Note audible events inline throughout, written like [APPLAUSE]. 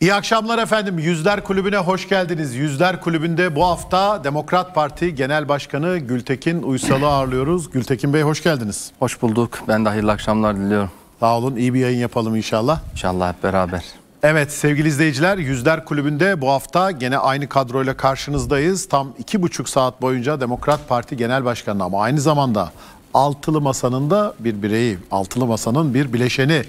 İyi akşamlar efendim. Yüzler Kulübü'ne hoş geldiniz. Yüzler Kulübü'nde bu hafta Demokrat Parti Genel Başkanı Gültekin Uysal'ı ağırlıyoruz. Gültekin Bey hoş geldiniz. Hoş bulduk. Ben de hayırlı akşamlar diliyorum. Sağ olun. İyi bir yayın yapalım inşallah. İnşallah hep beraber. Evet sevgili izleyiciler Yüzler Kulübü'nde bu hafta gene aynı kadroyla karşınızdayız. Tam iki buçuk saat boyunca Demokrat Parti Genel Başkanı ama aynı zamanda Altılı Masa'nın da bir bireyi, Altılı Masa'nın bir bileşeni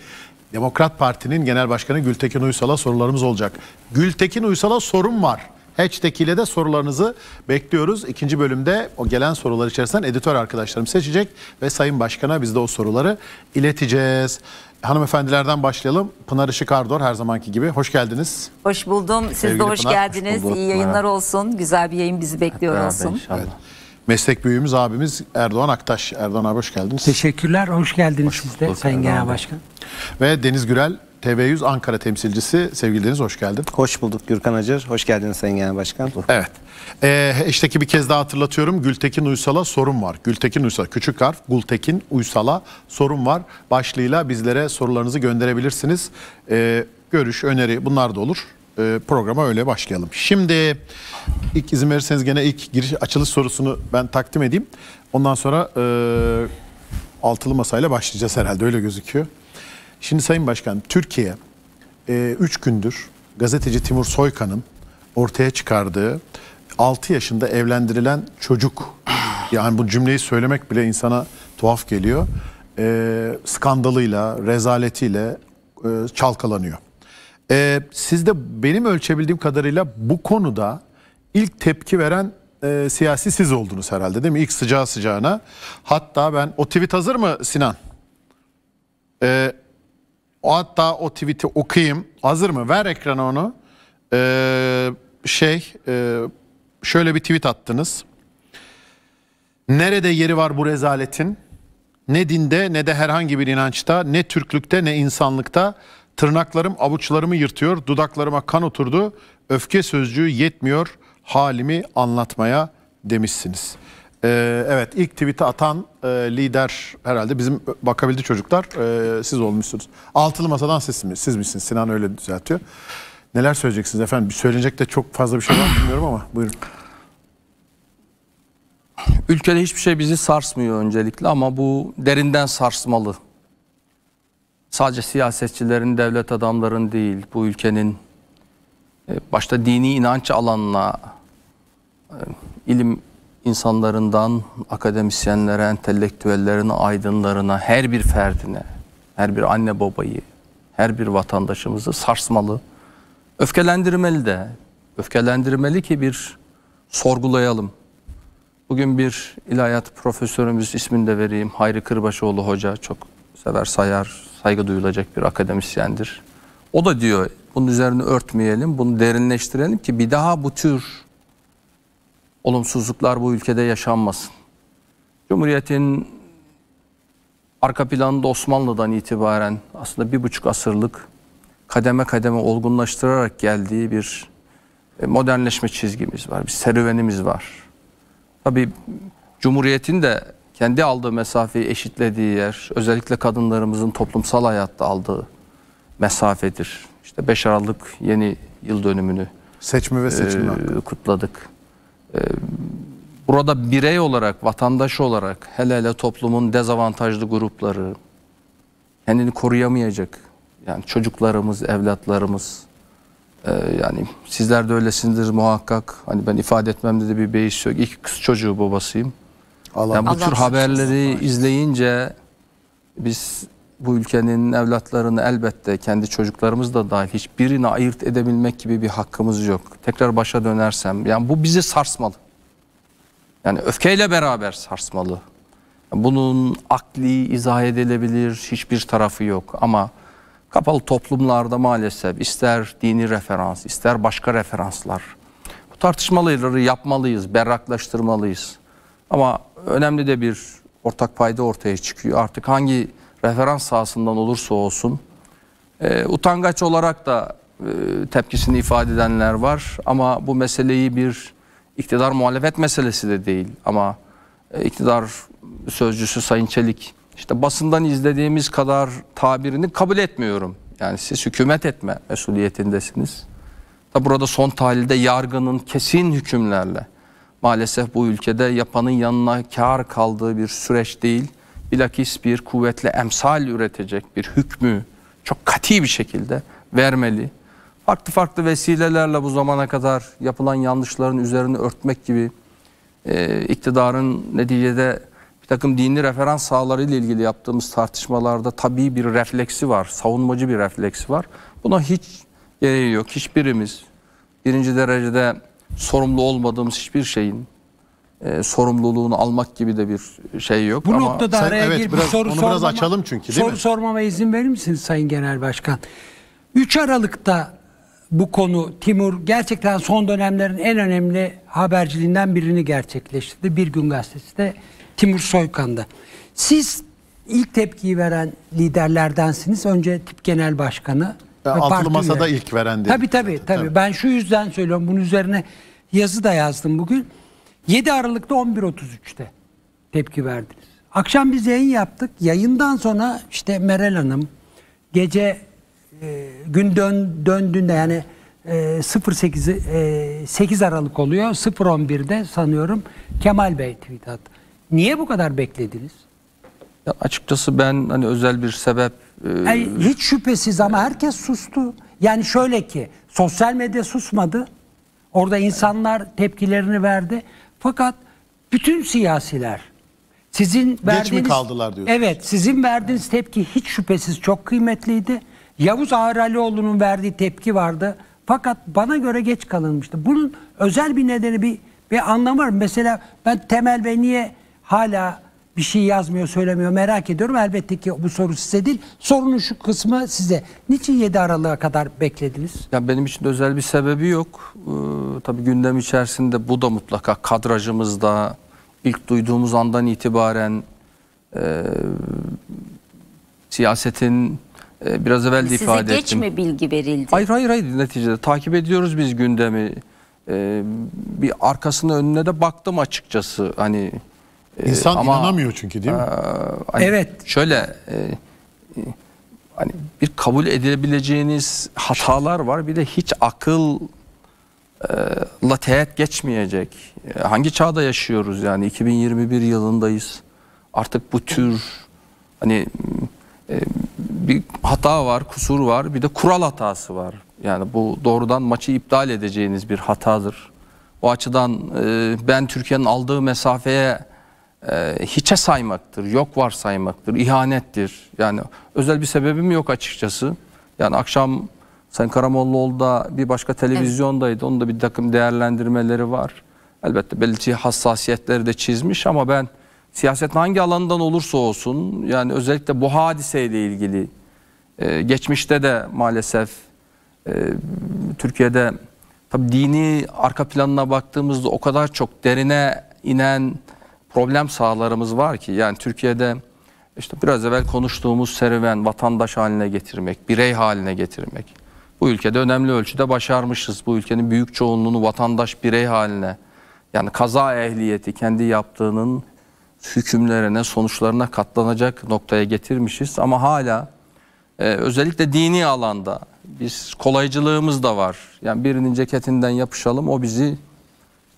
Demokrat Parti'nin Genel Başkanı Gültekin Uysal'a sorularımız olacak. Gültekin Uysal'a sorum var. Hatch'teki ile de sorularınızı bekliyoruz. İkinci bölümde o gelen sorular içerisinden editör arkadaşlarım seçecek ve Sayın Başkan'a biz de o soruları ileteceğiz. Hanımefendilerden başlayalım. Pınar Işık Ardor her zamanki gibi. Hoş geldiniz. Hoş buldum. Siz Sevgili de hoş Pınar. geldiniz. Hoş İyi yayınlar olsun. Güzel bir yayın bizi bekliyor Hatta olsun. Evet meslek büyüğümüz abimiz Erdoğan Aktaş. Erdoğan abi hoş geldiniz. Teşekkürler, hoş geldiniz hoş siz de Sayın Genel Başkan. Ve Deniz Gürel, TV100 Ankara temsilcisi. Sevgili Deniz hoş geldin. Hoş bulduk Gürkan Acar. Hoş geldiniz Sayın Genel Başkan. Evet. Ee, işte ki bir kez daha hatırlatıyorum. Gültekin Uysal'a sorun var. Gültekin Uysal, küçük harf Gültekin Uysal'a sorun var. Başlığıyla bizlere sorularınızı gönderebilirsiniz. Ee, görüş, öneri bunlar da olur e, programa öyle başlayalım. Şimdi ilk izin verirseniz gene ilk giriş açılış sorusunu ben takdim edeyim. Ondan sonra e, altılı masayla başlayacağız herhalde öyle gözüküyor. Şimdi Sayın Başkan Türkiye 3 e, üç gündür gazeteci Timur Soykan'ın ortaya çıkardığı 6 yaşında evlendirilen çocuk yani bu cümleyi söylemek bile insana tuhaf geliyor. E, skandalıyla, rezaletiyle e, çalkalanıyor. Ee, siz de benim ölçebildiğim kadarıyla bu konuda ilk tepki veren e, siyasi siz oldunuz herhalde değil mi? İlk sıcağı sıcağına. Hatta ben o tweet hazır mı Sinan? Ee, hatta o tweet'i okuyayım. Hazır mı? Ver ekrana onu. Ee, şey e, şöyle bir tweet attınız. Nerede yeri var bu rezaletin? Ne dinde ne de herhangi bir inançta ne Türklükte ne insanlıkta Tırnaklarım avuçlarımı yırtıyor, dudaklarıma kan oturdu. Öfke sözcüğü yetmiyor halimi anlatmaya demişsiniz. Ee, evet ilk tweet'i atan e, lider herhalde bizim bakabildi çocuklar e, siz olmuşsunuz. Altılı Masa'dan siz, mi, siz misiniz? Sinan öyle düzeltiyor. Neler söyleyeceksiniz efendim? Bir söylenecek de çok fazla bir şey var bilmiyorum ama buyurun. Ülkede hiçbir şey bizi sarsmıyor öncelikle ama bu derinden sarsmalı sadece siyasetçilerin, devlet adamların değil, bu ülkenin e, başta dini inanç alanına e, ilim insanlarından akademisyenlere, entelektüellerine, aydınlarına, her bir ferdine, her bir anne babayı, her bir vatandaşımızı sarsmalı, öfkelendirmeli de. Öfkelendirmeli ki bir sorgulayalım. Bugün bir ilahiyat profesörümüz ismini de vereyim. Hayri Kırbaşoğlu Hoca çok sever sayar, saygı duyulacak bir akademisyendir. O da diyor bunun üzerine örtmeyelim, bunu derinleştirelim ki bir daha bu tür olumsuzluklar bu ülkede yaşanmasın. Cumhuriyetin arka planında Osmanlı'dan itibaren aslında bir buçuk asırlık kademe kademe olgunlaştırarak geldiği bir e, modernleşme çizgimiz var, bir serüvenimiz var. Tabii Cumhuriyet'in de kendi aldığı mesafeyi eşitlediği yer özellikle kadınlarımızın toplumsal hayatta aldığı mesafedir. İşte 5 Aralık yeni yıl dönümünü seçme ve seçim e, kutladık. E, burada birey olarak, vatandaş olarak hele hele toplumun dezavantajlı grupları kendini koruyamayacak yani çocuklarımız, evlatlarımız e, yani sizler de öylesindir muhakkak. Hani ben ifade etmemde de bir beis yok. İki kız çocuğu babasıyım. Allah yani bu Allah tür haberleri Allah izleyince biz bu ülkenin evlatlarını elbette kendi çocuklarımız da dahil hiçbirini ayırt edebilmek gibi bir hakkımız yok. Tekrar başa dönersem yani bu bizi sarsmalı. Yani öfkeyle beraber sarsmalı. Bunun akli izah edilebilir hiçbir tarafı yok ama kapalı toplumlarda maalesef ister dini referans ister başka referanslar bu tartışmaları yapmalıyız, berraklaştırmalıyız. Ama önemli de bir ortak payda ortaya çıkıyor. Artık hangi referans sahasından olursa olsun e, utangaç olarak da e, tepkisini ifade edenler var ama bu meseleyi bir iktidar muhalefet meselesi de değil ama e, iktidar sözcüsü Sayın Çelik işte basından izlediğimiz kadar tabirini kabul etmiyorum. Yani siz hükümet etme mesuliyetindesiniz. Da burada son tahlilde yargının kesin hükümlerle maalesef bu ülkede yapanın yanına kar kaldığı bir süreç değil. Bilakis bir kuvvetli emsal üretecek bir hükmü çok kati bir şekilde vermeli. Farklı farklı vesilelerle bu zamana kadar yapılan yanlışların üzerini örtmek gibi e, iktidarın neticede bir takım dini referans sahalarıyla ilgili yaptığımız tartışmalarda tabii bir refleksi var, savunmacı bir refleksi var. Buna hiç gereği yok. Hiçbirimiz birinci derecede sorumlu olmadığımız hiçbir şeyin e, sorumluluğunu almak gibi de bir şey yok. Bu Ama noktada sen, araya evet, girip biraz, soru onu sormama, açalım çünkü değil soru mi? sormama izin verir misiniz Sayın Genel Başkan? 3 Aralık'ta bu konu Timur gerçekten son dönemlerin en önemli haberciliğinden birini gerçekleştirdi. Bir gün gazetesi de Timur Soykan'da. Siz ilk tepkiyi veren liderlerdensiniz. Önce tip genel başkanı e, altılı masada ilk veren dedi. Tabii tabii, tabii tabii. Ben şu yüzden söylüyorum. Bunun üzerine yazı da yazdım bugün. 7 Aralık'ta 11.33'te tepki verdiniz. Akşam biz yayın yaptık. Yayından sonra işte Meral Hanım gece e, gün dön, döndüğünde yani e, 08 e, 8 Aralık oluyor. 011'de sanıyorum Kemal Bey tweet attı. Niye bu kadar beklediniz? Ya açıkçası ben hani özel bir sebep e, yani hiç şüphesiz ama herkes sustu. Yani şöyle ki sosyal medya susmadı. Orada insanlar tepkilerini verdi. Fakat bütün siyasiler sizin verdiğiniz... Geç mi kaldılar diyorsunuz? Evet sizin verdiğiniz tepki hiç şüphesiz çok kıymetliydi. Yavuz Ağralioğlu'nun verdiği tepki vardı. Fakat bana göre geç kalınmıştı. Bunun özel bir nedeni bir, bir anlamı var. Mesela ben Temel Bey niye hala bir şey yazmıyor, söylemiyor merak ediyorum. Elbette ki bu soru size değil. Sorunun şu kısmı size. Niçin 7 Aralık'a kadar beklediniz? Ya benim için özel bir sebebi yok. Ee, tabii gündem içerisinde bu da mutlaka kadrajımızda ilk duyduğumuz andan itibaren e, siyasetin e, biraz evvel de hani ifade ettim. Size geç mi bilgi verildi? Hayır hayır hayır neticede takip ediyoruz biz gündemi. E, bir arkasına önüne de baktım açıkçası. Hani İnsan ama, inanamıyor çünkü değil mi? Hani evet. Şöyle e, hani bir kabul edilebileceğiniz hatalar var. Bir de hiç akıl e, teğet geçmeyecek. E, hangi çağda yaşıyoruz yani? 2021 yılındayız. Artık bu tür hani e, bir hata var, kusur var. Bir de kural hatası var. Yani bu doğrudan maçı iptal edeceğiniz bir hatadır. O açıdan e, ben Türkiye'nin aldığı mesafeye e, hiçe saymaktır, yok var saymaktır, ihanettir. Yani özel bir sebebim yok açıkçası. Yani akşam Sayın Karamollaoğlu'da bir başka televizyondaydı. Evet. Onun da bir takım değerlendirmeleri var. Elbette belirli hassasiyetleri de çizmiş ama ben siyaset hangi alandan olursa olsun yani özellikle bu hadiseyle ilgili e, geçmişte de maalesef e, Türkiye'de tabii dini arka planına baktığımızda o kadar çok derine inen problem sahalarımız var ki yani Türkiye'de işte biraz evvel konuştuğumuz serüven vatandaş haline getirmek, birey haline getirmek. Bu ülkede önemli ölçüde başarmışız. Bu ülkenin büyük çoğunluğunu vatandaş birey haline yani kaza ehliyeti kendi yaptığının hükümlerine, sonuçlarına katlanacak noktaya getirmişiz ama hala e, özellikle dini alanda biz kolaycılığımız da var. Yani birinin ceketinden yapışalım o bizi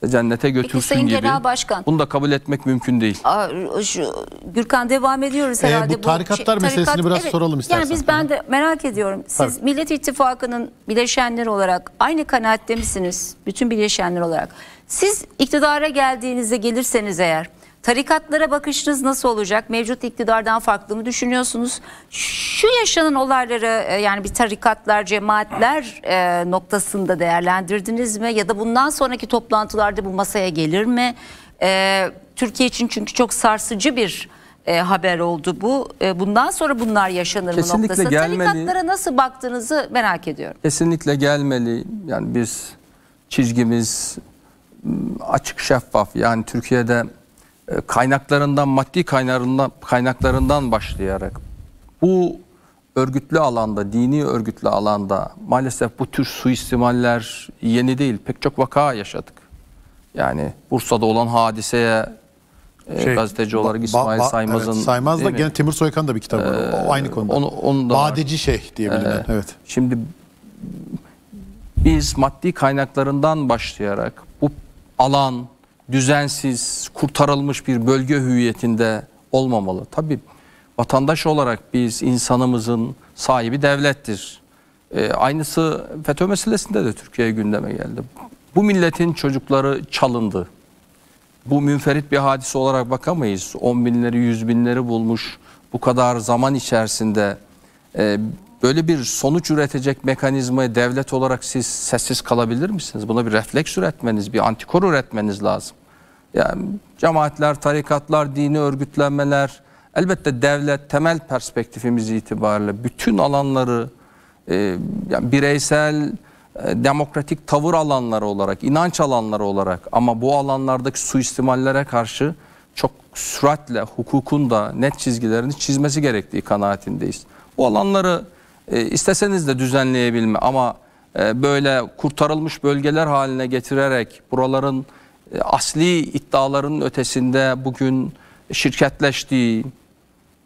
cennete götürsün Peki, Sayın gibi. Genel Başkan, Bunu da kabul etmek mümkün değil. A, şu, Gürkan devam ediyoruz ee, herhalde. E, bu tarikatlar bu, şey, meselesini tarikat, biraz evet, soralım istersen. Yani biz ben de merak ediyorum. Siz Tabii. Millet İttifakı'nın bileşenleri olarak aynı kanaatte misiniz? Bütün bileşenler olarak. Siz iktidara geldiğinizde gelirseniz eğer Tarikatlara bakışınız nasıl olacak? Mevcut iktidardan farklı mı düşünüyorsunuz? Şu yaşanan olayları e, yani bir tarikatlar, cemaatler e, noktasında değerlendirdiniz mi? Ya da bundan sonraki toplantılarda bu masaya gelir mi? E, Türkiye için çünkü çok sarsıcı bir e, haber oldu bu. E, bundan sonra bunlar yaşanır Kesinlikle mı noktası? Gelmeli. Tarikatlara nasıl baktığınızı merak ediyorum. Kesinlikle gelmeli. Yani biz çizgimiz açık şeffaf. Yani Türkiye'de e, kaynaklarından, maddi kaynaklarından, kaynaklarından başlayarak bu örgütlü alanda, dini örgütlü alanda maalesef bu tür suistimaller yeni değil. Pek çok vaka yaşadık. Yani Bursa'da olan hadiseye e, şey, gazeteci olarak İsmail ba, ba, Saymaz'ın... Evet, Saymaz da gene Timur Soykan da bir kitabı var. Ee, o aynı konuda. Onu, onu da Badeci var. Şeyh diye Ee, evet. Şimdi biz maddi kaynaklarından başlayarak bu alan düzensiz, kurtarılmış bir bölge hüviyetinde olmamalı. Tabii vatandaş olarak biz insanımızın sahibi devlettir. E, aynısı FETÖ meselesinde de Türkiye'ye gündeme geldi. Bu milletin çocukları çalındı. Bu münferit bir hadise olarak bakamayız. On binleri, yüz binleri bulmuş bu kadar zaman içerisinde e, böyle bir sonuç üretecek mekanizmayı devlet olarak siz sessiz kalabilir misiniz? Buna bir refleks üretmeniz, bir antikor üretmeniz lazım. Yani cemaatler, tarikatlar, dini örgütlenmeler, elbette devlet temel perspektifimiz itibariyle bütün alanları e, yani bireysel, e, demokratik tavır alanları olarak, inanç alanları olarak ama bu alanlardaki suistimallere karşı çok süratle hukukun da net çizgilerini çizmesi gerektiği kanaatindeyiz. Bu alanları e, isteseniz de düzenleyebilme ama e, böyle kurtarılmış bölgeler haline getirerek buraların e, asli iddiaların ötesinde bugün şirketleştiği,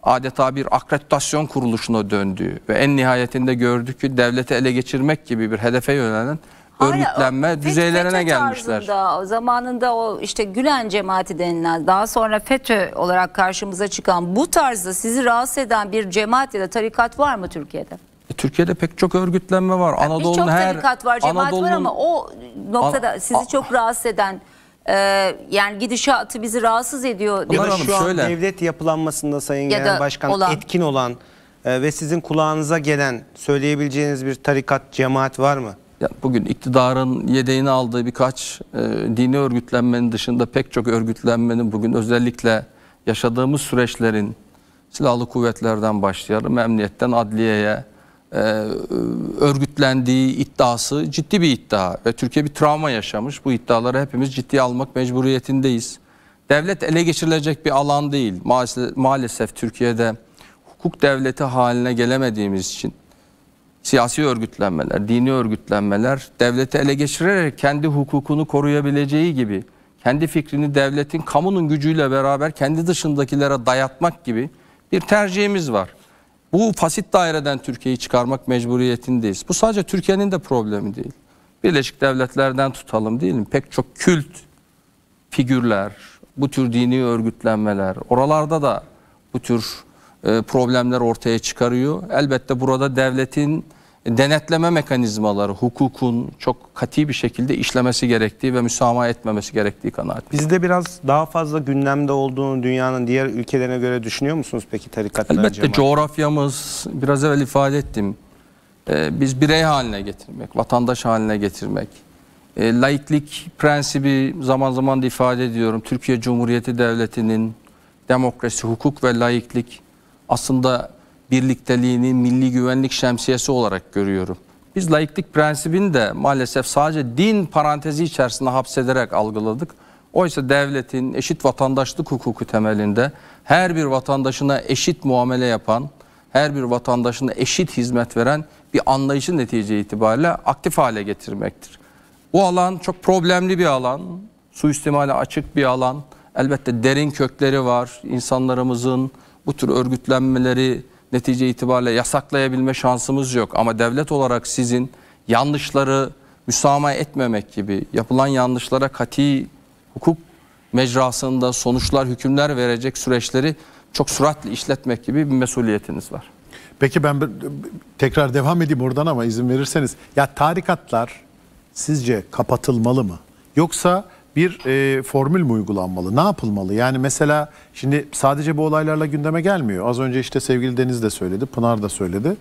adeta bir akreditasyon kuruluşuna döndüğü ve en nihayetinde gördük ki devleti ele geçirmek gibi bir hedefe yönelen Hala örgütlenme Hala, düzeylerine FETÖ gelmişler. Tarzında, zamanında o işte Gülen cemaati denilen daha sonra FETÖ olarak karşımıza çıkan bu tarzda sizi rahatsız eden bir cemaat ya da tarikat var mı Türkiye'de? E, Türkiye'de pek çok örgütlenme var. Yani Anadolu'nun her tarikat var, cemaat var ama o noktada sizi çok rahatsız eden ee, yani gidişatı bizi rahatsız ediyor. Bunlar Hanım, şu an devlet yapılanmasında Sayın ya Genel Başkan olan, etkin olan e, ve sizin kulağınıza gelen söyleyebileceğiniz bir tarikat, cemaat var mı? Ya bugün iktidarın yedeğini aldığı birkaç e, dini örgütlenmenin dışında pek çok örgütlenmenin bugün özellikle yaşadığımız süreçlerin silahlı kuvvetlerden başlayalım, emniyetten adliyeye, e, örgütlendiği iddiası ciddi bir iddia ve Türkiye bir travma yaşamış. Bu iddiaları hepimiz ciddiye almak mecburiyetindeyiz. Devlet ele geçirilecek bir alan değil. Maalesef, maalesef Türkiye'de hukuk devleti haline gelemediğimiz için siyasi örgütlenmeler, dini örgütlenmeler devleti ele geçirerek kendi hukukunu koruyabileceği gibi kendi fikrini devletin, kamunun gücüyle beraber kendi dışındakilere dayatmak gibi bir tercihimiz var. Bu fasit daireden Türkiye'yi çıkarmak mecburiyetindeyiz. Bu sadece Türkiye'nin de problemi değil. Birleşik Devletler'den tutalım değil mi? Pek çok kült figürler, bu tür dini örgütlenmeler, oralarda da bu tür e, problemler ortaya çıkarıyor. Elbette burada devletin denetleme mekanizmaları hukukun çok kati bir şekilde işlemesi gerektiği ve müsamaha etmemesi gerektiği kanaat. Bizde biraz daha fazla gündemde olduğunu dünyanın diğer ülkelerine göre düşünüyor musunuz peki tarikatlar? Elbette cemaat? coğrafyamız biraz evvel ifade ettim. Ee, biz birey haline getirmek, vatandaş haline getirmek. E, laiklik prensibi zaman zaman da ifade ediyorum. Türkiye Cumhuriyeti Devleti'nin demokrasi, hukuk ve laiklik aslında birlikteliğini milli güvenlik şemsiyesi olarak görüyorum. Biz laiklik prensibini de maalesef sadece din parantezi içerisinde hapsederek algıladık. Oysa devletin eşit vatandaşlık hukuku temelinde her bir vatandaşına eşit muamele yapan, her bir vatandaşına eşit hizmet veren bir anlayışın netice itibariyle aktif hale getirmektir. Bu alan çok problemli bir alan, suistimale açık bir alan. Elbette derin kökleri var. İnsanlarımızın bu tür örgütlenmeleri netice itibariyle yasaklayabilme şansımız yok. Ama devlet olarak sizin yanlışları müsamaha etmemek gibi yapılan yanlışlara kati hukuk mecrasında sonuçlar, hükümler verecek süreçleri çok süratli işletmek gibi bir mesuliyetiniz var. Peki ben tekrar devam edeyim oradan ama izin verirseniz. Ya tarikatlar sizce kapatılmalı mı? Yoksa bir e, formül mü uygulanmalı? Ne yapılmalı? Yani mesela şimdi sadece bu olaylarla gündeme gelmiyor. Az önce işte sevgili Deniz de söyledi, Pınar da söyledi.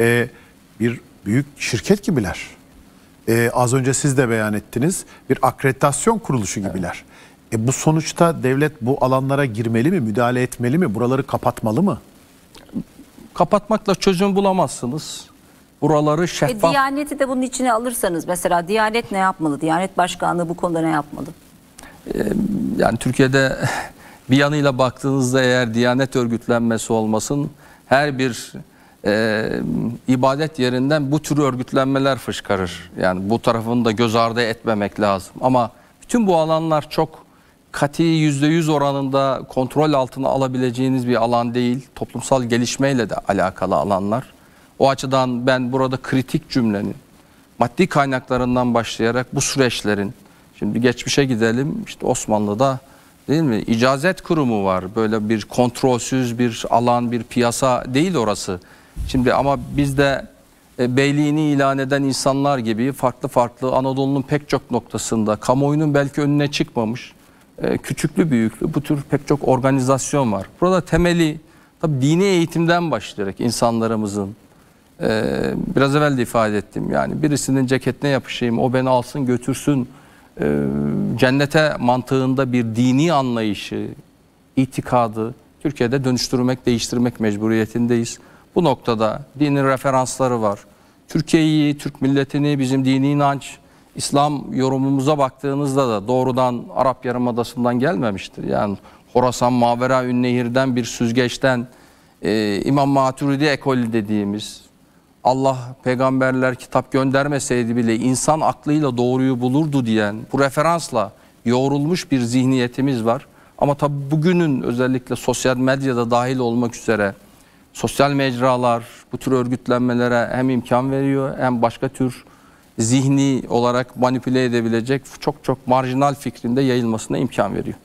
E, bir büyük şirket gibiler. E, az önce siz de beyan ettiniz. Bir akreditasyon kuruluşu gibiler. Evet. E, bu sonuçta devlet bu alanlara girmeli mi, müdahale etmeli mi, buraları kapatmalı mı? Kapatmakla çözüm bulamazsınız. Buraları e, şeffaf. E, Diyaneti de bunun içine alırsanız mesela Diyanet ne yapmalı? Diyanet Başkanlığı bu konuda ne yapmalı? E, yani Türkiye'de [LAUGHS] bir yanıyla baktığınızda eğer Diyanet örgütlenmesi olmasın her bir e, ibadet yerinden bu tür örgütlenmeler fışkarır. Yani bu tarafını da göz ardı etmemek lazım. Ama bütün bu alanlar çok kati %100 oranında kontrol altına alabileceğiniz bir alan değil. Toplumsal gelişmeyle de alakalı alanlar. O açıdan ben burada kritik cümlenin maddi kaynaklarından başlayarak bu süreçlerin şimdi geçmişe gidelim işte Osmanlı'da değil mi icazet kurumu var böyle bir kontrolsüz bir alan bir piyasa değil orası. Şimdi ama bizde e, beyliğini ilan eden insanlar gibi farklı farklı Anadolu'nun pek çok noktasında kamuoyunun belki önüne çıkmamış e, küçüklü büyüklü bu tür pek çok organizasyon var. Burada temeli tabi dini eğitimden başlayarak insanlarımızın ee, biraz evvel de ifade ettim. Yani birisinin ceketine yapışayım, o beni alsın götürsün ee, cennete mantığında bir dini anlayışı, itikadı Türkiye'de dönüştürmek, değiştirmek mecburiyetindeyiz. Bu noktada dinin referansları var. Türkiye'yi, Türk milletini, bizim dini inanç, İslam yorumumuza baktığınızda da doğrudan Arap Yarımadası'ndan gelmemiştir. Yani Horasan, Mavera, Ünnehir'den bir süzgeçten e, İmam Maturidi ekolü dediğimiz Allah peygamberler kitap göndermeseydi bile insan aklıyla doğruyu bulurdu diyen bu referansla yoğrulmuş bir zihniyetimiz var. Ama tabi bugünün özellikle sosyal medyada dahil olmak üzere sosyal mecralar bu tür örgütlenmelere hem imkan veriyor hem başka tür zihni olarak manipüle edebilecek çok çok marjinal fikrinde yayılmasına imkan veriyor.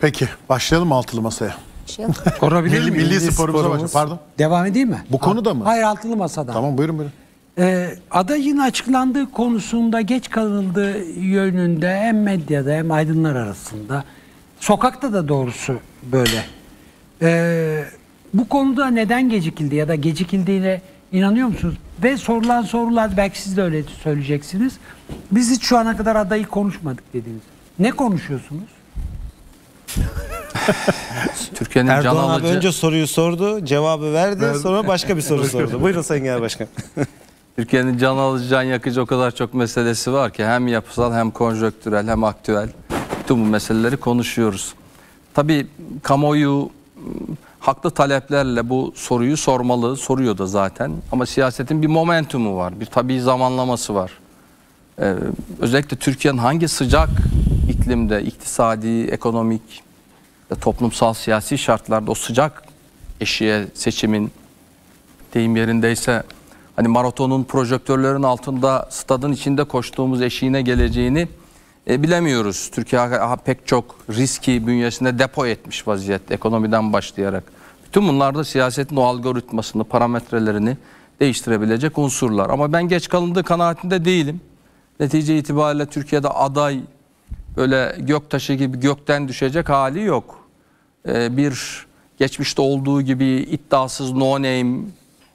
Peki başlayalım altılı masaya şey [LAUGHS] Korabilir milli, milli sporumuza başlayalım. Pardon. Devam edeyim mi? Bu konuda mı? Hayır altılı masada. Tamam buyurun buyurun. Ee, adayın açıklandığı konusunda geç kalındığı yönünde hem medyada hem aydınlar arasında sokakta da doğrusu böyle. Ee, bu konuda neden gecikildi ya da gecikildiğine inanıyor musunuz? Ve sorulan sorular belki siz de öyle söyleyeceksiniz. Biz hiç şu ana kadar adayı konuşmadık dediniz. Ne konuşuyorsunuz? Türkiye'nin can Erdoğan alıcı... abi önce soruyu sordu, cevabı verdi, ben... sonra başka bir soru [LAUGHS] sordu. Buyurun Sayın Genel Başkan. Türkiye'nin can alıcı, can yakıcı o kadar çok meselesi var ki hem yapısal hem konjöktürel hem aktüel Tüm bu meseleleri konuşuyoruz. Tabii kamuoyu ıı, haklı taleplerle bu soruyu sormalı, soruyor da zaten. Ama siyasetin bir momentumu var, bir tabii zamanlaması var. Ee, özellikle Türkiye'nin hangi sıcak iklimde iktisadi, ekonomik, e, toplumsal siyasi şartlarda o sıcak eşiğe seçimin deyim yerindeyse hani maratonun projektörlerin altında stadın içinde koştuğumuz eşiğine geleceğini e, bilemiyoruz. Türkiye aha, pek çok riski bünyesinde depo etmiş vaziyette ekonomiden başlayarak. Bütün bunlarda da siyasetin o algoritmasını, parametrelerini değiştirebilecek unsurlar. Ama ben geç kalındığı kanaatinde değilim. Netice itibariyle Türkiye'de aday böyle gök taşı gibi gökten düşecek hali yok. Ee, bir geçmişte olduğu gibi iddiasız no name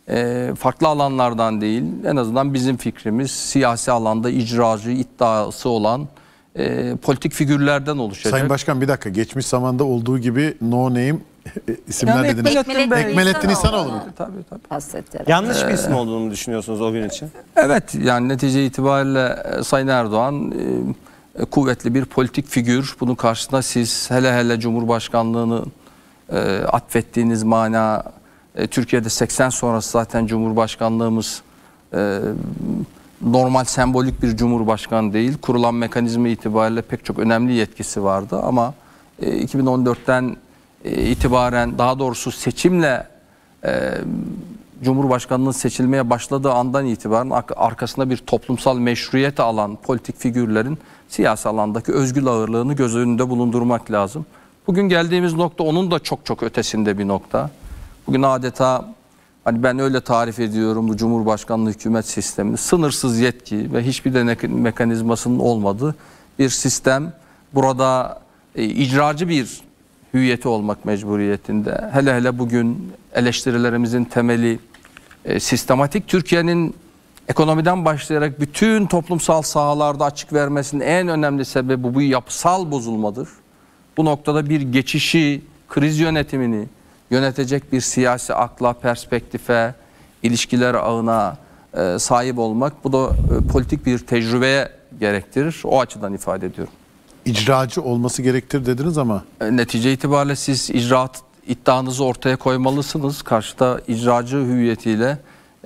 e, farklı alanlardan değil en azından bizim fikrimiz siyasi alanda icracı iddiası olan e, politik figürlerden oluşacak. Sayın Başkan bir dakika geçmiş zamanda olduğu gibi no name e, isimler yani dediniz. Ekmelettin İhsanoğlu mu? Tabii tabii. Yanlış bir ee, isim olduğunu düşünüyorsunuz o gün için? Evet yani netice itibariyle Sayın Erdoğan... E, kuvvetli bir politik figür. Bunun karşısında siz hele hele Cumhurbaşkanlığını e, atfettiğiniz mana e, Türkiye'de 80 sonrası zaten Cumhurbaşkanlığımız e, normal sembolik bir cumhurbaşkanı değil. Kurulan mekanizma itibariyle pek çok önemli yetkisi vardı ama e, 2014'ten e, itibaren daha doğrusu seçimle e, Cumhurbaşkanının seçilmeye başladığı andan itibaren arkasında bir toplumsal meşruiyet alan politik figürlerin siyasi alandaki özgül ağırlığını göz önünde bulundurmak lazım. Bugün geldiğimiz nokta onun da çok çok ötesinde bir nokta. Bugün adeta hani ben öyle tarif ediyorum bu Cumhurbaşkanlığı hükümet sistemini sınırsız yetki ve hiçbir de mekanizmasının olmadığı bir sistem burada e, icracı bir hüviyeti olmak mecburiyetinde. Hele hele bugün eleştirilerimizin temeli e, sistematik Türkiye'nin ekonomiden başlayarak bütün toplumsal sahalarda açık vermesinin en önemli sebebi bu yapısal bozulmadır. Bu noktada bir geçişi, kriz yönetimini yönetecek bir siyasi akla, perspektife, ilişkiler ağına e, sahip olmak bu da e, politik bir tecrübeye gerektirir. O açıdan ifade ediyorum. İcracı olması gerektir dediniz ama. E, netice itibariyle siz icraat iddianızı ortaya koymalısınız. Karşıda icracı hüviyetiyle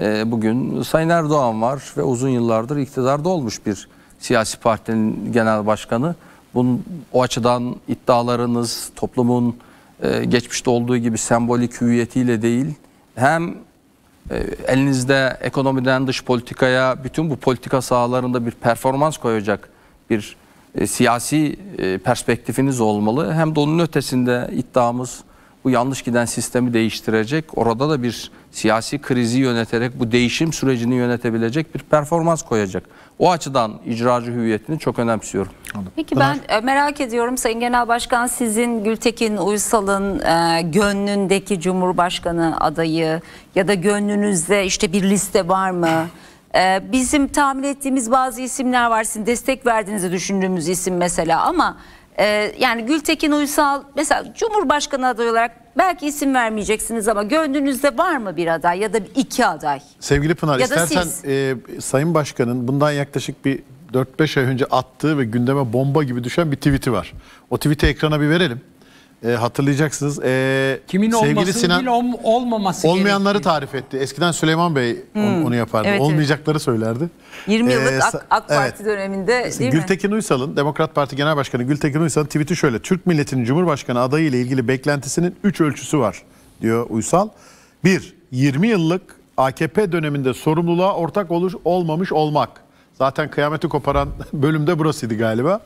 e, bugün Sayın Erdoğan var ve uzun yıllardır iktidarda olmuş bir siyasi partinin genel başkanı. Bunun, o açıdan iddialarınız toplumun e, geçmişte olduğu gibi sembolik hüviyetiyle değil hem e, elinizde ekonomiden dış politikaya bütün bu politika sahalarında bir performans koyacak bir e, siyasi e, perspektifiniz olmalı. Hem de onun ötesinde iddiamız bu yanlış giden sistemi değiştirecek, orada da bir siyasi krizi yöneterek bu değişim sürecini yönetebilecek bir performans koyacak. O açıdan icracı hüviyetini çok önemsiyorum. Peki ben e, merak ediyorum Sayın Genel Başkan sizin Gültekin Uysal'ın e, gönlündeki Cumhurbaşkanı adayı ya da gönlünüzde işte bir liste var mı? E, bizim tahmin ettiğimiz bazı isimler var. Sizin destek verdiğinizi düşündüğümüz isim mesela ama ee, yani Gültekin Uysal mesela Cumhurbaşkanı adayı olarak belki isim vermeyeceksiniz ama gönlünüzde var mı bir aday ya da iki aday? Sevgili Pınar ya istersen e, Sayın Başkan'ın bundan yaklaşık bir 4-5 ay önce attığı ve gündeme bomba gibi düşen bir tweet'i var. O tweet'i ekrana bir verelim e, hatırlayacaksınız. E, Kimin sevgili Sinan ol, olmaması olmayanları gerektiği. tarif etti. Eskiden Süleyman Bey onu, hmm, onu yapardı. Evet, evet. Olmayacakları söylerdi. 20 e, yıllık Ee, AK, AK Parti evet. döneminde değil mi? Gültekin Uysal'ın Demokrat Parti Genel Başkanı Gültekin Uysal'ın tweet'i şöyle. Türk milletinin Cumhurbaşkanı adayı ile ilgili beklentisinin 3 ölçüsü var diyor Uysal. 1. 20 yıllık AKP döneminde sorumluluğa ortak oluş olmamış olmak. Zaten kıyameti koparan [LAUGHS] bölümde burasıydı galiba.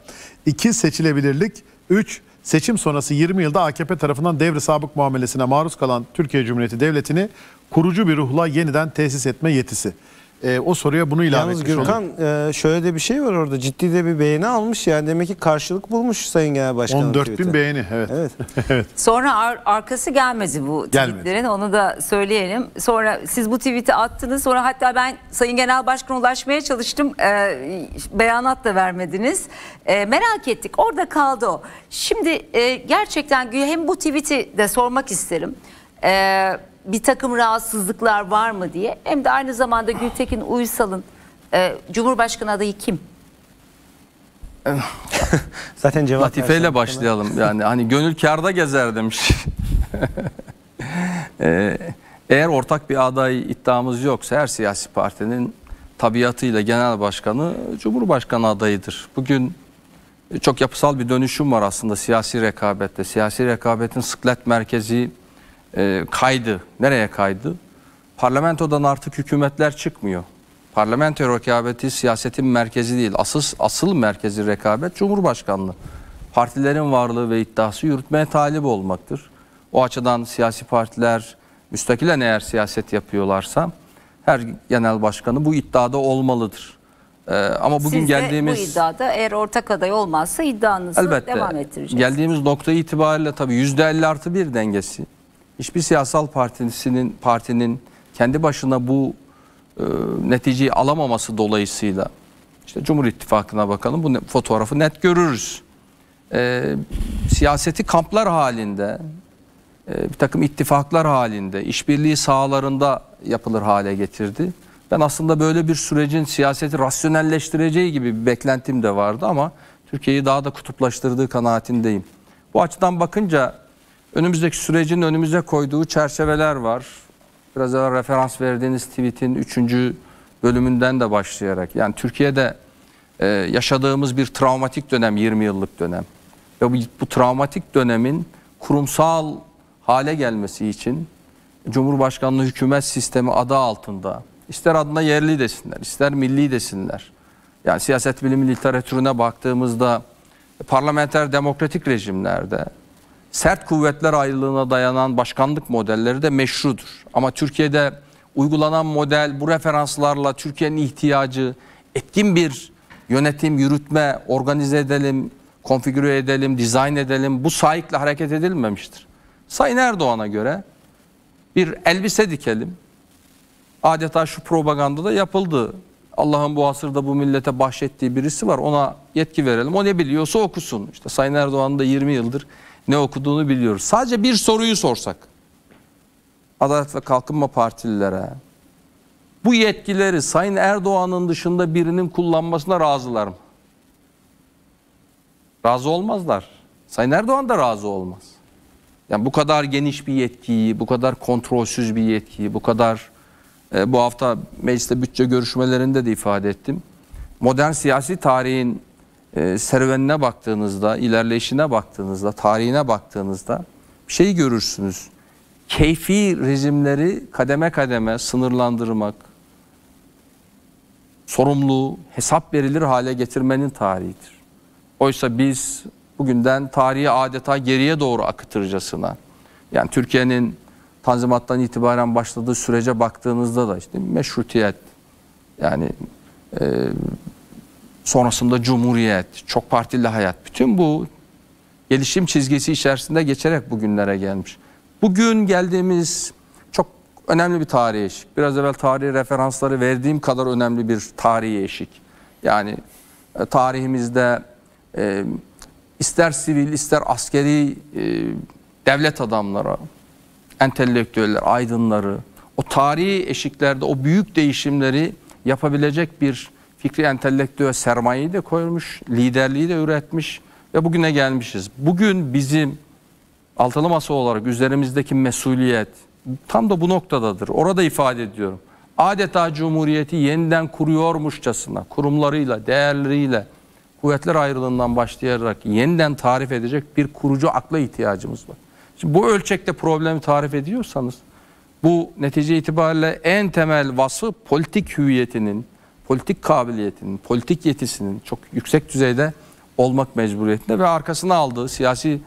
2. Seçilebilirlik. 3 seçim sonrası 20 yılda AKP tarafından devri sabık muamelesine maruz kalan Türkiye Cumhuriyeti Devleti'ni kurucu bir ruhla yeniden tesis etme yetisi e, o soruya bunu ilave Yalnız etmiş Gürkan e, şöyle de bir şey var orada ciddi de bir beğeni almış yani demek ki karşılık bulmuş Sayın Genel Başkan. 14 tweet'e. bin beğeni evet. Evet. [LAUGHS] evet. Sonra ar arkası gelmedi bu tweetlerin gelmedi. onu da söyleyelim. Sonra siz bu tweet'i attınız sonra hatta ben Sayın Genel Başkan'a ulaşmaya çalıştım e, beyanat da vermediniz. E, merak ettik orada kaldı o. Şimdi e, gerçekten hem bu tweet'i de sormak isterim. Eee bir takım rahatsızlıklar var mı diye hem de aynı zamanda Gültekin Uysal'ın e, Cumhurbaşkanı adayı kim? [LAUGHS] Zaten cevap Latife başlayalım. yani hani gönül karda gezer demiş. ee, [LAUGHS] eğer ortak bir aday iddiamız yoksa her siyasi partinin tabiatıyla genel başkanı Cumhurbaşkanı adayıdır. Bugün e, çok yapısal bir dönüşüm var aslında siyasi rekabette. Siyasi rekabetin sıklet merkezi e, kaydı. Nereye kaydı? Parlamentodan artık hükümetler çıkmıyor. Parlamento rekabeti siyasetin merkezi değil. Asıl, asıl merkezi rekabet Cumhurbaşkanlığı. Partilerin varlığı ve iddiası yürütmeye talip olmaktır. O açıdan siyasi partiler müstakilen eğer siyaset yapıyorlarsa her genel başkanı bu iddiada olmalıdır. Ee, ama bugün Siz geldiğimiz... bu iddiada eğer ortak aday olmazsa iddianızı elbette, devam ettireceksiniz. Geldiğimiz nokta itibariyle tabii %50 artı bir dengesi hiçbir siyasal partisinin partinin kendi başına bu e, neticeyi alamaması dolayısıyla işte Cumhur İttifakı'na bakalım bu fotoğrafı net görürüz. E, siyaseti kamplar halinde e, bir takım ittifaklar halinde işbirliği sahalarında yapılır hale getirdi. Ben aslında böyle bir sürecin siyaseti rasyonelleştireceği gibi bir beklentim de vardı ama Türkiye'yi daha da kutuplaştırdığı kanaatindeyim. Bu açıdan bakınca Önümüzdeki sürecin önümüze koyduğu çerçeveler var. Biraz evvel referans verdiğiniz tweetin 3. bölümünden de başlayarak. Yani Türkiye'de e, yaşadığımız bir travmatik dönem 20 yıllık dönem. Ve bu, bu travmatik dönemin kurumsal hale gelmesi için Cumhurbaşkanlığı hükümet sistemi adı altında ister adına yerli desinler ister milli desinler. Yani siyaset bilimi literatürüne baktığımızda parlamenter demokratik rejimlerde sert kuvvetler ayrılığına dayanan başkanlık modelleri de meşrudur. Ama Türkiye'de uygulanan model bu referanslarla Türkiye'nin ihtiyacı etkin bir yönetim, yürütme, organize edelim, konfigüre edelim, dizayn edelim. Bu sayıkla hareket edilmemiştir. Sayın Erdoğan'a göre bir elbise dikelim. Adeta şu propaganda da yapıldı. Allah'ın bu asırda bu millete bahşettiği birisi var ona yetki verelim. O ne biliyorsa okusun. İşte Sayın Erdoğan da 20 yıldır ne okuduğunu biliyoruz. Sadece bir soruyu sorsak. Adalet ve Kalkınma Partililere bu yetkileri Sayın Erdoğan'ın dışında birinin kullanmasına razılar mı? Razı olmazlar. Sayın Erdoğan da razı olmaz. Yani bu kadar geniş bir yetkiyi, bu kadar kontrolsüz bir yetkiyi, bu kadar e, bu hafta mecliste bütçe görüşmelerinde de ifade ettim. Modern siyasi tarihin e, serüvenine baktığınızda, ilerleyişine baktığınızda, tarihine baktığınızda bir şey görürsünüz. Keyfi rejimleri kademe kademe sınırlandırmak, sorumluluğu hesap verilir hale getirmenin tarihidir. Oysa biz bugünden tarihi adeta geriye doğru akıtırcasına, yani Türkiye'nin Tanzimat'tan itibaren başladığı sürece baktığınızda da işte meşrutiyet, yani e, sonrasında cumhuriyet, çok partili hayat bütün bu gelişim çizgisi içerisinde geçerek bugünlere gelmiş. Bugün geldiğimiz çok önemli bir tarih, eşik. Biraz evvel tarihi referansları verdiğim kadar önemli bir tarihi eşik. Yani e, tarihimizde e, ister sivil ister askeri e, devlet adamları, entelektüeller, aydınları o tarihi eşiklerde o büyük değişimleri yapabilecek bir fikri entelektüel sermayeyi de koymuş, liderliği de üretmiş ve bugüne gelmişiz. Bugün bizim altılı masa olarak üzerimizdeki mesuliyet tam da bu noktadadır. Orada ifade ediyorum. Adeta cumhuriyeti yeniden kuruyormuşçasına kurumlarıyla, değerleriyle, kuvvetler ayrılığından başlayarak yeniden tarif edecek bir kurucu akla ihtiyacımız var. Şimdi bu ölçekte problemi tarif ediyorsanız bu netice itibariyle en temel vası politik hüviyetinin, politik kabiliyetinin, politik yetisinin çok yüksek düzeyde olmak mecburiyetinde ve arkasına aldığı siyasi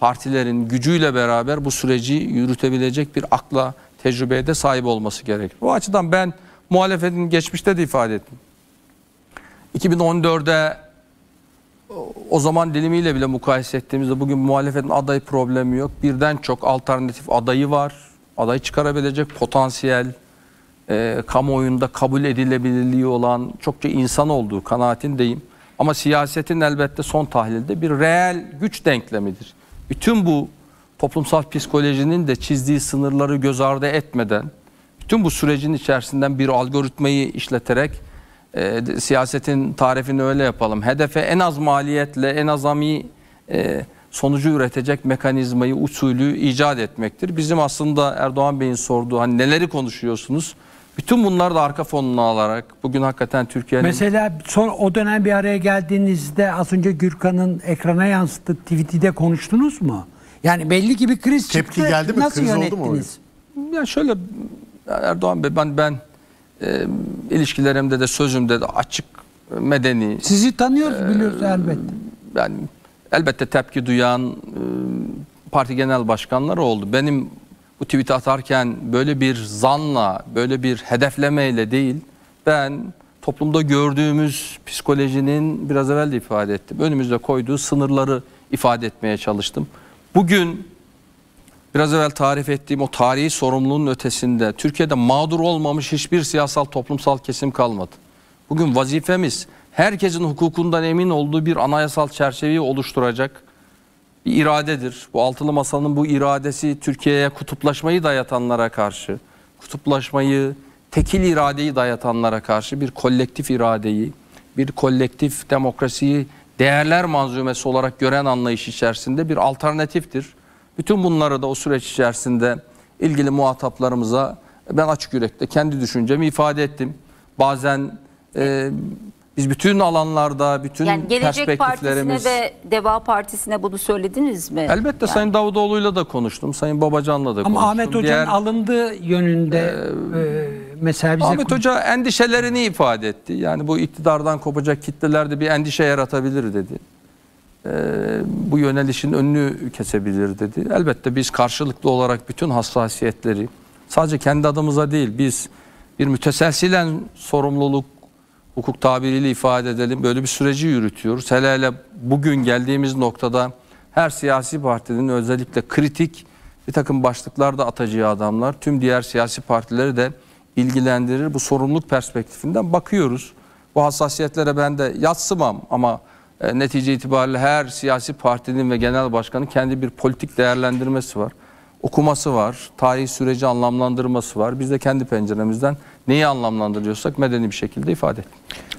partilerin gücüyle beraber bu süreci yürütebilecek bir akla, tecrübeye de sahip olması gerekir. Bu açıdan ben muhalefetin geçmişte de ifade ettim. 2014'e o zaman dilimiyle bile mukayese ettiğimizde bugün muhalefetin aday problemi yok. Birden çok alternatif adayı var. Aday çıkarabilecek potansiyel, e, kamuoyunda kabul edilebilirliği olan çokça insan olduğu kanaatindeyim. Ama siyasetin elbette son tahlilde bir reel güç denklemidir. Bütün bu toplumsal psikolojinin de çizdiği sınırları göz ardı etmeden, bütün bu sürecin içerisinden bir algoritmayı işleterek e, siyasetin tarifini öyle yapalım. Hedefe en az maliyetle, en azami e, sonucu üretecek mekanizmayı, usulü icat etmektir. Bizim aslında Erdoğan Bey'in sorduğu hani neleri konuşuyorsunuz? Bütün bunlar da arka fonunu alarak bugün hakikaten Türkiye'nin... Mesela son o dönem bir araya geldiğinizde az önce Gürkan'ın ekrana yansıttığı tweet'i konuştunuz mu? Yani belli ki bir kriz Tepki çıktı. geldi mi? Nasıl kriz yönettiniz? oldu mu? Ya şöyle Erdoğan Bey ben ben e, ilişkilerimde de sözümde de açık e, medeni. Sizi tanıyoruz e, biliyoruz elbette. Yani elbette tepki duyan e, parti genel başkanları oldu. Benim bu tweet atarken böyle bir zanla, böyle bir hedeflemeyle değil, ben toplumda gördüğümüz psikolojinin biraz evvel de ifade ettim. Önümüzde koyduğu sınırları ifade etmeye çalıştım. Bugün biraz evvel tarif ettiğim o tarihi sorumluluğun ötesinde Türkiye'de mağdur olmamış hiçbir siyasal toplumsal kesim kalmadı. Bugün vazifemiz herkesin hukukundan emin olduğu bir anayasal çerçeveyi oluşturacak bir iradedir. Bu altılı masanın bu iradesi Türkiye'ye kutuplaşmayı dayatanlara karşı, kutuplaşmayı, tekil iradeyi dayatanlara karşı bir kolektif iradeyi, bir kolektif demokrasiyi değerler manzumesi olarak gören anlayış içerisinde bir alternatiftir. Bütün bunları da o süreç içerisinde ilgili muhataplarımıza ben açık yürekte kendi düşüncemi ifade ettim. Bazen e, biz bütün alanlarda, bütün yani gelecek perspektiflerimiz... Gelecek Partisi'ne ve Deva Partisi'ne bunu söylediniz mi? Elbette yani. Sayın Davutoğlu'yla da konuştum, Sayın Babacan'la da Ama konuştum. Ama Ahmet Hoca'nın Diğer... alındığı yönünde ee, e, mesela bize... Ahmet Hoca endişelerini ifade etti. Yani bu iktidardan kopacak kitlelerde bir endişe yaratabilir dedi. E, bu yönelişin önünü kesebilir dedi. Elbette biz karşılıklı olarak bütün hassasiyetleri, sadece kendi adımıza değil biz bir müteselsilen sorumluluk hukuk tabiriyle ifade edelim böyle bir süreci yürütüyoruz. Hele hele bugün geldiğimiz noktada her siyasi partinin özellikle kritik bir takım başlıklar da atacağı adamlar tüm diğer siyasi partileri de ilgilendirir. Bu sorumluluk perspektifinden bakıyoruz. Bu hassasiyetlere ben de yatsımam ama e, netice itibariyle her siyasi partinin ve genel başkanın kendi bir politik değerlendirmesi var. Okuması var, tarihi süreci anlamlandırması var. Biz de kendi penceremizden neyi anlamlandırıyorsak medeni bir şekilde ifade et.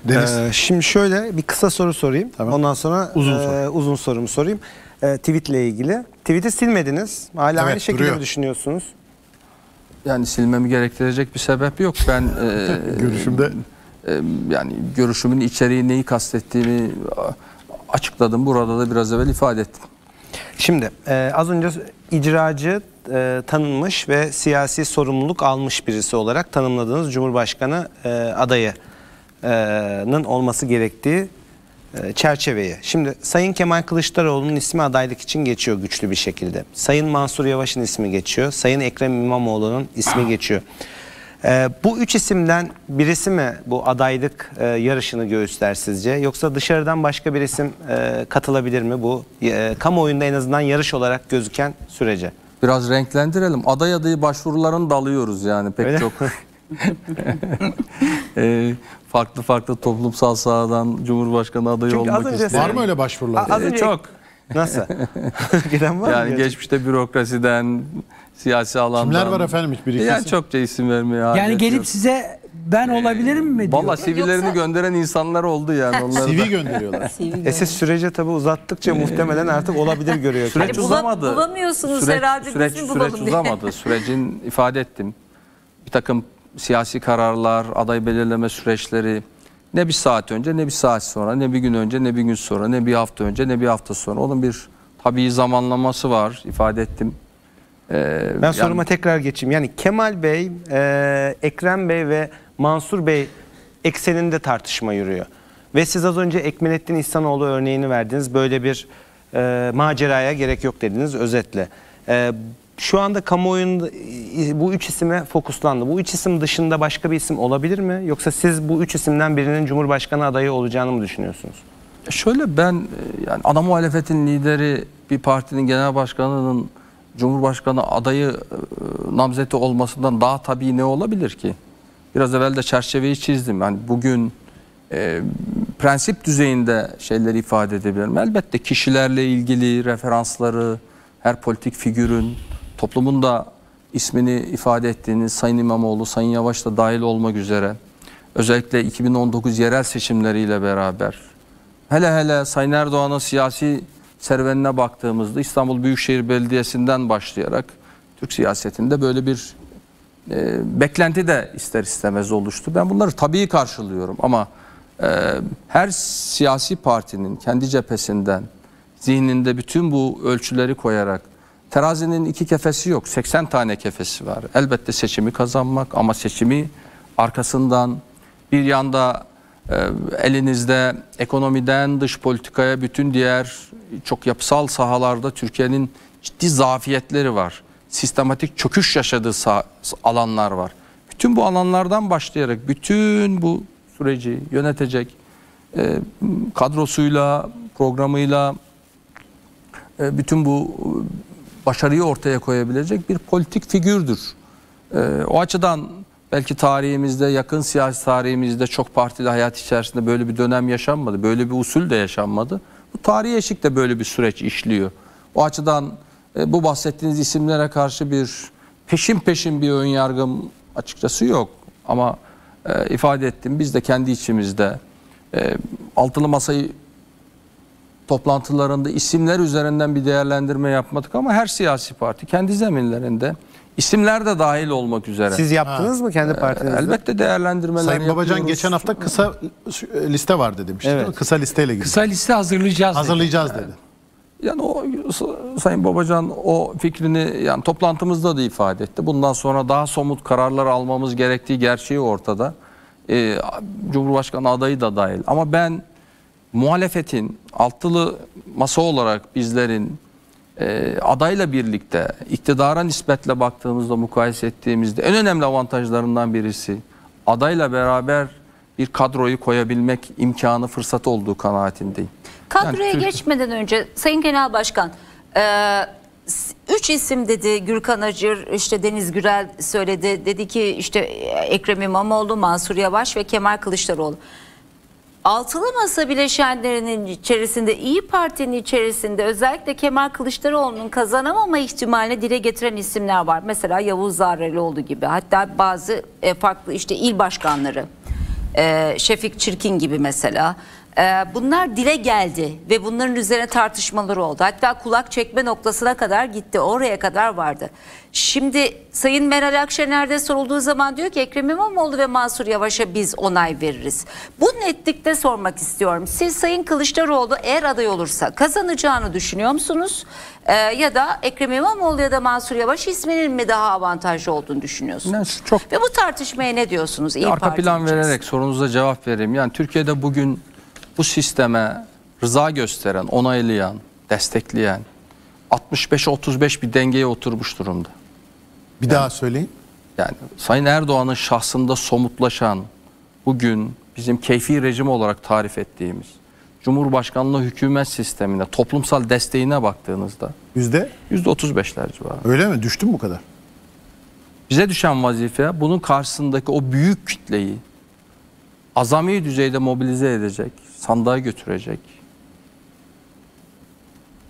Deniz. Ee, şimdi şöyle bir kısa soru sorayım. Tamam. Ondan sonra uzun, e, soru. e, uzun sorumu sorayım. E, tweetle ilgili. Tweet'i silmediniz. Hala evet, aynı şekilde duruyor. mi düşünüyorsunuz? Yani silmemi gerektirecek bir sebep yok. Ben e, [LAUGHS] görüşümde e, yani görüşümün içeriği neyi kastettiğimi açıkladım. Burada da biraz evvel ifade ettim. Şimdi e, az önce icracı e, tanınmış ve siyasi sorumluluk almış birisi olarak tanımladığınız Cumhurbaşkanı e, adayının olması gerektiği e, çerçeveye. Şimdi Sayın Kemal Kılıçdaroğlu'nun ismi adaylık için geçiyor güçlü bir şekilde. Sayın Mansur Yavaş'ın ismi geçiyor. Sayın Ekrem İmamoğlu'nun ismi geçiyor. E, bu üç isimden birisi mi bu adaylık e, yarışını göğüsler sizce? Yoksa dışarıdan başka bir isim e, katılabilir mi bu e, kamuoyunda en azından yarış olarak gözüken sürece? Biraz renklendirelim. Aday adayı başvurularını dalıyoruz yani pek Öyle. çok. [LAUGHS] e, farklı farklı toplumsal sahadan Cumhurbaşkanı adayı Çünkü olmak istiyor. Var mı öyle başvurular? Az ee, önce... Çok. Nasıl? [LAUGHS] Giden var yani mı? geçmişte bürokrasiden, siyasi alandan. Kimler var efendim hiç bir ikisi? Yani çokça isim vermeye Yani gelip size ben olabilirim mi Valla CV'lerini Yoksa... gönderen insanlar oldu yani onlara. CV gönderiyorlar. [LAUGHS] CV Esas sürece tabi uzattıkça muhtemelen artık olabilir görüyor. Süreç hani uzamadı. Bulamıyorsunuz süreç, herhalde süreç, bizim süreç uzamadı. Sürecin ifade ettim. Bir takım siyasi kararlar, aday belirleme süreçleri ne bir saat önce ne bir saat sonra ne bir gün önce ne bir gün sonra ne bir hafta önce ne bir hafta sonra. Onun bir tabii zamanlaması var ifade ettim. Ee, ben yani, soruma tekrar geçeyim. Yani Kemal Bey, e, Ekrem Bey ve Mansur Bey ekseninde tartışma yürüyor. Ve siz az önce Ekmelettin İhsanoğlu örneğini verdiniz. Böyle bir e, maceraya gerek yok dediniz özetle. E, şu anda kamuoyun e, bu üç isime fokuslandı. Bu üç isim dışında başka bir isim olabilir mi? Yoksa siz bu üç isimden birinin Cumhurbaşkanı adayı olacağını mı düşünüyorsunuz? E, şöyle ben e, yani ana muhalefetin lideri bir partinin genel başkanının Cumhurbaşkanı adayı namzeti olmasından daha tabii ne olabilir ki? biraz evvel de çerçeveyi çizdim. Yani bugün e, prensip düzeyinde şeyleri ifade edebilirim. Elbette kişilerle ilgili referansları, her politik figürün, toplumun da ismini ifade ettiğini Sayın İmamoğlu, Sayın Yavaş da dahil olmak üzere özellikle 2019 yerel seçimleriyle beraber hele hele Sayın Erdoğan'ın siyasi serüvenine baktığımızda İstanbul Büyükşehir Belediyesi'nden başlayarak Türk siyasetinde böyle bir e, beklenti de ister istemez oluştu. Ben bunları tabii karşılıyorum ama e, her siyasi partinin kendi cephesinden zihninde bütün bu ölçüleri koyarak terazinin iki kefesi yok. 80 tane kefesi var. Elbette seçimi kazanmak ama seçimi arkasından bir yanda e, elinizde ekonomiden dış politikaya bütün diğer çok yapısal sahalarda Türkiye'nin ciddi zafiyetleri var sistematik çöküş yaşadığı alanlar var. Bütün bu alanlardan başlayarak bütün bu süreci yönetecek e, kadrosuyla, programıyla e, bütün bu e, başarıyı ortaya koyabilecek bir politik figürdür. E, o açıdan belki tarihimizde, yakın siyasi tarihimizde çok partili hayat içerisinde böyle bir dönem yaşanmadı. Böyle bir usul de yaşanmadı. Bu tarihi eşikte böyle bir süreç işliyor. O açıdan e, bu bahsettiğiniz isimlere karşı bir peşin peşin bir ön yargım açıkçası yok. Ama e, ifade ettim biz de kendi içimizde e, altılı masayı toplantılarında isimler üzerinden bir değerlendirme yapmadık ama her siyasi parti kendi zeminlerinde isimler de dahil olmak üzere. Siz yaptınız ha. mı kendi e, partinizde? Elbette değerlendirmeler Sayın yapıyoruz. Babacan geçen hafta kısa e, liste var dedi Evet. Kısa listeyle gidiyor. Kısa liste hazırlayacağız. Hazırlayacağız dedi. dedi. Yani o Sayın Babacan o fikrini yani toplantımızda da ifade etti. Bundan sonra daha somut kararlar almamız gerektiği gerçeği ortada. Ee, Cumhurbaşkanı adayı da dahil. Ama ben muhalefetin altılı masa olarak bizlerin e, adayla birlikte iktidara nispetle baktığımızda mukayese ettiğimizde en önemli avantajlarından birisi adayla beraber bir kadroyu koyabilmek imkanı fırsat olduğu kanaatindeyim. Kadroya yani, geçmeden önce Sayın Genel Başkan, e, üç isim dedi Gürkan Acır, işte Deniz Gürel söyledi. Dedi ki işte Ekrem İmamoğlu, Mansur Yavaş ve Kemal Kılıçdaroğlu. Altılı masa bileşenlerinin içerisinde İyi Parti'nin içerisinde özellikle Kemal Kılıçdaroğlu'nun kazanamama ihtimalini dile getiren isimler var. Mesela Yavuz Zarrelioğlu gibi hatta bazı e, farklı işte il başkanları e, Şefik Çirkin gibi mesela ee, bunlar dile geldi ve bunların üzerine tartışmalar oldu. Hatta kulak çekme noktasına kadar gitti. Oraya kadar vardı. Şimdi Sayın Meral Akşener'de sorulduğu zaman diyor ki Ekrem İmamoğlu ve Mansur Yavaş'a biz onay veririz. Bu netlikte sormak istiyorum. Siz Sayın Kılıçdaroğlu eğer aday olursa kazanacağını düşünüyor musunuz? Ee, ya da Ekrem İmamoğlu ya da Mansur Yavaş isminin mi daha avantajlı olduğunu düşünüyorsunuz? Yani çok... Ve bu tartışmaya ne diyorsunuz? İyi Arka plan vererek sorunuza cevap vereyim. Yani Türkiye'de bugün bu sisteme rıza gösteren, onaylayan, destekleyen 65-35 bir dengeye oturmuş durumda. Bir yani, daha söyleyin. Yani Sayın Erdoğan'ın şahsında somutlaşan bugün bizim keyfi rejim olarak tarif ettiğimiz Cumhurbaşkanlığı hükümet Sisteminde toplumsal desteğine baktığınızda yüzde yüzde otuz beşler civarı. Öyle mi? düştün bu kadar? Bize düşen vazife bunun karşısındaki o büyük kitleyi azami düzeyde mobilize edecek, sandığa götürecek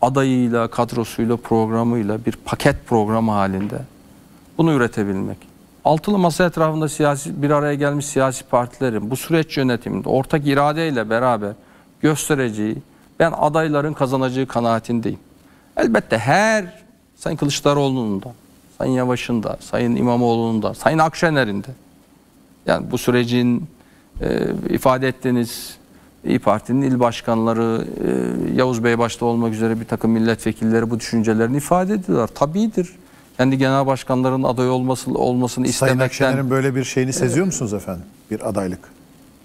adayıyla, kadrosuyla, programıyla bir paket programı halinde bunu üretebilmek. Altılı masa etrafında siyasi bir araya gelmiş siyasi partilerin bu süreç yönetiminde ortak iradeyle beraber göstereceği ben adayların kazanacağı kanaatindeyim. Elbette her Sayın Kılıçdaroğlu'nun da, Sayın Yavaş'ın da, Sayın İmamoğlu'nun da, Sayın Akşener'in de yani bu sürecin e, ifade ettiğiniz İyi Parti'nin il başkanları, e, Yavuz Bey başta olmak üzere bir takım milletvekilleri bu düşüncelerini ifade ediyorlar. Tabidir. Kendi genel başkanların aday olması, olmasını Sayın istemekten... Sayın Akşener'in böyle bir şeyini seziyor musunuz efendim? Bir adaylık.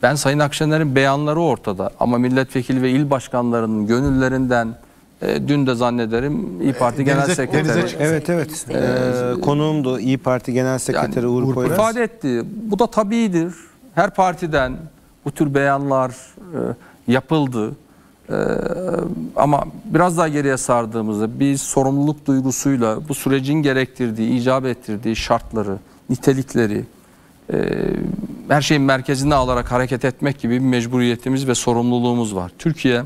Ben Sayın Akşener'in beyanları ortada. Ama milletvekili ve il başkanlarının gönüllerinden... E, dün de zannederim İyi Parti e, Genel denize, Sekreteri. Denize evet evet. E, Konuğumdu İyi Parti Genel Sekreteri yani, Uğur Koyraz. ifade etti. Bu da tabiidir. Her partiden bu tür beyanlar e, yapıldı. E, ama biraz daha geriye sardığımızda biz sorumluluk duygusuyla bu sürecin gerektirdiği, icap ettirdiği şartları, nitelikleri e, her şeyin merkezine alarak hareket etmek gibi bir mecburiyetimiz ve sorumluluğumuz var. Türkiye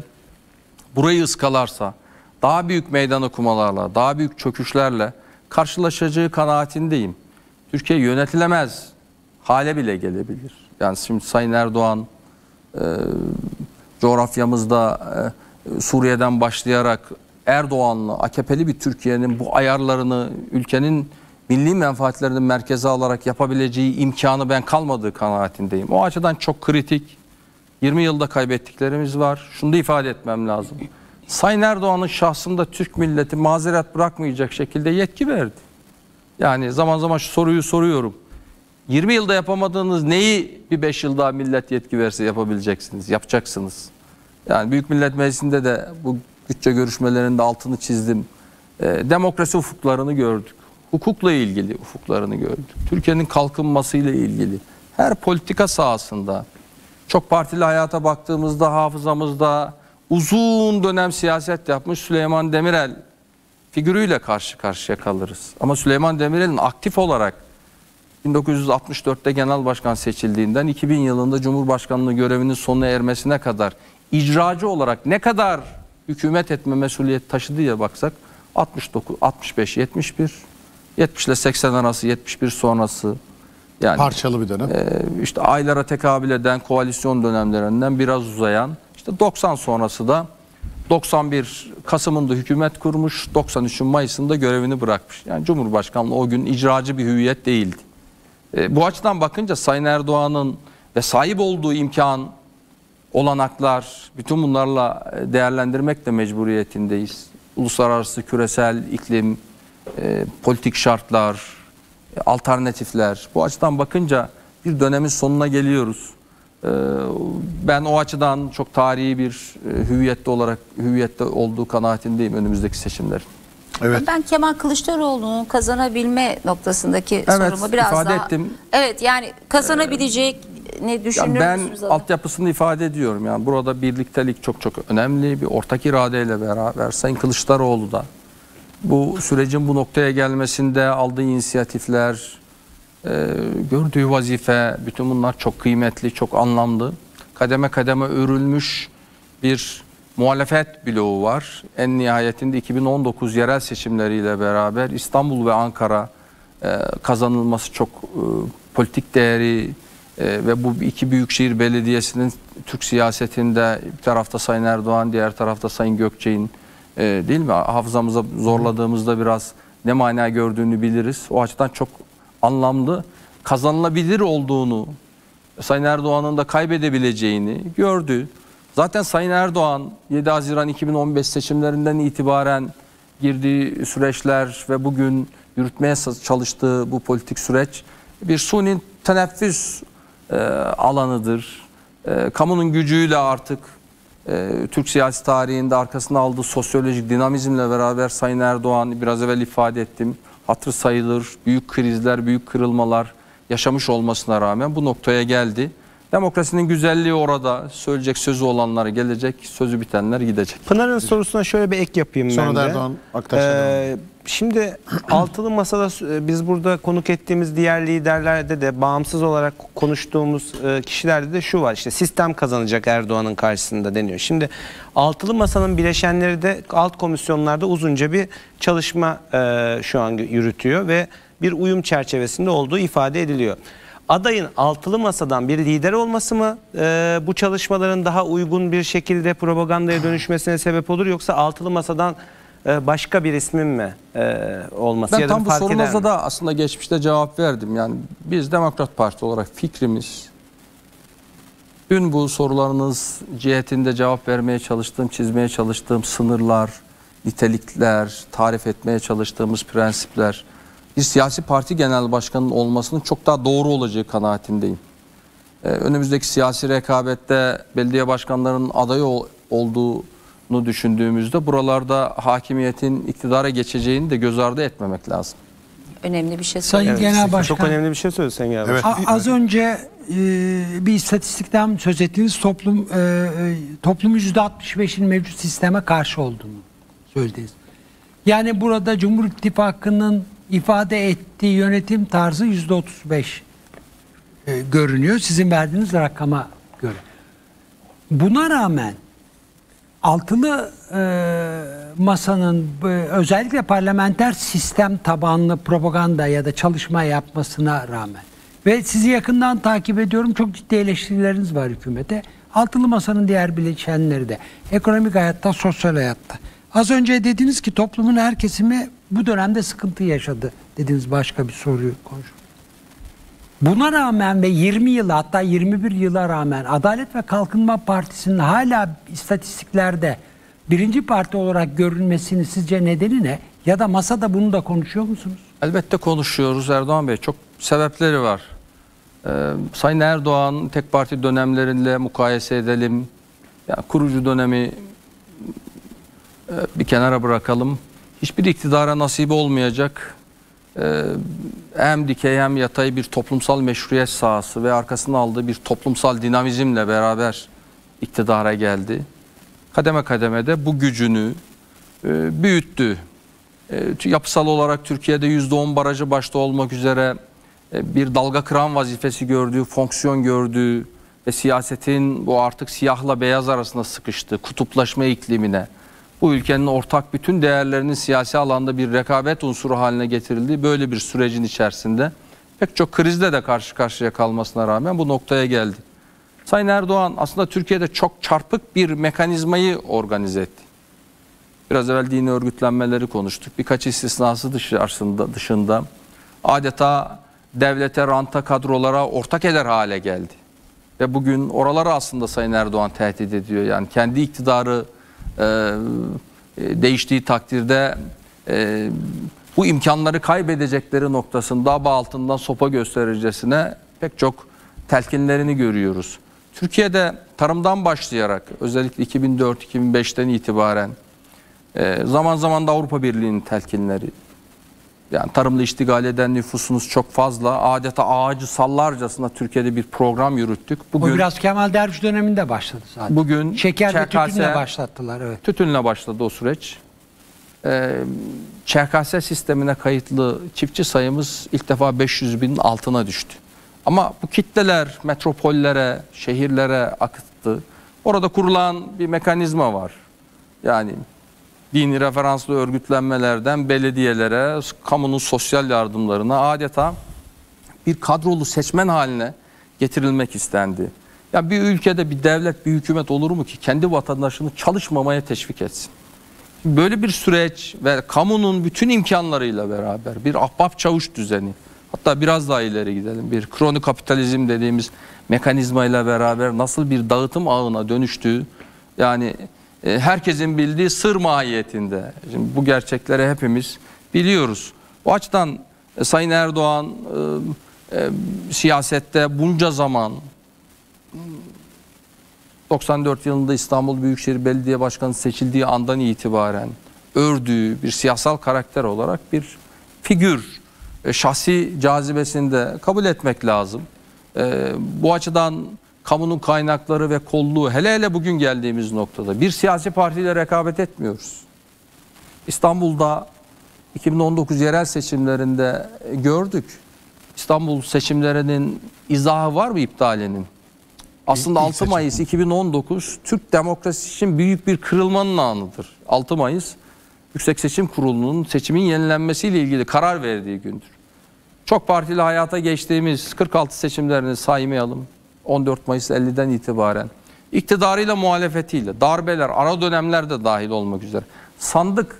burayı ıskalarsa daha büyük meydan okumalarla, daha büyük çöküşlerle karşılaşacağı kanaatindeyim. Türkiye yönetilemez hale bile gelebilir. Yani şimdi Sayın Erdoğan e, coğrafyamızda e, Suriye'den başlayarak Erdoğan'la AKP'li bir Türkiye'nin bu ayarlarını ülkenin milli menfaatlerini merkeze alarak yapabileceği imkanı ben kalmadığı kanaatindeyim. O açıdan çok kritik. 20 yılda kaybettiklerimiz var. Şunu da ifade etmem lazım. Sayın Erdoğan'ın şahsında Türk milleti mazeret bırakmayacak şekilde yetki verdi. Yani zaman zaman şu soruyu soruyorum. 20 yılda yapamadığınız neyi bir 5 yıl daha millet yetki verse yapabileceksiniz, yapacaksınız. Yani Büyük Millet Meclisi'nde de bu bütçe görüşmelerinde altını çizdim. E, demokrasi ufuklarını gördük. Hukukla ilgili ufuklarını gördük. Türkiye'nin kalkınmasıyla ilgili. Her politika sahasında, çok partili hayata baktığımızda hafızamızda uzun dönem siyaset yapmış Süleyman Demirel figürüyle karşı karşıya kalırız. Ama Süleyman Demirel'in aktif olarak 1964'te genel başkan seçildiğinden 2000 yılında Cumhurbaşkanlığı görevinin sonuna ermesine kadar icracı olarak ne kadar hükümet etme mesuliyeti taşıdı diye baksak 69, 65, 71, 70 ile 80 arası, 71 sonrası yani parçalı bir dönem. E, işte aylara tekabül eden koalisyon dönemlerinden biraz uzayan işte 90 sonrası da 91 Kasım'ında hükümet kurmuş, 93'ün Mayıs'ında görevini bırakmış. Yani Cumhurbaşkanlığı o gün icracı bir hüviyet değildi. E, bu açıdan bakınca Sayın Erdoğan'ın ve sahip olduğu imkan, olanaklar, bütün bunlarla e, değerlendirmek de mecburiyetindeyiz. Uluslararası, küresel, iklim, e, politik şartlar, e, alternatifler. Bu açıdan bakınca bir dönemin sonuna geliyoruz. E, ben o açıdan çok tarihi bir e, hüviyette olarak hüviyette olduğu kanaatindeyim önümüzdeki seçimlerin. Evet. Ben Kemal Kılıçdaroğlu'nun kazanabilme noktasındaki evet, sorumu biraz ifade daha... ettim. Evet yani kazanabilecek ee, ne düşünür ben musunuz? Ben altyapısını ifade ediyorum. Yani burada birliktelik çok çok önemli. Bir ortak iradeyle beraber Sayın Kılıçdaroğlu da bu sürecin bu noktaya gelmesinde aldığı inisiyatifler, e, gördüğü vazife bütün bunlar çok kıymetli, çok anlamlı. Kademe kademe örülmüş bir muhalefet bloğu var. En nihayetinde 2019 yerel seçimleriyle beraber İstanbul ve Ankara e, kazanılması çok e, politik değeri e, ve bu iki büyükşehir belediyesinin Türk siyasetinde bir tarafta Sayın Erdoğan, diğer tarafta Sayın Gökçe'nin e, değil mi? Hafızamıza zorladığımızda biraz ne mana gördüğünü biliriz. O açıdan çok anlamlı kazanılabilir olduğunu, Sayın Erdoğan'ın da kaybedebileceğini gördü. Zaten Sayın Erdoğan 7 Haziran 2015 seçimlerinden itibaren girdiği süreçler ve bugün yürütmeye çalıştığı bu politik süreç bir suni teneffüs e, alanıdır. E, kamunun gücüyle artık e, Türk siyasi tarihinde arkasına aldığı sosyolojik dinamizmle beraber Sayın Erdoğan biraz evvel ifade ettim. Hatır sayılır, büyük krizler, büyük kırılmalar yaşamış olmasına rağmen bu noktaya geldi. Demokrasinin güzelliği orada. Söyleyecek sözü olanlar gelecek, sözü bitenler gidecek. Pınar'ın sorusuna şöyle bir ek yapayım Sonra ben de. Erdoğan Aktaş'a ee, Şimdi [CLEARS THROAT] altılı masada e, biz burada konuk ettiğimiz diğer liderlerde de bağımsız olarak konuştuğumuz e, kişilerde de şu var işte sistem kazanacak Erdoğan'ın karşısında deniyor. Şimdi altılı masanın bileşenleri de alt komisyonlarda uzunca bir çalışma e, şu an yürütüyor ve bir uyum çerçevesinde olduğu ifade ediliyor adayın altılı masadan bir lider olması mı e, bu çalışmaların daha uygun bir şekilde propagandaya dönüşmesine sebep olur yoksa altılı masadan e, başka bir ismin mi e, olması? Ben tam bu sorumuza da aslında geçmişte cevap verdim. Yani biz Demokrat Parti olarak fikrimiz dün bu sorularınız cihetinde cevap vermeye çalıştığım, çizmeye çalıştığım sınırlar, nitelikler, tarif etmeye çalıştığımız prensipler bir siyasi parti genel başkanının olmasının çok daha doğru olacağı kanaatindeyim. Ee, önümüzdeki siyasi rekabette belediye başkanlarının adayı ol, olduğunu düşündüğümüzde buralarda hakimiyetin iktidara geçeceğini de göz ardı etmemek lazım. Önemli bir şey Sayın evet, Genel Başkan. Çok önemli bir şey söyledi Sayın Genel Başkan. Az önce e, bir istatistikten söz ettiniz. Toplum e, e toplum %65'in mevcut sisteme karşı olduğunu söylediniz. Yani burada Cumhur İttifakı'nın ifade ettiği yönetim tarzı yüzde otuz beş e, görünüyor. Sizin verdiğiniz rakama göre. Buna rağmen altılı e, masanın e, özellikle parlamenter sistem tabanlı propaganda ya da çalışma yapmasına rağmen ve sizi yakından takip ediyorum çok ciddi eleştirileriniz var hükümete. Altılı masanın diğer bileşenleri de ekonomik hayatta, sosyal hayatta. Az önce dediniz ki toplumun her kesimi bu dönemde sıkıntı yaşadı dediğiniz başka bir soruyu konuşalım. Buna rağmen ve 20 yıl hatta 21 yıla rağmen Adalet ve Kalkınma Partisi'nin hala istatistiklerde birinci parti olarak görülmesini sizce nedeni ne? Ya da masada bunu da konuşuyor musunuz? Elbette konuşuyoruz Erdoğan Bey. Çok sebepleri var. Ee, Sayın Erdoğan tek parti dönemlerinde mukayese edelim. Yani kurucu dönemi e, bir kenara bırakalım hiçbir iktidara nasip olmayacak e, hem dikey hem yatay bir toplumsal meşruiyet sahası ve arkasına aldığı bir toplumsal dinamizmle beraber iktidara geldi. Kademe kademe de bu gücünü e, büyüttü. E, yapısal olarak Türkiye'de %10 barajı başta olmak üzere bir dalga kıran vazifesi gördüğü, fonksiyon gördüğü ve siyasetin bu artık siyahla beyaz arasında sıkıştığı kutuplaşma iklimine, bu ülkenin ortak bütün değerlerinin siyasi alanda bir rekabet unsuru haline getirildiği böyle bir sürecin içerisinde pek çok krizle de karşı karşıya kalmasına rağmen bu noktaya geldi. Sayın Erdoğan aslında Türkiye'de çok çarpık bir mekanizmayı organize etti. Biraz evvel dini örgütlenmeleri konuştuk. Birkaç istisnası dışında, dışında adeta devlete, ranta, kadrolara ortak eder hale geldi. Ve bugün oraları aslında Sayın Erdoğan tehdit ediyor. Yani kendi iktidarı e, değiştiği takdirde e, bu imkanları kaybedecekleri noktasında aba altından sopa göstericesine pek çok telkinlerini görüyoruz. Türkiye'de tarımdan başlayarak özellikle 2004-2005'ten itibaren e, zaman zaman da Avrupa Birliği'nin telkinleri, yani tarımla iştigal eden nüfusunuz çok fazla. Adeta ağacı sallarcasına Türkiye'de bir program yürüttük. Bugün, o biraz Kemal Derviş döneminde başladı zaten. Bugün Şeker ÇKS, ve tütünle başlattılar. Evet. Tütünle başladı o süreç. Ee, ÇKS sistemine kayıtlı çiftçi sayımız ilk defa 500 binin altına düştü. Ama bu kitleler metropollere, şehirlere akıttı. Orada kurulan bir mekanizma var. Yani dini referanslı örgütlenmelerden belediyelere, kamunun sosyal yardımlarına adeta bir kadrolu seçmen haline getirilmek istendi. Ya bir ülkede bir devlet, bir hükümet olur mu ki kendi vatandaşını çalışmamaya teşvik etsin? böyle bir süreç ve kamunun bütün imkanlarıyla beraber bir ahbap çavuş düzeni, hatta biraz daha ileri gidelim bir kronik kapitalizm dediğimiz mekanizmayla beraber nasıl bir dağıtım ağına dönüştüğü yani e, herkesin bildiği sır mahiyetinde. Şimdi bu gerçekleri hepimiz biliyoruz. Bu açıdan e, Sayın Erdoğan e, siyasette bunca zaman 94 yılında İstanbul Büyükşehir Belediye Başkanı seçildiği andan itibaren ördüğü bir siyasal karakter olarak bir figür şahsi cazibesini de kabul etmek lazım. bu açıdan kamunun kaynakları ve kolluğu hele hele bugün geldiğimiz noktada bir siyasi partiyle rekabet etmiyoruz. İstanbul'da 2019 yerel seçimlerinde e, gördük. İstanbul seçimlerinin izahı var mı iptalinin? Aslında İlk 6 seçim. Mayıs 2019 Türk demokrasisi için büyük bir kırılmanın anıdır. 6 Mayıs Yüksek Seçim Kurulu'nun seçimin yenilenmesiyle ilgili karar verdiği gündür. Çok partili hayata geçtiğimiz 46 seçimlerini saymayalım. 14 Mayıs 50'den itibaren iktidarıyla muhalefetiyle, darbeler, ara dönemler de dahil olmak üzere sandık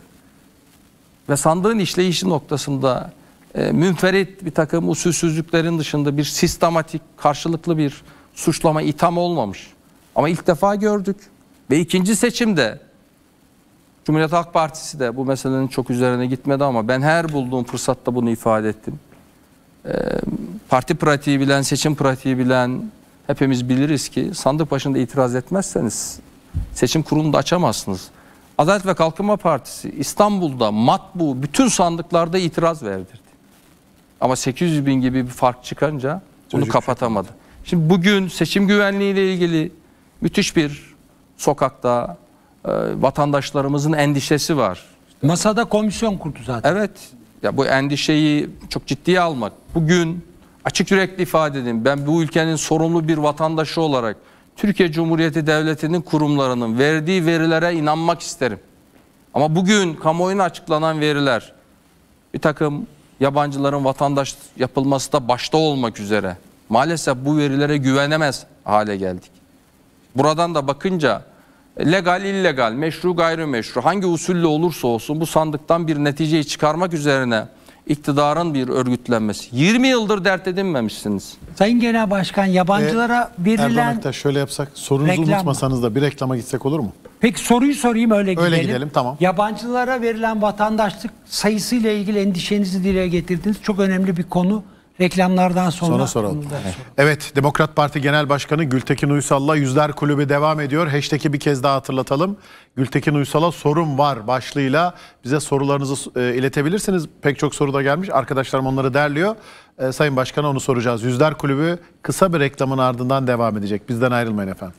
ve sandığın işleyişi noktasında e, münferit bir takım usulsüzlüklerin dışında bir sistematik, karşılıklı bir suçlama, itham olmamış. Ama ilk defa gördük. Ve ikinci seçimde Cumhuriyet Halk Partisi de bu meselenin çok üzerine gitmedi ama ben her bulduğum fırsatta bunu ifade ettim. E, parti pratiği bilen, seçim pratiği bilen, hepimiz biliriz ki sandık başında itiraz etmezseniz seçim kurulunu da açamazsınız. Adalet ve Kalkınma Partisi İstanbul'da matbu bütün sandıklarda itiraz verdirdi. Ama 800 bin gibi bir fark çıkınca bunu Çocuk kapatamadı. Şimdi bugün seçim güvenliğiyle ilgili müthiş bir sokakta e, vatandaşlarımızın endişesi var. Masada komisyon kurdu zaten. Evet. Ya bu endişeyi çok ciddiye almak. Bugün açık yürekli ifade edeyim. Ben bu ülkenin sorumlu bir vatandaşı olarak Türkiye Cumhuriyeti Devleti'nin kurumlarının verdiği verilere inanmak isterim. Ama bugün kamuoyuna açıklanan veriler bir takım yabancıların vatandaş yapılması da başta olmak üzere maalesef bu verilere güvenemez hale geldik. Buradan da bakınca legal illegal, meşru gayrimeşru hangi usulle olursa olsun bu sandıktan bir neticeyi çıkarmak üzerine iktidarın bir örgütlenmesi. 20 yıldır dert edinmemişsiniz. Sayın Genel Başkan yabancılara ee, verilen... Erdoğan Aktaş şöyle yapsak sorunuzu reklam. unutmasanız da bir reklama gitsek olur mu? Peki soruyu sorayım öyle gidelim. Öyle gidelim tamam. Yabancılara verilen vatandaşlık sayısıyla ilgili endişenizi dile getirdiniz. Çok önemli bir konu. Reklamlardan sonra. Sonra soralım. Sonra. Evet Demokrat Parti Genel Başkanı Gültekin Uysal'la Yüzler Kulübü devam ediyor. Hashtag'i bir kez daha hatırlatalım. Gültekin Uysal'a sorun var başlığıyla bize sorularınızı e, iletebilirsiniz. Pek çok soru da gelmiş. Arkadaşlarım onları derliyor. E, Sayın Başkan'a onu soracağız. Yüzler Kulübü kısa bir reklamın ardından devam edecek. Bizden ayrılmayın efendim.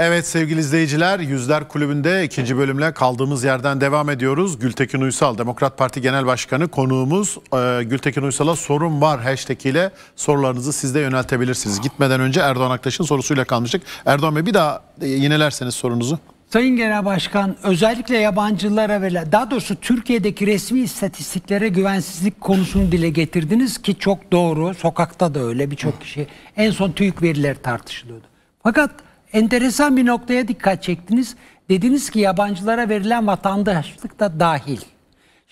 Evet sevgili izleyiciler Yüzler Kulübü'nde ikinci bölümle kaldığımız yerden devam ediyoruz. Gültekin Uysal Demokrat Parti Genel Başkanı konuğumuz ee, Gültekin Uysal'a sorun var hashtag ile sorularınızı siz de yöneltebilirsiniz. Gitmeden önce Erdoğan Aktaş'ın sorusuyla kalmıştık. Erdoğan Bey bir daha yinelerseniz sorunuzu. Sayın Genel Başkan özellikle yabancılara ve daha doğrusu Türkiye'deki resmi istatistiklere güvensizlik konusunu dile getirdiniz ki çok doğru. Sokakta da öyle birçok kişi en son TÜİK verileri tartışılıyordu. Fakat enteresan bir noktaya dikkat çektiniz. Dediniz ki yabancılara verilen vatandaşlık da dahil.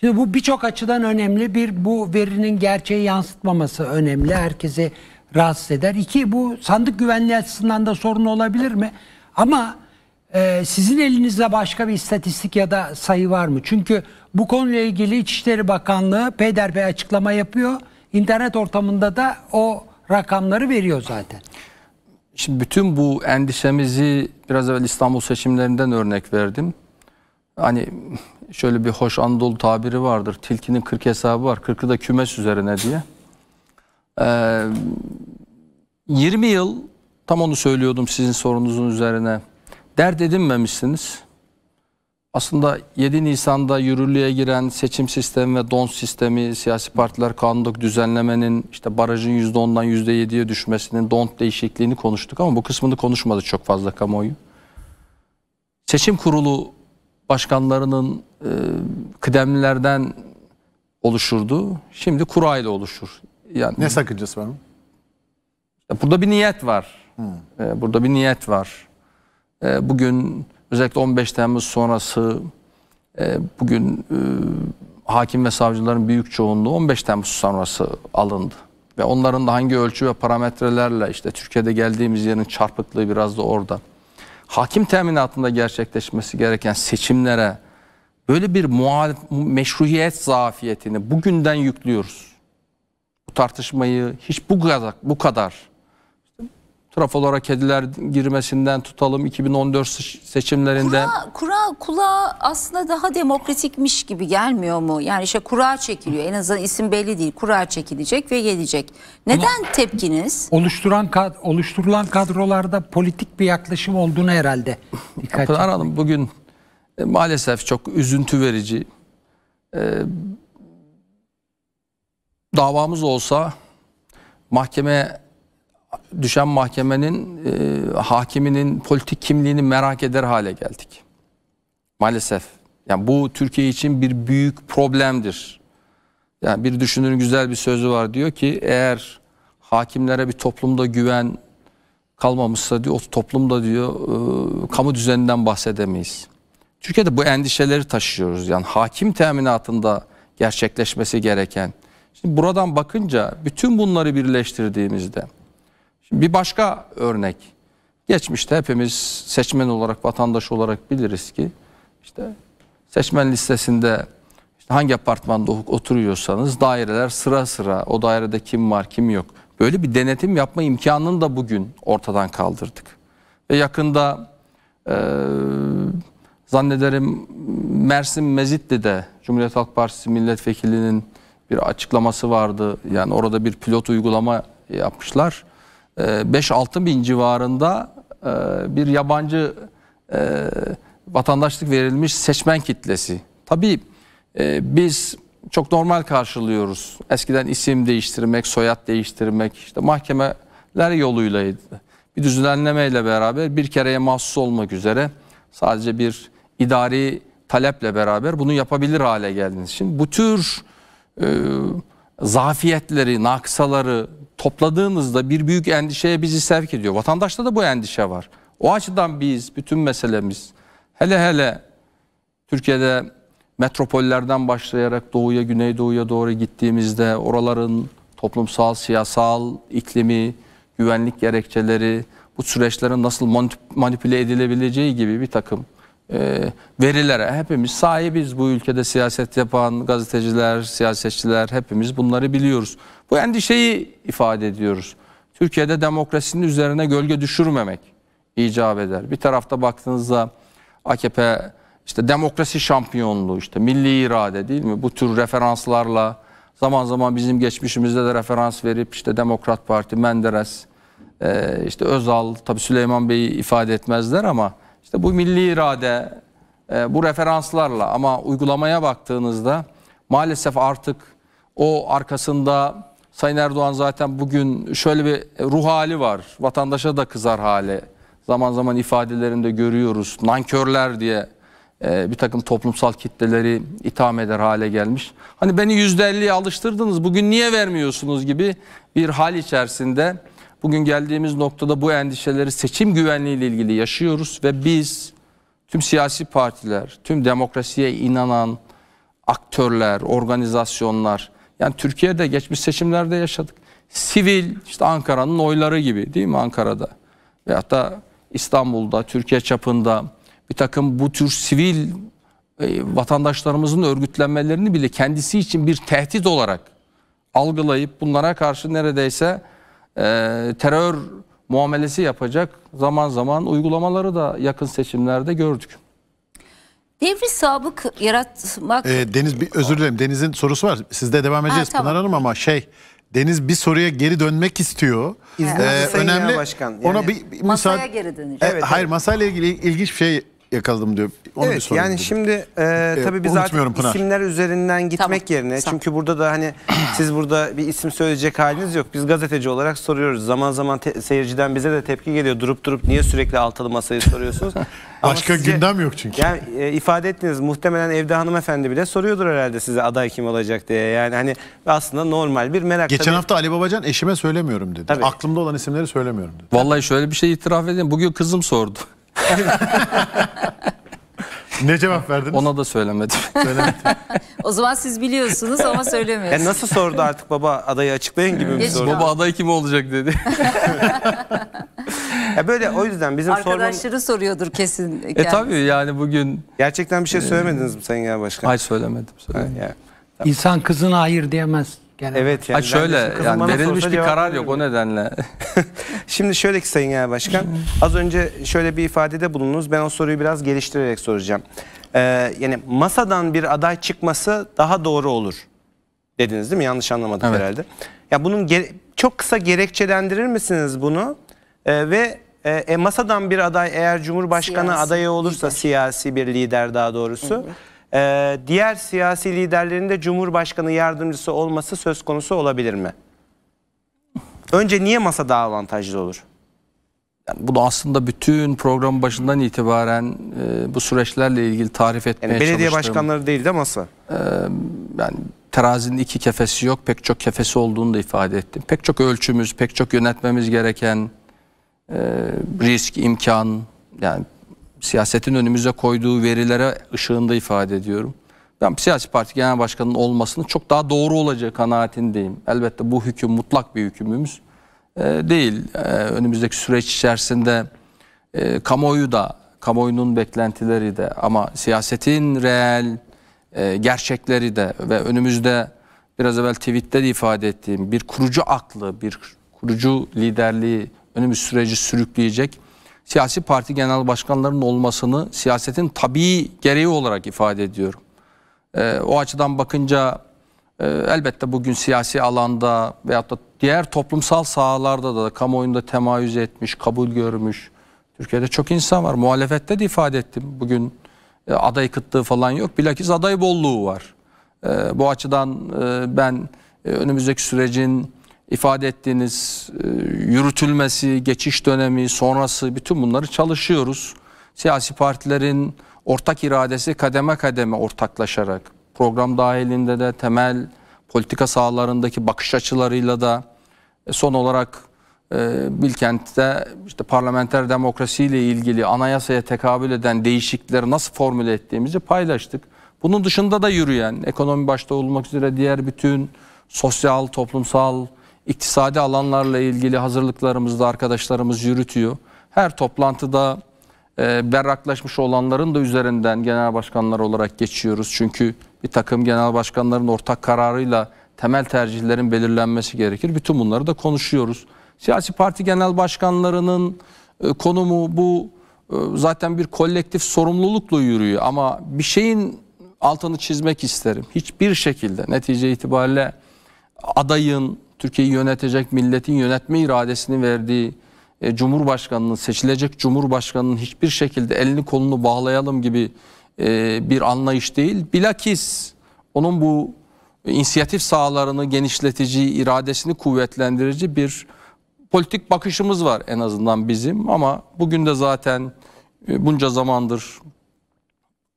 Şimdi bu birçok açıdan önemli. Bir, bu verinin gerçeği yansıtmaması önemli. Herkesi rahatsız eder. İki, bu sandık güvenliği açısından da sorun olabilir mi? Ama e, sizin elinizde başka bir istatistik ya da sayı var mı? Çünkü bu konuyla ilgili İçişleri Bakanlığı peyderpey açıklama yapıyor. İnternet ortamında da o rakamları veriyor zaten. Şimdi bütün bu endişemizi biraz evvel İstanbul seçimlerinden örnek verdim. Hani şöyle bir hoş Anadolu tabiri vardır. Tilkinin 40 hesabı var. 40'ı da kümes üzerine diye. Ee, 20 yıl tam onu söylüyordum sizin sorunuzun üzerine. Dert edinmemişsiniz. Aslında 7 Nisan'da yürürlüğe giren seçim sistemi ve don sistemi, siyasi partiler kanundaki düzenlemenin işte barajın %10'dan %7'ye düşmesinin don değişikliğini konuştuk ama bu kısmını konuşmadı çok fazla kamuoyu. Seçim kurulu başkanlarının e, kıdemlilerden oluşurdu. Şimdi kura ile oluşur. Yani ne sakıncası var mı? Burada bir niyet var. Hmm. Burada bir niyet var. E, bugün özellikle 15 Temmuz sonrası e, bugün e, hakim ve savcıların büyük çoğunluğu 15 Temmuz sonrası alındı. Ve onların da hangi ölçü ve parametrelerle işte Türkiye'de geldiğimiz yerin çarpıklığı biraz da orada. Hakim teminatında gerçekleşmesi gereken seçimlere böyle bir muhalif, meşruiyet zafiyetini bugünden yüklüyoruz. Bu tartışmayı hiç bu kadar, bu kadar trafolara kediler girmesinden tutalım 2014 seçimlerinde. Kura, kura kulağa aslında daha demokratikmiş gibi gelmiyor mu? Yani işte kura çekiliyor en azından isim belli değil kura çekilecek ve gelecek. Neden Ama tepkiniz? Oluşturan kad oluşturulan kadrolarda politik bir yaklaşım olduğunu herhalde Pınar Hanım bugün e, maalesef çok üzüntü verici. E, davamız olsa mahkemeye düşen mahkemenin e, hakiminin politik kimliğini merak eder hale geldik. Maalesef. Yani bu Türkiye için bir büyük problemdir. Yani bir düşünürün güzel bir sözü var diyor ki eğer hakimlere bir toplumda güven kalmamışsa diyor o toplumda diyor e, kamu düzeninden bahsedemeyiz. Türkiye'de bu endişeleri taşıyoruz. Yani hakim teminatında gerçekleşmesi gereken. Şimdi buradan bakınca bütün bunları birleştirdiğimizde Şimdi bir başka örnek. Geçmişte hepimiz seçmen olarak, vatandaş olarak biliriz ki işte seçmen listesinde işte hangi apartmanda oturuyorsanız daireler sıra sıra o dairede kim var kim yok. Böyle bir denetim yapma imkanını da bugün ortadan kaldırdık. Ve yakında e, zannederim Mersin Mezitli'de Cumhuriyet Halk Partisi milletvekilinin bir açıklaması vardı. Yani orada bir pilot uygulama yapmışlar. 5-6 ee, bin civarında e, bir yabancı e, vatandaşlık verilmiş seçmen kitlesi. Tabii e, biz çok normal karşılıyoruz. Eskiden isim değiştirmek, soyad değiştirmek işte mahkemeler yoluylaydı. Bir düzenlemeyle beraber bir kereye mahsus olmak üzere sadece bir idari taleple beraber bunu yapabilir hale geldiniz. Şimdi bu tür e, zafiyetleri, naksaları topladığınızda bir büyük endişeye bizi sevk ediyor. Vatandaşta da bu endişe var. O açıdan biz bütün meselemiz hele hele Türkiye'de metropollerden başlayarak doğuya güneydoğuya doğru gittiğimizde oraların toplumsal, siyasal iklimi, güvenlik gerekçeleri, bu süreçlerin nasıl manipüle edilebileceği gibi bir takım e, verilere hepimiz sahibiz. Bu ülkede siyaset yapan gazeteciler, siyasetçiler hepimiz bunları biliyoruz. Bu endişeyi ifade ediyoruz. Türkiye'de demokrasinin üzerine gölge düşürmemek icap eder. Bir tarafta baktığınızda AKP işte demokrasi şampiyonluğu işte milli irade değil mi? Bu tür referanslarla zaman zaman bizim geçmişimizde de referans verip işte Demokrat Parti, Menderes, e, işte Özal, tabii Süleyman Bey ifade etmezler ama işte bu milli irade, e, bu referanslarla ama uygulamaya baktığınızda maalesef artık o arkasında Sayın Erdoğan zaten bugün şöyle bir ruh hali var. Vatandaşa da kızar hali. Zaman zaman ifadelerinde görüyoruz. Nankörler diye e, bir takım toplumsal kitleleri itham eder hale gelmiş. Hani beni %50'ye alıştırdınız bugün niye vermiyorsunuz gibi bir hal içerisinde bugün geldiğimiz noktada bu endişeleri seçim güvenliği ile ilgili yaşıyoruz ve biz tüm siyasi partiler, tüm demokrasiye inanan aktörler, organizasyonlar yani Türkiye'de geçmiş seçimlerde yaşadık. Sivil işte Ankara'nın oyları gibi değil mi Ankara'da? Veyahut da İstanbul'da, Türkiye çapında bir takım bu tür sivil e, vatandaşlarımızın örgütlenmelerini bile kendisi için bir tehdit olarak algılayıp bunlara karşı neredeyse e, terör muamelesi yapacak zaman zaman uygulamaları da yakın seçimlerde gördük. Devri sabık yaratmak... Ee, Deniz bir özür dilerim. Deniz'in sorusu var. Sizde devam edeceğiz ha, tamam. Pınar Hanım ama şey... Deniz bir soruya geri dönmek istiyor. ee, önemli. Başkan. Yani ona bir, bir masaya müsaade... geri dönecek. Evet, hayır evet. masayla ilgili ilginç bir şey yakaladım diyor. Onu evet yani dedim. şimdi e, e tabii biz artık Pınar. isimler üzerinden gitmek tamam, yerine tamam. çünkü burada da hani [CLEARS THROAT] siz burada bir isim söyleyecek haliniz yok. Biz gazeteci olarak soruyoruz. Zaman zaman seyirciden bize de tepki geliyor. Durup durup niye sürekli altılı masayı soruyorsunuz? [LAUGHS] Başka size, gündem yok çünkü. Yani e, ifade ettiniz muhtemelen evde hanımefendi bile soruyordur herhalde size aday kim olacak diye. Yani hani aslında normal bir merak. Geçen tabii. hafta Ali Babacan eşime söylemiyorum dedi. Tabii. Aklımda olan isimleri söylemiyorum dedi. Vallahi şöyle bir şey itiraf edeyim. Bugün kızım sordu ne cevap verdiniz? Ona da söylemedim. söylemedim. [LAUGHS] o zaman siz biliyorsunuz ama söylemiyorsunuz. Yani nasıl sordu artık baba adayı açıklayın gibi mi sordu? Baba aday kim olacak dedi. [LAUGHS] ya böyle o yüzden bizim Arkadaşları sormam... soruyordur kesin. Kendisi. E tabii yani bugün... Gerçekten bir şey ee, söylemediniz mi Sayın Genel Başkan? Hayır söylemedim. söylemedim. Ha, yani. İnsan kızına hayır diyemez. Genel evet yani. Ha şöyle yani verilmiş bir karar yok o nedenle. [LAUGHS] Şimdi şöyle ki Sayın Genel Başkan [LAUGHS] az önce şöyle bir ifadede bulundunuz. Ben o soruyu biraz geliştirerek soracağım. Ee, yani masadan bir aday çıkması daha doğru olur dediniz değil mi? Yanlış anlamadım evet. herhalde. Ya bunun çok kısa gerekçelendirir misiniz bunu? Ee, ve e, e, masadan bir aday eğer Cumhurbaşkanı siyasi adayı olursa lider. siyasi bir lider daha doğrusu. Hı hı e, diğer siyasi liderlerin de Cumhurbaşkanı yardımcısı olması söz konusu olabilir mi? Önce niye masa daha avantajlı olur? Yani bu da aslında bütün program başından itibaren e, bu süreçlerle ilgili tarif etmeye yani belediye çalıştığım... başkanları değil de masa. E, yani terazinin iki kefesi yok, pek çok kefesi olduğunu da ifade ettim. Pek çok ölçümüz, pek çok yönetmemiz gereken e, risk, imkan, yani siyasetin önümüze koyduğu verilere ışığında ifade ediyorum. Ben siyasi parti genel başkanının olmasını çok daha doğru olacağı kanaatindeyim. Elbette bu hüküm mutlak bir hükümümüz e, değil. E, önümüzdeki süreç içerisinde e, kamuoyu da, kamuoyunun beklentileri de ama siyasetin reel e, gerçekleri de ve önümüzde biraz evvel tweette de ifade ettiğim bir kurucu aklı, bir kurucu liderliği önümüz süreci sürükleyecek siyasi parti genel başkanlarının olmasını siyasetin tabii gereği olarak ifade ediyorum. E, o açıdan bakınca e, elbette bugün siyasi alanda veyahut da diğer toplumsal sahalarda da kamuoyunda temayüz etmiş, kabul görmüş. Türkiye'de çok insan var. Muhalefette de ifade ettim. Bugün e, aday kıtlığı falan yok. Bilakis aday bolluğu var. E, bu açıdan e, ben e, önümüzdeki sürecin ifade ettiğiniz e, yürütülmesi, geçiş dönemi, sonrası bütün bunları çalışıyoruz. Siyasi partilerin ortak iradesi kademe kademe ortaklaşarak program dahilinde de temel politika sahalarındaki bakış açılarıyla da e, son olarak e, Bilkent'te işte parlamenter demokrasiyle ilgili anayasaya tekabül eden değişiklikleri nasıl formüle ettiğimizi paylaştık. Bunun dışında da yürüyen ekonomi başta olmak üzere diğer bütün sosyal, toplumsal, iktisadi alanlarla ilgili hazırlıklarımızda arkadaşlarımız yürütüyor. Her toplantıda e, berraklaşmış olanların da üzerinden genel başkanlar olarak geçiyoruz. Çünkü bir takım genel başkanların ortak kararıyla temel tercihlerin belirlenmesi gerekir. Bütün bunları da konuşuyoruz. Siyasi parti genel başkanlarının e, konumu bu e, zaten bir kolektif sorumlulukla yürüyor ama bir şeyin altını çizmek isterim. Hiçbir şekilde netice itibariyle adayın Türkiye'yi yönetecek milletin yönetme iradesini verdiği e, Cumhurbaşkanı'nın seçilecek Cumhurbaşkanı'nın hiçbir şekilde elini kolunu bağlayalım gibi e, bir anlayış değil. Bilakis onun bu inisiyatif sahalarını genişletici, iradesini kuvvetlendirici bir politik bakışımız var en azından bizim ama bugün de zaten e, bunca zamandır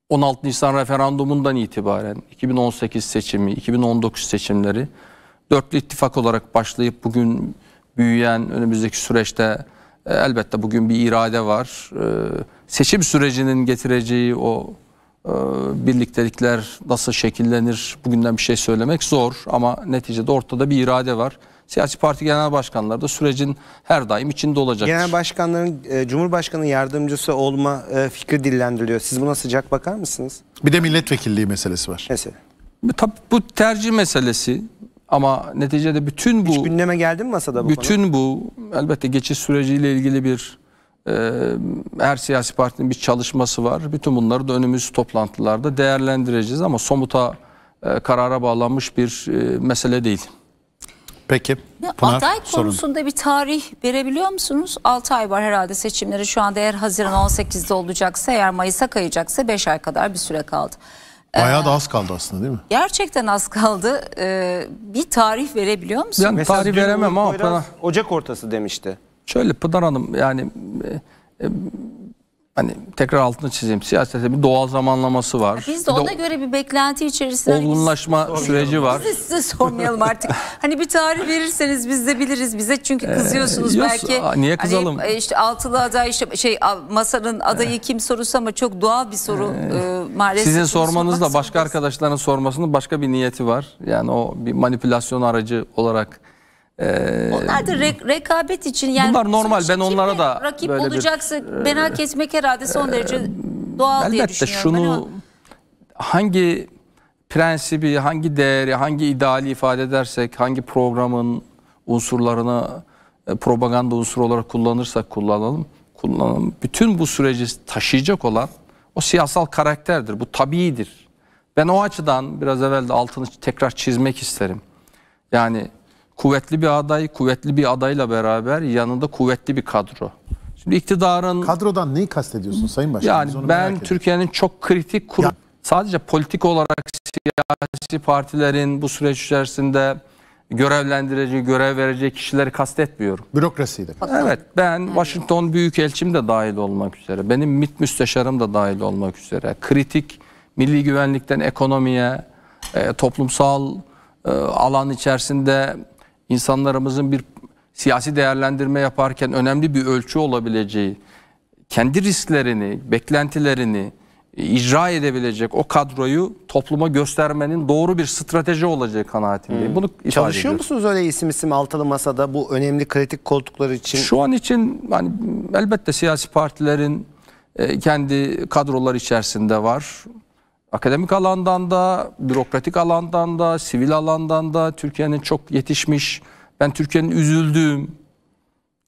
16 Nisan referandumundan itibaren 2018 seçimi, 2019 seçimleri dörtlü ittifak olarak başlayıp bugün büyüyen önümüzdeki süreçte e, elbette bugün bir irade var. E, seçim sürecinin getireceği o e, birliktelikler nasıl şekillenir bugünden bir şey söylemek zor ama neticede ortada bir irade var. Siyasi parti genel başkanları da sürecin her daim içinde olacak. Genel başkanların e, Cumhurbaşkanı yardımcısı olma e, fikri dillendiriliyor. Siz buna sıcak bakar mısınız? Bir de milletvekilliği meselesi var. Mesela. Tabii bu tercih meselesi. Ama neticede bütün bu... Hiç gündeme geldi mi masada bu Bütün konu? bu elbette geçiş süreciyle ilgili bir e, her siyasi partinin bir çalışması var. Bütün bunları da önümüz toplantılarda değerlendireceğiz ama somuta e, karara bağlanmış bir e, mesele değil. Peki. Pınar, aday konusunda sorun. bir tarih verebiliyor musunuz? 6 ay var herhalde seçimleri şu anda eğer Haziran 18'de olacaksa eğer Mayıs'a kayacaksa 5 ay kadar bir süre kaldı. Bayağı da ee, az kaldı aslında değil mi? Gerçekten az kaldı. Ee, bir tarih verebiliyor musun? Yani tarih veremem ama Ocak ortası demişti. Şöyle Pınar Hanım yani e, e, hani tekrar altını çizeyim siyasette bir doğal zamanlaması var. biz de ona göre bir beklenti içerisinde hani olgunlaşma biz, süreci var. Biz size sormayalım artık. [LAUGHS] hani bir tarih verirseniz biz de biliriz bize çünkü ee, kızıyorsunuz ee, belki. Yok, niye hani kızalım? Hani işte altılı aday işte şey masanın ee. adayı ee, kim sorusu ama çok doğal bir soru ee, e, maalesef. Sizin sormanız da başka arkadaşların sormasının başka bir niyeti var. Yani o bir manipülasyon aracı olarak ee, Onlar da re rekabet için yani bunlar normal. Ben onlara da rakip böyle olacaksa bir, merak e, etmek herhalde son derece e, doğal diye düşünüyorum. Elbette şunu hangi prensibi, hangi değeri, hangi ideali ifade edersek, hangi programın unsurlarını e, propaganda unsuru olarak kullanırsak kullanalım, kullanalım. Bütün bu süreci taşıyacak olan o siyasal karakterdir. Bu tabidir. Ben o açıdan biraz evvel de altını tekrar çizmek isterim. Yani kuvvetli bir aday, kuvvetli bir adayla beraber yanında kuvvetli bir kadro. Şimdi iktidarın... Kadrodan neyi kastediyorsun Sayın Başkanım? Yani ben Türkiye'nin çok kritik kurum... Ya. Sadece politik olarak siyasi partilerin bu süreç içerisinde görevlendireceği, görev vereceği kişileri kastetmiyorum. Bürokrasiyi de. Evet ben Washington Büyükelçim de dahil olmak üzere, benim MİT Müsteşarım da dahil olmak üzere, kritik milli güvenlikten ekonomiye, e, toplumsal e, alan içerisinde insanlarımızın bir siyasi değerlendirme yaparken önemli bir ölçü olabileceği, kendi risklerini, beklentilerini e, icra edebilecek o kadroyu topluma göstermenin doğru bir strateji olacağı kanaatindeyim. Hmm. Bunu Çalışıyor ediyorum. musunuz öyle isim isim altılı masada bu önemli kritik koltuklar için? Şu an için hani elbette siyasi partilerin e, kendi kadrolar içerisinde var akademik alandan da, bürokratik alandan da, sivil alandan da Türkiye'nin çok yetişmiş, ben Türkiye'nin üzüldüğüm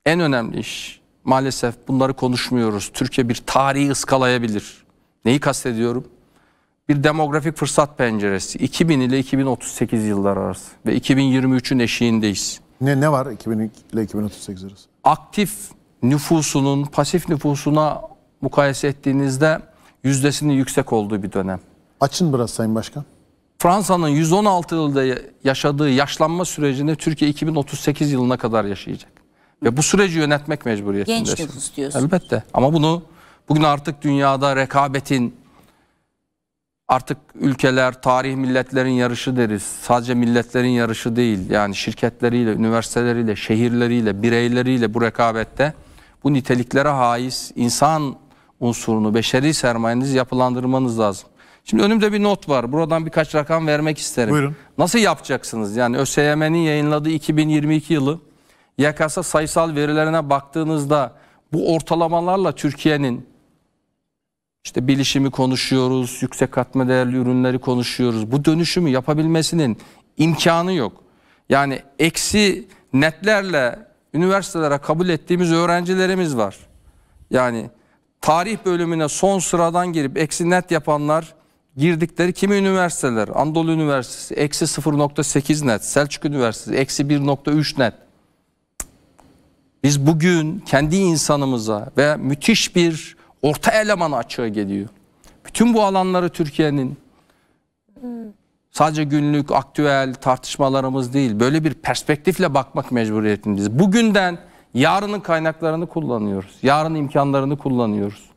en önemli iş. Maalesef bunları konuşmuyoruz. Türkiye bir tarihi ıskalayabilir. Neyi kastediyorum? Bir demografik fırsat penceresi. 2000 ile 2038 yıllar arası ve 2023'ün eşiğindeyiz. Ne ne var 2000 ile 2038 arası? Aktif nüfusunun pasif nüfusuna mukayese ettiğinizde yüzdesinin yüksek olduğu bir dönem. Açın biraz Sayın Başkan. Fransa'nın 116 yılda yaşadığı yaşlanma sürecini Türkiye 2038 yılına kadar yaşayacak. Ve bu süreci yönetmek mecburiyetindesin. Genç nüfus diyorsun. Elbette ama bunu bugün artık dünyada rekabetin artık ülkeler, tarih milletlerin yarışı deriz. Sadece milletlerin yarışı değil. Yani şirketleriyle, üniversiteleriyle, şehirleriyle, bireyleriyle bu rekabette bu niteliklere haiz insan unsurunu, beşeri sermayenizi yapılandırmanız lazım. Şimdi önümde bir not var. Buradan birkaç rakam vermek isterim. Buyurun. Nasıl yapacaksınız? Yani ÖSYM'nin yayınladığı 2022 yılı YKS sayısal verilerine baktığınızda bu ortalamalarla Türkiye'nin işte bilişimi konuşuyoruz, yüksek katma değerli ürünleri konuşuyoruz. Bu dönüşümü yapabilmesinin imkanı yok. Yani eksi netlerle üniversitelere kabul ettiğimiz öğrencilerimiz var. Yani tarih bölümüne son sıradan girip eksi net yapanlar girdikleri kimi üniversiteler Anadolu Üniversitesi eksi 0.8 net Selçuk Üniversitesi eksi 1.3 net biz bugün kendi insanımıza ve müthiş bir orta eleman açığa geliyor. Bütün bu alanları Türkiye'nin sadece günlük aktüel tartışmalarımız değil böyle bir perspektifle bakmak mecburiyetindeyiz. Bugünden yarının kaynaklarını kullanıyoruz. Yarın imkanlarını kullanıyoruz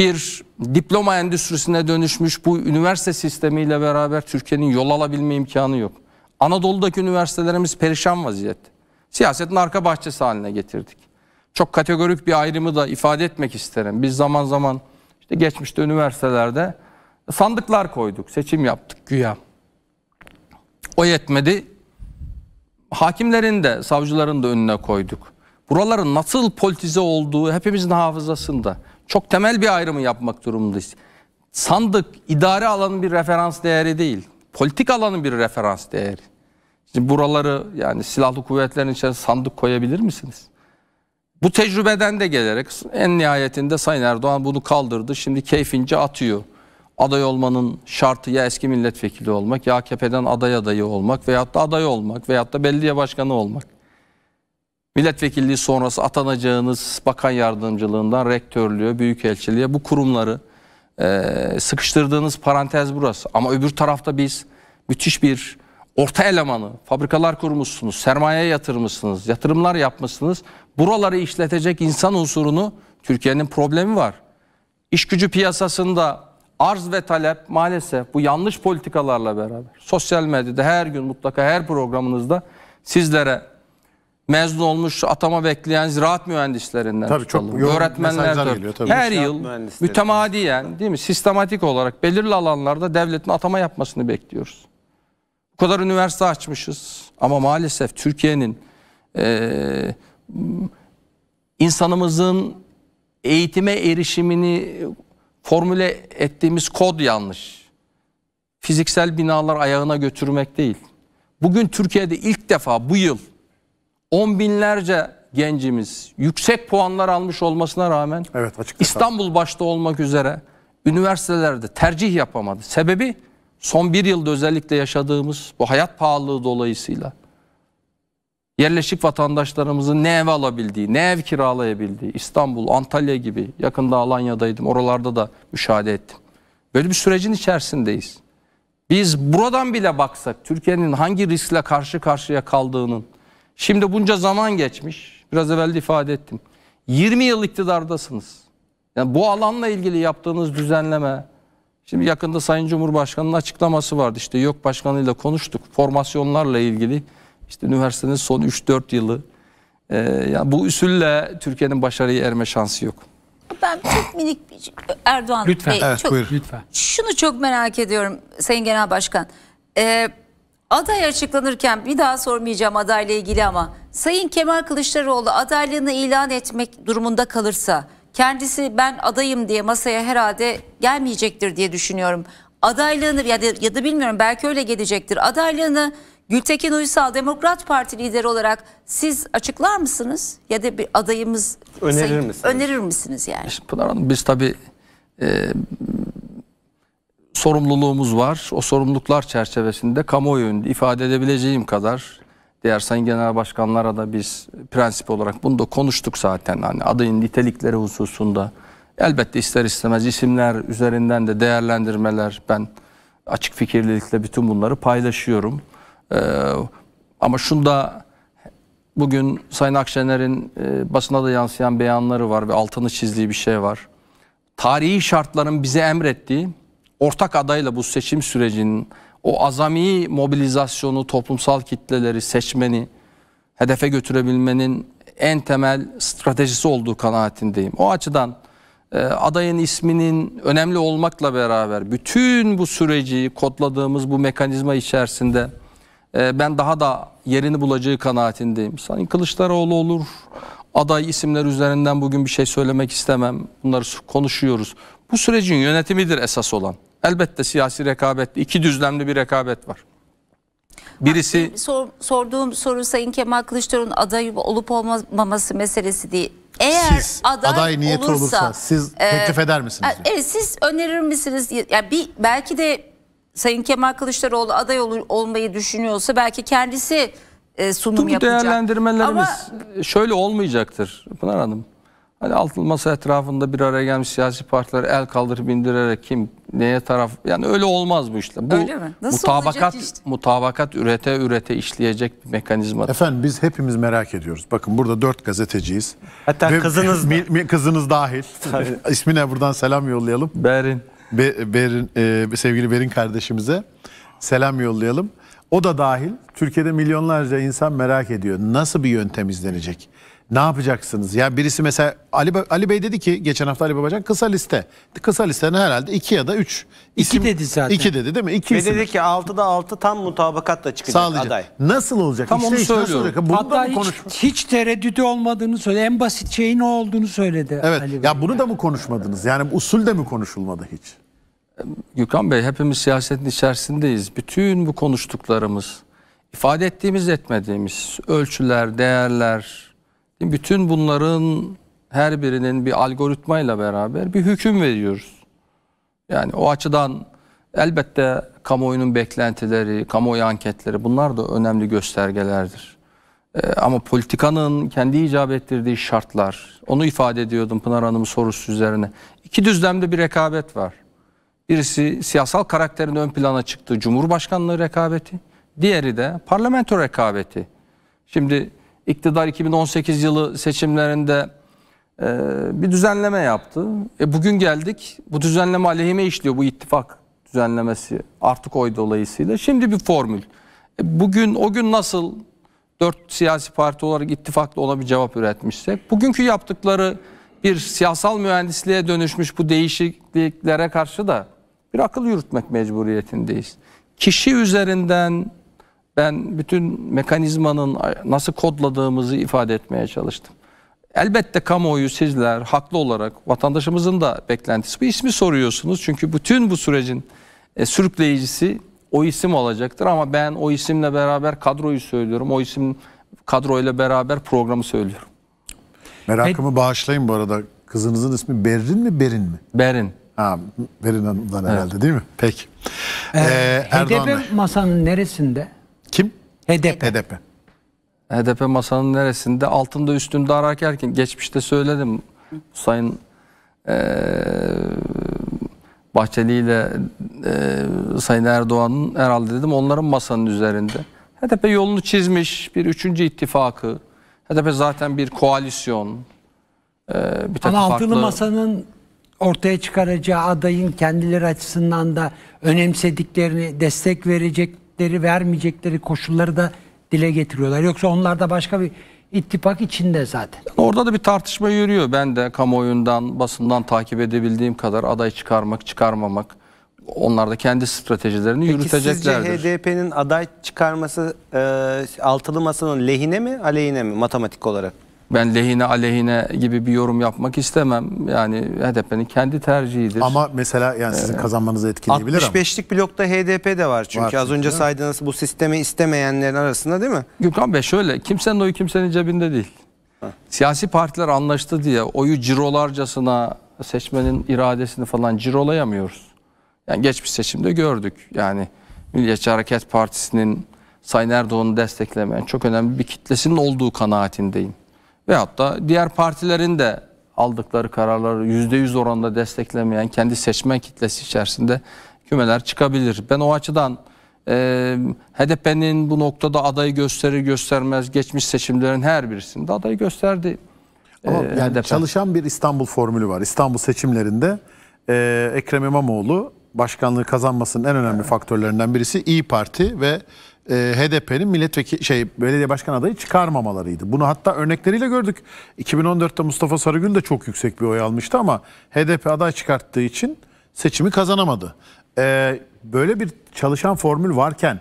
bir diploma endüstrisine dönüşmüş bu üniversite sistemiyle beraber Türkiye'nin yol alabilme imkanı yok. Anadolu'daki üniversitelerimiz perişan vaziyette. Siyasetin arka bahçesi haline getirdik. Çok kategorik bir ayrımı da ifade etmek isterim. Biz zaman zaman işte geçmişte üniversitelerde sandıklar koyduk, seçim yaptık güya. O yetmedi. Hakimlerin de, savcıların da önüne koyduk. Buraların nasıl politize olduğu hepimizin hafızasında çok temel bir ayrımı yapmak durumundayız. Sandık idare alanın bir referans değeri değil. Politik alanın bir referans değeri. Şimdi buraları yani silahlı kuvvetlerin içine sandık koyabilir misiniz? Bu tecrübeden de gelerek en nihayetinde Sayın Erdoğan bunu kaldırdı. Şimdi keyfince atıyor. Aday olmanın şartı ya eski milletvekili olmak ya AKP'den aday adayı olmak veyahut da aday olmak veyahut da belediye başkanı olmak milletvekilliği sonrası atanacağınız bakan yardımcılığından rektörlüğe, büyükelçiliğe bu kurumları e, sıkıştırdığınız parantez burası. Ama öbür tarafta biz müthiş bir orta elemanı, fabrikalar kurmuşsunuz, sermaye yatırmışsınız, yatırımlar yapmışsınız. Buraları işletecek insan unsurunu Türkiye'nin problemi var. İş gücü piyasasında arz ve talep maalesef bu yanlış politikalarla beraber sosyal medyada her gün mutlaka her programınızda sizlere mezun olmuş atama bekleyen ziraat mühendislerinden tabii, tutalım. Çok Öğretmenler geliyor, tabii. her yıl mütemadiyen değil mi sistematik olarak belirli alanlarda devletin atama yapmasını bekliyoruz. Bu kadar üniversite açmışız ama maalesef Türkiye'nin e, insanımızın eğitime erişimini formüle ettiğimiz kod yanlış. Fiziksel binalar ayağına götürmek değil. Bugün Türkiye'de ilk defa bu yıl on binlerce gencimiz yüksek puanlar almış olmasına rağmen evet, İstanbul başta olmak üzere üniversitelerde tercih yapamadı. Sebebi son bir yılda özellikle yaşadığımız bu hayat pahalılığı dolayısıyla yerleşik vatandaşlarımızın ne ev alabildiği, ne ev kiralayabildiği, İstanbul, Antalya gibi yakında Alanya'daydım, oralarda da müşahede ettim. Böyle bir sürecin içerisindeyiz. Biz buradan bile baksak Türkiye'nin hangi riskle karşı karşıya kaldığının, Şimdi bunca zaman geçmiş. Biraz evvel ifade ettim. 20 yıl iktidardasınız. Yani bu alanla ilgili yaptığınız düzenleme, Şimdi yakında Sayın Cumhurbaşkanı'nın açıklaması vardı. İşte yok başkanıyla konuştuk. Formasyonlarla ilgili işte üniversitenin son 3-4 yılı. Ee, yani bu üsülle Türkiye'nin başarıya erme şansı yok. Ben çok minik bir şey- Erdoğan Lütfen. Bey, evet, çok, buyur. Lütfen. Şunu çok merak ediyorum Sayın Genel Başkan. Ee, Aday açıklanırken bir daha sormayacağım adayla ilgili ama Sayın Kemal Kılıçdaroğlu adaylığını ilan etmek durumunda kalırsa kendisi ben adayım diye masaya herhalde gelmeyecektir diye düşünüyorum. Adaylığını ya da, ya da bilmiyorum belki öyle gelecektir. Adaylığını Gültekin Uysal Demokrat Parti lideri olarak siz açıklar mısınız? Ya da bir adayımız önerir sayın, misiniz? Önerir misiniz yani? Pınar Hanım biz tabii e, sorumluluğumuz var. O sorumluluklar çerçevesinde kamuoyu önünde ifade edebileceğim kadar diğer sayın genel başkanlara da biz prensip olarak bunu da konuştuk zaten. Hani adayın nitelikleri hususunda elbette ister istemez isimler üzerinden de değerlendirmeler ben açık fikirlilikle bütün bunları paylaşıyorum. Ee, ama şunda bugün Sayın Akşener'in e, basına da yansıyan beyanları var ve altını çizdiği bir şey var. Tarihi şartların bize emrettiği ortak adayla bu seçim sürecinin o azami mobilizasyonu, toplumsal kitleleri, seçmeni hedefe götürebilmenin en temel stratejisi olduğu kanaatindeyim. O açıdan e, adayın isminin önemli olmakla beraber bütün bu süreci kodladığımız bu mekanizma içerisinde e, ben daha da yerini bulacağı kanaatindeyim. Sayın Kılıçdaroğlu olur, aday isimler üzerinden bugün bir şey söylemek istemem. Bunları konuşuyoruz. Bu sürecin yönetimidir esas olan. Elbette siyasi rekabetli, iki düzlemli bir rekabet var. Birisi Sor, sorduğum soru Sayın Kemal Kılıçdaroğlu'nun aday olup olmaması meselesi değil. Eğer siz, aday, aday niyeti olursa, olursa siz e, teklif eder misiniz? E, evet, siz önerir misiniz? Yani bir belki de Sayın Kemal Kılıçdaroğlu aday ol, olmayı düşünüyorsa belki kendisi e, sunum Tüm yapacak. Tüm değerlendirmelerimiz Ama, şöyle olmayacaktır Pınar Hanım. Hani altın masa etrafında bir araya gelmiş siyasi partiler el kaldırıp indirerek kim neye taraf yani öyle olmaz bu işte. Bu öyle mi? Nasıl mutabakat işte? mutabakat ürete ürete işleyecek bir mekanizma. Efendim biz hepimiz merak ediyoruz. Bakın burada dört gazeteciyiz. Hatta Ve kızınız mi, [LAUGHS] mi, kızınız dahil. Tabii. [LAUGHS] İsmine buradan selam yollayalım. Berin. Be, Berin e, sevgili Berin kardeşimize selam yollayalım. O da dahil Türkiye'de milyonlarca insan merak ediyor. Nasıl bir yöntem izlenecek? ne yapacaksınız? Ya yani birisi mesela Ali, Ali Bey dedi ki geçen hafta Ali Babacan kısa liste. Kısa listeden herhalde iki ya da üç. İsim, dedi zaten. İki dedi değil mi? İki Ve dedi ki 6'da altı tam mutabakatla çıkacak Sağlayacak. aday. Nasıl olacak? Tam işte onu söylüyorum. Nasıl Hatta da mı hiç, konuşmadınız? hiç tereddütü olmadığını söyledi. En basit şeyin ne olduğunu söyledi evet. Ali Bey. Ya bunu da mı konuşmadınız? Yani usul de mi konuşulmadı hiç? Gökhan Bey hepimiz siyasetin içerisindeyiz. Bütün bu konuştuklarımız, ifade ettiğimiz etmediğimiz ölçüler, değerler, bütün bunların her birinin bir algoritmayla beraber bir hüküm veriyoruz. Yani o açıdan elbette kamuoyunun beklentileri, kamuoyu anketleri bunlar da önemli göstergelerdir. Ee, ama politikanın kendi icap ettirdiği şartlar, onu ifade ediyordum Pınar Hanım'ın sorusu üzerine. İki düzlemde bir rekabet var. Birisi siyasal karakterin ön plana çıktığı Cumhurbaşkanlığı rekabeti, diğeri de parlamento rekabeti. Şimdi iktidar 2018 yılı seçimlerinde e, bir düzenleme yaptı. E, bugün geldik. Bu düzenleme aleyhime işliyor bu ittifak düzenlemesi artık oy dolayısıyla. Şimdi bir formül. E, bugün o gün nasıl dört siyasi parti olarak ittifakla ona bir cevap üretmişsek bugünkü yaptıkları bir siyasal mühendisliğe dönüşmüş bu değişikliklere karşı da bir akıl yürütmek mecburiyetindeyiz. Kişi üzerinden ben bütün mekanizmanın nasıl kodladığımızı ifade etmeye çalıştım. Elbette kamuoyu sizler haklı olarak vatandaşımızın da beklentisi bu ismi soruyorsunuz. Çünkü bütün bu sürecin e, sürükleyicisi o isim olacaktır ama ben o isimle beraber kadroyu söylüyorum. O isim kadroyla beraber programı söylüyorum. Merakımı Peki. bağışlayın bu arada. Kızınızın ismi Berrin mi Berin mi? Berin. Ha, Berin Hanım'dan evet. herhalde değil mi? Peki. Ee, ee, HDP masanın neresinde? HDP. HDP. HDP masanın neresinde? Altında üstünde ararken geçmişte söyledim. Sayın e, Bahçeli ile e, Sayın Erdoğan'ın herhalde dedim onların masanın üzerinde. HDP yolunu çizmiş bir üçüncü ittifakı. HDP zaten bir koalisyon. E, bir Ama farklı... masanın ortaya çıkaracağı adayın kendileri açısından da önemsediklerini destek verecek verecekleri, vermeyecekleri koşulları da dile getiriyorlar. Yoksa onlar da başka bir ittifak içinde zaten. Orada da bir tartışma yürüyor. Ben de kamuoyundan, basından takip edebildiğim kadar aday çıkarmak, çıkarmamak. Onlar da kendi stratejilerini Peki yürüteceklerdir. Sizce HDP'nin aday çıkarması e, altılı masanın lehine mi, aleyhine mi matematik olarak? ben lehine aleyhine gibi bir yorum yapmak istemem. Yani HDP'nin kendi tercihidir. Ama mesela yani sizin ee, kazanmanızı etkileyebilir 65'lik blokta HDP de var çünkü Var az önce saydığınız bu sistemi istemeyenlerin arasında değil mi? Gökhan Bey şöyle kimsenin oyu kimsenin cebinde değil. Siyasi partiler anlaştı diye oyu cirolarcasına seçmenin iradesini falan cirolayamıyoruz. Yani geçmiş seçimde gördük. Yani Milliyetçi Hareket Partisi'nin Sayın Erdoğan'ı desteklemeyen çok önemli bir kitlesinin olduğu kanaatindeyim. Veyahut da diğer partilerin de aldıkları kararları %100 oranda desteklemeyen kendi seçmen kitlesi içerisinde kümeler çıkabilir. Ben o açıdan e, HDP'nin bu noktada adayı gösterir göstermez geçmiş seçimlerin her birisinde adayı gösterdi. Ama e, yani HDP. çalışan bir İstanbul formülü var. İstanbul seçimlerinde e, Ekrem İmamoğlu başkanlığı kazanmasının en önemli faktörlerinden birisi İyi Parti ve e, HDP'nin milletvekili şey belediye başkan adayı çıkarmamalarıydı. Bunu hatta örnekleriyle gördük. 2014'te Mustafa Sarıgül de çok yüksek bir oy almıştı ama HDP aday çıkarttığı için seçimi kazanamadı. E, böyle bir çalışan formül varken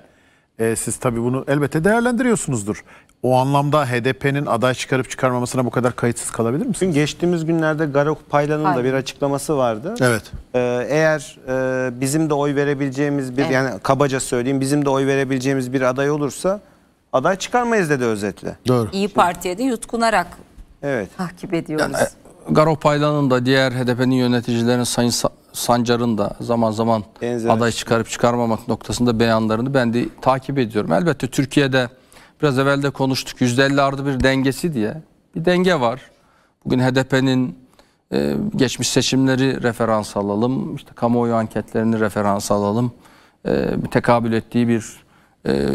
e, siz tabii bunu elbette değerlendiriyorsunuzdur. O anlamda HDP'nin aday çıkarıp çıkarmamasına bu kadar kayıtsız kalabilir misin? Dün geçtiğimiz günlerde Garok Paylan'ın da bir açıklaması vardı. Evet. Ee, eğer e, bizim de oy verebileceğimiz bir evet. yani kabaca söyleyeyim bizim de oy verebileceğimiz bir aday olursa aday çıkarmayız dedi özetle. Doğru. İyi Parti'ye de yutkunarak evet. takip ediyoruz. Yani, e, Garok Paylan'ın da diğer HDP'nin yöneticilerinin Sayın Sancar'ın da zaman zaman Benzer. aday çıkarıp çıkarmamak noktasında beyanlarını ben de takip ediyorum. Elbette Türkiye'de Biraz evvel de konuştuk %50 artı bir dengesi diye bir denge var. Bugün HDP'nin e, geçmiş seçimleri referans alalım, işte kamuoyu anketlerini referans alalım. E, tekabül ettiği bir e,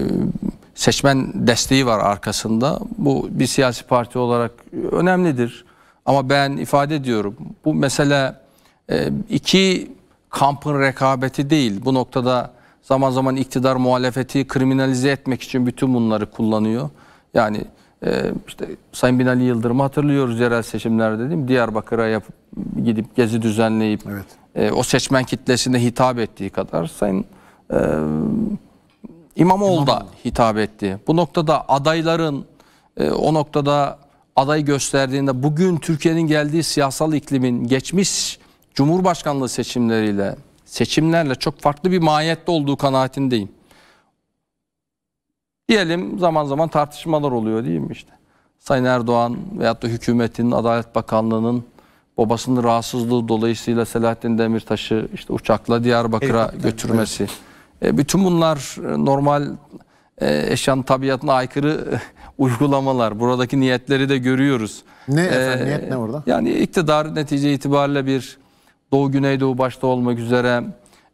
seçmen desteği var arkasında. Bu bir siyasi parti olarak önemlidir. Ama ben ifade ediyorum bu mesele e, iki kampın rekabeti değil. Bu noktada Zaman zaman iktidar muhalefeti kriminalize etmek için bütün bunları kullanıyor. Yani e, işte Sayın Binali Yıldırım'ı hatırlıyoruz yerel seçimlerde dedim Diyarbakır'a yapıp, gidip gezi düzenleyip evet. e, o seçmen kitlesine hitap ettiği kadar Sayın e, İmamoğlu da hitap etti. Bu noktada adayların e, o noktada aday gösterdiğinde bugün Türkiye'nin geldiği siyasal iklimin geçmiş Cumhurbaşkanlığı seçimleriyle seçimlerle çok farklı bir mahiyette olduğu kanaatindeyim. Diyelim zaman zaman tartışmalar oluyor değil mi işte? Sayın Erdoğan veyahut da hükümetin, Adalet Bakanlığı'nın babasının rahatsızlığı dolayısıyla Selahattin Demirtaş'ı işte uçakla Diyarbakır'a evet, götürmesi. Evet. E, bütün bunlar e, normal e, eşyanın tabiatına aykırı e, uygulamalar. Buradaki niyetleri de görüyoruz. Ne e, efendim, ee, niyet ne orada? Yani iktidar netice itibariyle bir Doğu Güneydoğu başta olmak üzere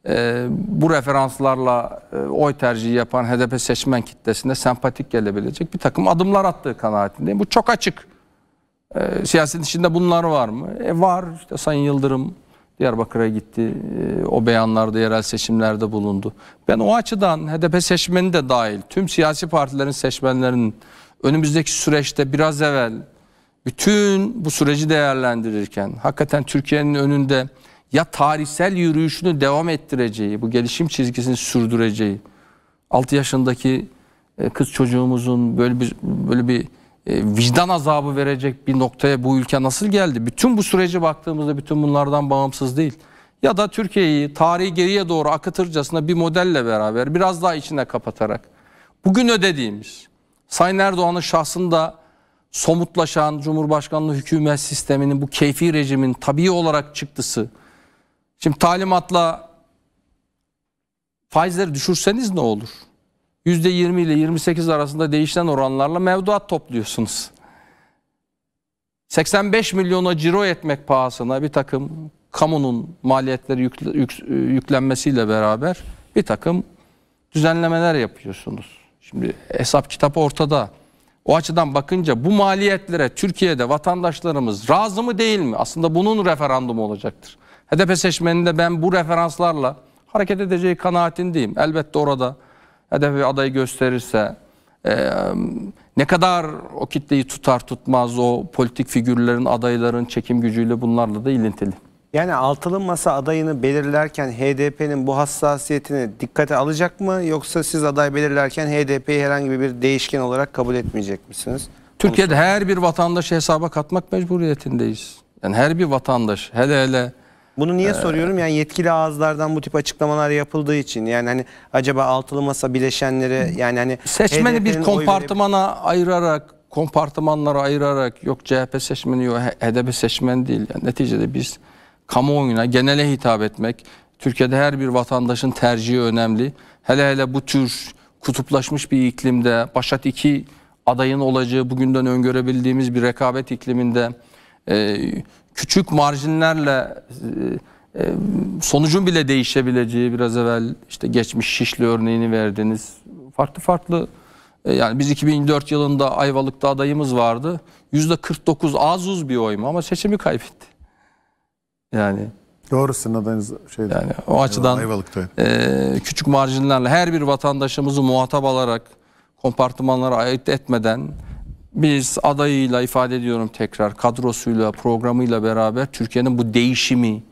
e, bu referanslarla e, oy tercihi yapan HDP seçmen kitlesine sempatik gelebilecek bir takım adımlar attığı kanaatindeyim. Bu çok açık. E, siyasetin içinde bunlar var mı? E, var. İşte Sayın Yıldırım Diyarbakır'a gitti. E, o beyanlarda yerel seçimlerde bulundu. Ben o açıdan HDP seçmeni de dahil tüm siyasi partilerin seçmenlerinin önümüzdeki süreçte biraz evvel bütün bu süreci değerlendirirken hakikaten Türkiye'nin önünde ya tarihsel yürüyüşünü devam ettireceği, bu gelişim çizgisini sürdüreceği, 6 yaşındaki e, kız çocuğumuzun böyle bir böyle bir e, vicdan azabı verecek bir noktaya bu ülke nasıl geldi? Bütün bu süreci baktığımızda bütün bunlardan bağımsız değil. Ya da Türkiye'yi tarihi geriye doğru akıtırcasına bir modelle beraber biraz daha içine kapatarak bugün ödediğimiz Sayın Erdoğan'ın şahsında somutlaşan Cumhurbaşkanlığı hükümet sisteminin bu keyfi rejimin tabii olarak çıktısı Şimdi talimatla faizleri düşürseniz ne olur? %20 ile 28 arasında değişen oranlarla mevduat topluyorsunuz. 85 milyona ciro etmek pahasına bir takım kamunun maliyetleri yükle, yük, e, yüklenmesiyle beraber bir takım düzenlemeler yapıyorsunuz. Şimdi hesap kitap ortada. O açıdan bakınca bu maliyetlere Türkiye'de vatandaşlarımız razı mı değil mi? Aslında bunun referandumu olacaktır. HDP seçmeninde ben bu referanslarla hareket edeceği kanaatindeyim. Elbette orada HDP adayı gösterirse e, ne kadar o kitleyi tutar tutmaz o politik figürlerin adayların çekim gücüyle bunlarla da ilintili. Yani altılı masa adayını belirlerken HDP'nin bu hassasiyetini dikkate alacak mı yoksa siz aday belirlerken HDP'yi herhangi bir değişken olarak kabul etmeyecek misiniz? Türkiye'de her bir vatandaşı hesaba katmak mecburiyetindeyiz. Yani her bir vatandaş hele hele bunu niye ee, soruyorum? Yani yetkili ağızlardan bu tip açıklamalar yapıldığı için. Yani hani acaba altılı masa bileşenleri yani hani seçmeni bir kompartımana verip... ayırarak kompartımanlara ayırarak yok CHP seçmeni yok HDP seçmeni değil. Yani neticede biz kamuoyuna genele hitap etmek Türkiye'de her bir vatandaşın tercihi önemli. Hele hele bu tür kutuplaşmış bir iklimde Başat 2 adayın olacağı bugünden öngörebildiğimiz bir rekabet ikliminde e, küçük marjinlerle e, e, sonucun bile değişebileceği biraz evvel işte geçmiş Şişli örneğini verdiniz. Farklı farklı e, yani biz 2004 yılında Ayvalık'ta adayımız vardı. %49 az uz bir oy mu ama seçimi kaybetti. Yani Doğru sınadığınız şeyde. Yani o açıdan Ayvalık'ta. E, küçük marjinlerle her bir vatandaşımızı muhatap alarak kompartımanlara ait etmeden biz adayıyla ifade ediyorum tekrar kadrosuyla programıyla beraber Türkiye'nin bu değişimi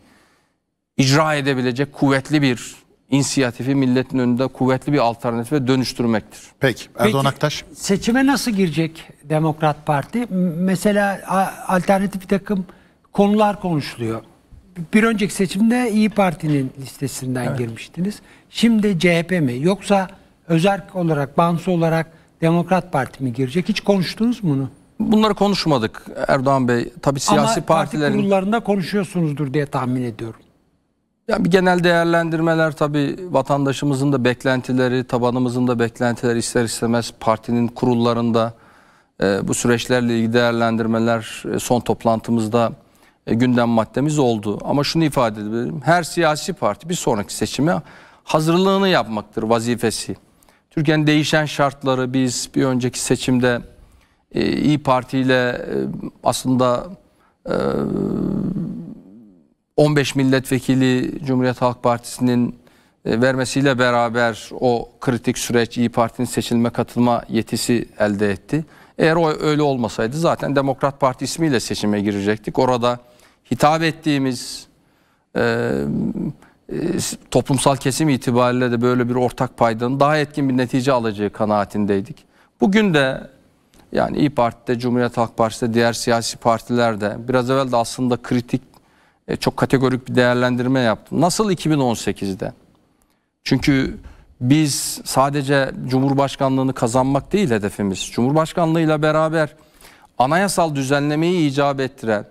icra edebilecek kuvvetli bir inisiyatifi milletin önünde kuvvetli bir alternatife dönüştürmektir. Peki Erdoğan Peki, Aktaş. Seçime nasıl girecek Demokrat Parti? Mesela alternatif bir takım konular konuşuluyor. Bir önceki seçimde İyi Parti'nin listesinden evet. girmiştiniz. Şimdi CHP mi? Yoksa özerk olarak, bağımsız olarak Demokrat Parti mi girecek? Hiç konuştunuz mu bunu? Bunları konuşmadık Erdoğan Bey. Tabii siyasi Ama partilerin... parti kurullarında konuşuyorsunuzdur diye tahmin ediyorum. Yani bir genel değerlendirmeler tabii vatandaşımızın da beklentileri, tabanımızın da beklentileri ister istemez partinin kurullarında e, bu süreçlerle ilgili değerlendirmeler e, son toplantımızda e, gündem maddemiz oldu. Ama şunu ifade edebilirim. Her siyasi parti bir sonraki seçime hazırlığını yapmaktır vazifesi. Türkiye'nin değişen şartları biz bir önceki seçimde e, İyi Parti ile e, aslında e, 15 milletvekili Cumhuriyet Halk Partisi'nin e, vermesiyle beraber o kritik süreç İyi Parti'nin seçilme katılma yetisi elde etti. Eğer o öyle olmasaydı zaten Demokrat Parti ismiyle seçime girecektik. Orada hitap ettiğimiz e, ee, toplumsal kesim itibariyle de böyle bir ortak paydanın daha etkin bir netice alacağı kanaatindeydik. Bugün de yani İyi Parti'de, Cumhuriyet Halk Partisi'de, diğer siyasi partilerde biraz evvel de aslında kritik, e, çok kategorik bir değerlendirme yaptım. Nasıl 2018'de? Çünkü biz sadece Cumhurbaşkanlığını kazanmak değil hedefimiz. Cumhurbaşkanlığıyla beraber anayasal düzenlemeyi icap ettiren,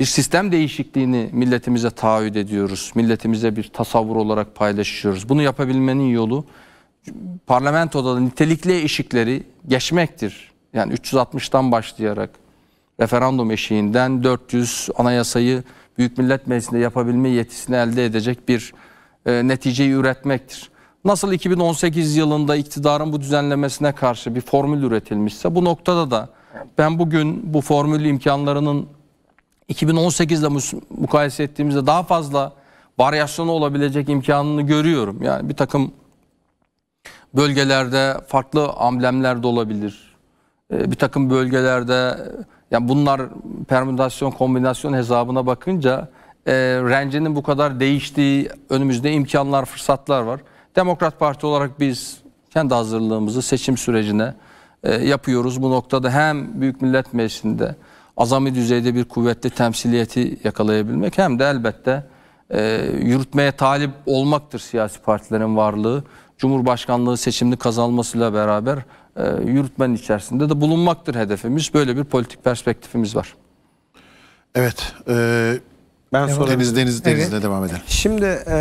bir sistem değişikliğini milletimize taahhüt ediyoruz. Milletimize bir tasavvur olarak paylaşıyoruz. Bunu yapabilmenin yolu parlamentoda nitelikli eşikleri geçmektir. Yani 360'tan başlayarak referandum eşiğinden 400 anayasayı Büyük Millet Meclisi'nde yapabilme yetisini elde edecek bir e, neticeyi üretmektir. Nasıl 2018 yılında iktidarın bu düzenlemesine karşı bir formül üretilmişse bu noktada da ben bugün bu formül imkanlarının 2018 ile mukayese ettiğimizde daha fazla varyasyonu olabilecek imkanını görüyorum. Yani bir takım bölgelerde farklı amblemler de olabilir. Ee, bir takım bölgelerde e, yani bunlar permütasyon kombinasyon hesabına bakınca e, rencenin bu kadar değiştiği önümüzde imkanlar fırsatlar var. Demokrat Parti olarak biz kendi hazırlığımızı seçim sürecine e, yapıyoruz. Bu noktada hem Büyük Millet Meclisi'nde azami düzeyde bir kuvvetli temsiliyeti yakalayabilmek hem de elbette e, yürütmeye talip olmaktır siyasi partilerin varlığı. Cumhurbaşkanlığı seçimini kazanmasıyla beraber e, yürütmenin içerisinde de bulunmaktır hedefimiz. Böyle bir politik perspektifimiz var. Evet. E, ben evet. Deniz, Deniz, Deniz'le evet. devam edelim. Şimdi e,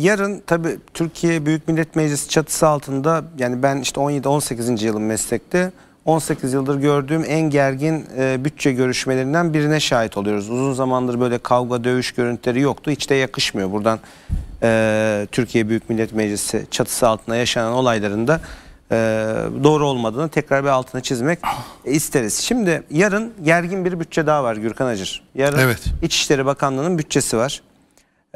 yarın tabii Türkiye Büyük Millet Meclisi çatısı altında yani ben işte 17-18. yılım meslekte 18 yıldır gördüğüm en gergin e, bütçe görüşmelerinden birine şahit oluyoruz. Uzun zamandır böyle kavga dövüş görüntüleri yoktu. Hiç de yakışmıyor buradan e, Türkiye Büyük Millet Meclisi çatısı altında yaşanan olaylarında e, doğru olmadığını tekrar bir altına çizmek isteriz. Şimdi yarın gergin bir bütçe daha var Gürkan Acır. Yarın evet. İçişleri Bakanlığı'nın bütçesi var.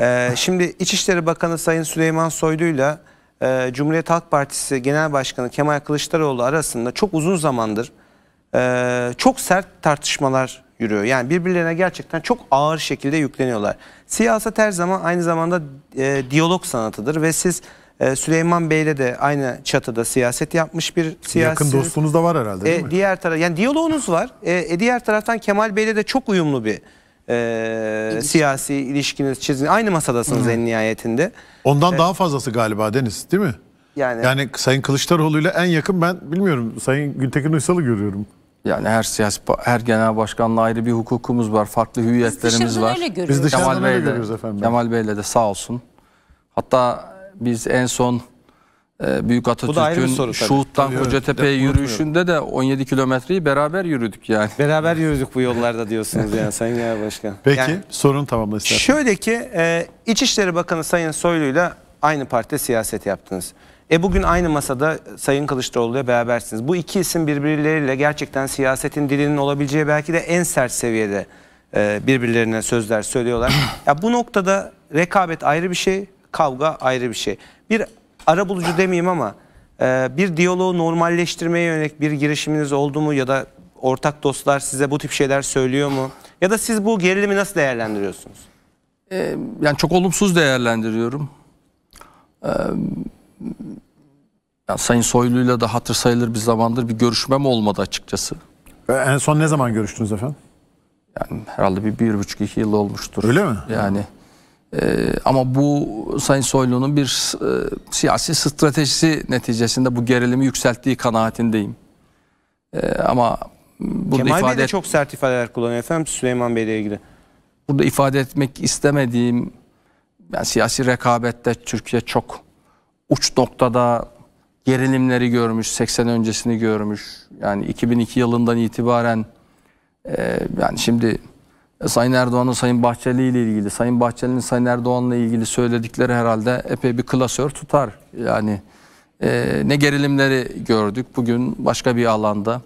E, şimdi İçişleri Bakanı Sayın Süleyman Soylu'yla ile e, Cumhuriyet Halk Partisi Genel Başkanı Kemal Kılıçdaroğlu arasında çok uzun zamandır e, çok sert tartışmalar yürüyor. Yani birbirlerine gerçekten çok ağır şekilde yükleniyorlar. Siyaset her zaman aynı zamanda e, diyalog sanatıdır ve siz e, Süleyman Bey'le de aynı çatıda siyaset yapmış bir siyasi. Yakın dostunuz da var herhalde değil e, mi? Diğer taraf yani diyaloğunuz var. E, e, diğer taraftan Kemal Bey'le de çok uyumlu bir e, ee, İlişki. siyasi ilişkiniz çizginiz aynı masadasınız Hı. en nihayetinde. Ondan evet. daha fazlası galiba Deniz değil mi? Yani, yani Sayın Kılıçdaroğlu ile en yakın ben bilmiyorum Sayın Gültekin Uysal'ı görüyorum. Yani her siyasi her genel başkanla ayrı bir hukukumuz var. Farklı hüviyetlerimiz Biz var. Biz dışarıdan Kemal öyle Bey'de, görüyoruz efendim. Ben. Kemal Bey'le de sağ olsun. Hatta biz en son ee, Büyük Atatürk'ün Şuhut'tan Kocatepe'ye yürüyüşünde de 17 kilometreyi beraber yürüdük yani. [LAUGHS] Beraber yürüdük bu yollarda diyorsunuz yani Sayın Genel Başkan. Peki yani, sorun tamamla istersen. Şöyle ki e, İçişleri Bakanı Sayın Soylu ile aynı partide siyaset yaptınız. E bugün aynı masada Sayın Kılıçdaroğlu'ya berabersiniz. Bu iki isim birbirleriyle gerçekten siyasetin dilinin olabileceği belki de en sert seviyede e, birbirlerine sözler söylüyorlar. [CLEARS THROAT] ya bu noktada rekabet ayrı bir şey, kavga ayrı bir şey. Bir ara bulucu demeyeyim ama e, bir diyaloğu normalleştirmeye yönelik bir girişiminiz oldu mu ya da ortak dostlar size bu tip şeyler söylüyor mu? Ya da siz bu gerilimi nasıl değerlendiriyorsunuz? Ee, yani çok olumsuz değerlendiriyorum. Ee, yani Sayın Soylu'yla da hatır sayılır bir zamandır bir görüşmem olmadı açıkçası. En son ne zaman görüştünüz efendim? Yani herhalde bir, bir buçuk iki yıl olmuştur. Öyle mi? Yani ee, ama bu Sayın Soylu'nun bir e, siyasi stratejisi neticesinde bu gerilimi yükselttiği kanaatindeyim. Ee, ama burada Kemal ifade Bey de çok sert ifadeler kullanıyor efendim Süleyman Bey'le ilgili. Burada ifade etmek istemediğim yani siyasi rekabette Türkiye çok uç noktada gerilimleri görmüş, 80 öncesini görmüş. Yani 2002 yılından itibaren e, yani şimdi Sayın Erdoğan'ın Sayın Bahçeli ile ilgili, Sayın Bahçeli'nin Sayın Erdoğan'la ilgili söyledikleri herhalde epey bir klasör tutar. Yani e, ne gerilimleri gördük bugün başka bir alanda.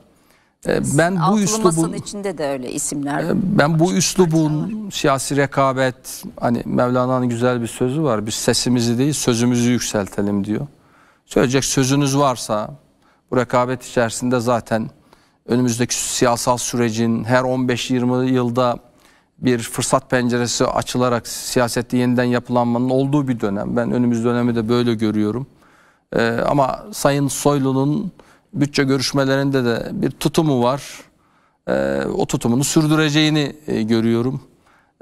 E, ben bu üslubun içinde de öyle isimler. E, ben bu üslubun siyasi rekabet hani Mevlana'nın güzel bir sözü var. Biz sesimizi değil sözümüzü yükseltelim diyor. Söyleyecek sözünüz varsa bu rekabet içerisinde zaten önümüzdeki siyasal sürecin her 15-20 yılda bir fırsat penceresi açılarak siyasette yeniden yapılanmanın olduğu bir dönem. Ben önümüz dönemi de böyle görüyorum. Ee, ama Sayın Soylu'nun bütçe görüşmelerinde de bir tutumu var. Ee, o tutumunu sürdüreceğini e, görüyorum.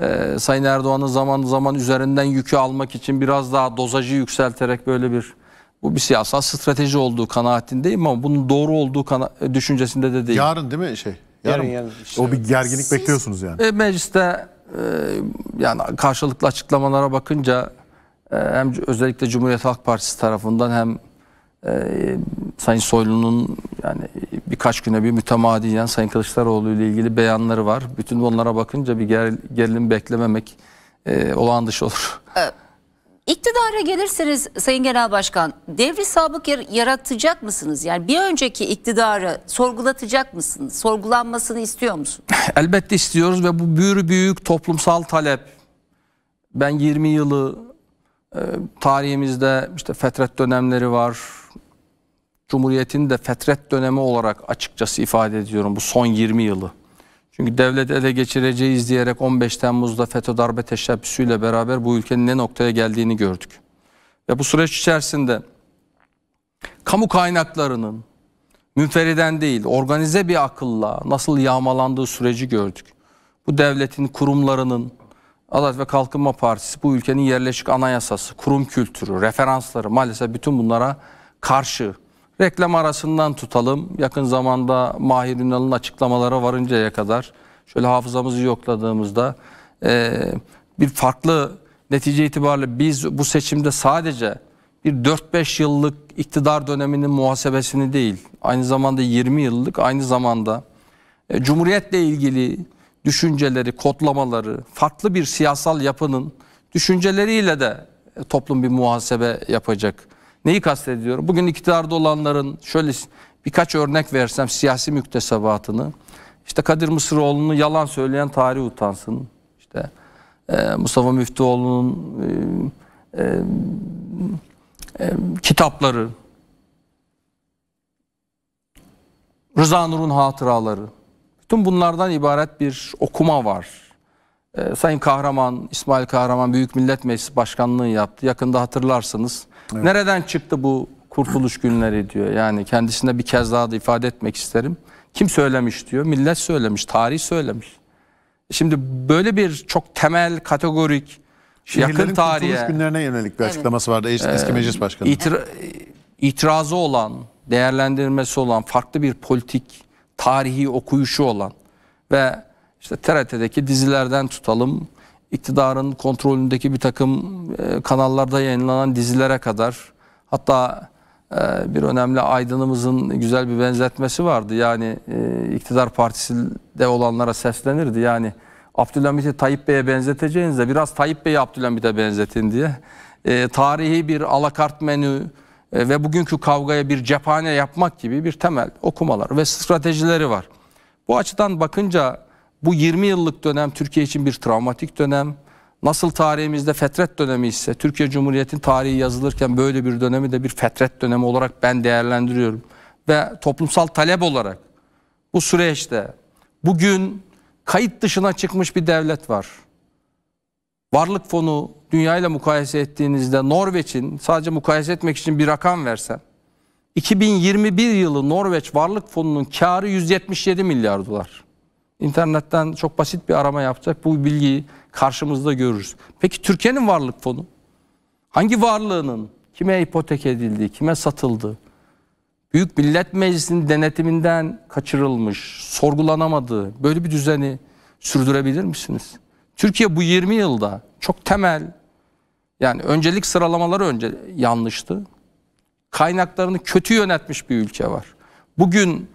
Ee, Sayın Erdoğan'ın zaman zaman üzerinden yükü almak için biraz daha dozajı yükselterek böyle bir bu bir siyasal strateji olduğu kanaatindeyim ama bunun doğru olduğu düşüncesinde de değil. Yarın değil mi şey? Yani, yarın, işte. O bir gerginlik Siz, bekliyorsunuz yani. E, mecliste e, yani karşılıklı açıklamalara bakınca e, hem özellikle Cumhuriyet Halk Partisi tarafından hem e, Sayın Soylu'nun yani birkaç güne bir mütemadiyen Sayın Kılıçdaroğlu ile ilgili beyanları var. Bütün onlara bakınca bir ger, gerilim beklememek e, olağan dışı olur. Evet. İktidara gelirseniz Sayın Genel Başkan devri sabık yaratacak mısınız? Yani bir önceki iktidarı sorgulatacak mısınız? Sorgulanmasını istiyor musunuz? [LAUGHS] Elbette istiyoruz ve bu büyük büyük toplumsal talep. Ben 20 yılı e, tarihimizde işte fetret dönemleri var. Cumhuriyet'in de fetret dönemi olarak açıkçası ifade ediyorum bu son 20 yılı. Çünkü devlet ele geçireceğiz diyerek 15 Temmuz'da FETÖ darbe teşebbüsüyle beraber bu ülkenin ne noktaya geldiğini gördük. Ve bu süreç içerisinde kamu kaynaklarının münferiden değil organize bir akılla nasıl yağmalandığı süreci gördük. Bu devletin kurumlarının Adalet ve Kalkınma Partisi bu ülkenin yerleşik anayasası, kurum kültürü, referansları maalesef bütün bunlara karşı Reklam arasından tutalım. Yakın zamanda Mahir Ünal'ın açıklamalara varıncaya kadar şöyle hafızamızı yokladığımızda e, bir farklı netice itibariyle biz bu seçimde sadece bir 4-5 yıllık iktidar döneminin muhasebesini değil, aynı zamanda 20 yıllık, aynı zamanda e, Cumhuriyet'le ilgili düşünceleri, kodlamaları, farklı bir siyasal yapının düşünceleriyle de e, toplum bir muhasebe yapacak. Neyi kastediyorum? Bugün iktidarda olanların şöyle birkaç örnek versem siyasi müktesebatını. İşte Kadir Mısıroğlu'nu yalan söyleyen tarih utansın. İşte e, Mustafa Müftüoğlu'nun e, e, e, kitapları, Rıza Nur'un hatıraları. Bütün bunlardan ibaret bir okuma var. E, Sayın Kahraman, İsmail Kahraman Büyük Millet Meclisi Başkanlığı yaptı. Yakında hatırlarsınız Evet. Nereden çıktı bu kurtuluş günleri diyor. Yani kendisine bir kez daha da ifade etmek isterim. Kim söylemiş diyor. Millet söylemiş, tarih söylemiş. Şimdi böyle bir çok temel, kategorik, Şehirlerin yakın tarihe... kurtuluş günlerine yönelik bir açıklaması vardı eski, eski ee, meclis başkanı. İtira, itirazı olan, değerlendirmesi olan, farklı bir politik, tarihi okuyuşu olan ve işte TRT'deki dizilerden tutalım, iktidarın kontrolündeki bir takım e, kanallarda yayınlanan dizilere kadar hatta e, bir önemli aydınımızın güzel bir benzetmesi vardı. Yani e, iktidar partisinde olanlara seslenirdi. Yani Abdülhamit'i Tayyip Bey'e benzeteceğinizde biraz Tayyip Bey'i Abdülhamit'e benzetin diye. E, tarihi bir alakart menü e, ve bugünkü kavgaya bir cephane yapmak gibi bir temel okumalar ve stratejileri var. Bu açıdan bakınca bu 20 yıllık dönem Türkiye için bir travmatik dönem. Nasıl tarihimizde fetret dönemi ise Türkiye Cumhuriyeti'nin tarihi yazılırken böyle bir dönemi de bir fetret dönemi olarak ben değerlendiriyorum. Ve toplumsal talep olarak bu süreçte bugün kayıt dışına çıkmış bir devlet var. Varlık fonu dünyayla mukayese ettiğinizde Norveç'in sadece mukayese etmek için bir rakam versem 2021 yılı Norveç Varlık Fonu'nun karı 177 milyar dolar. İnternetten çok basit bir arama yapacak. Bu bilgiyi karşımızda görürüz. Peki Türkiye'nin varlık fonu? Hangi varlığının kime ipotek edildi, kime satıldı? Büyük Millet Meclisi'nin denetiminden kaçırılmış, sorgulanamadığı böyle bir düzeni sürdürebilir misiniz? Türkiye bu 20 yılda çok temel yani öncelik sıralamaları önce yanlıştı. Kaynaklarını kötü yönetmiş bir ülke var. Bugün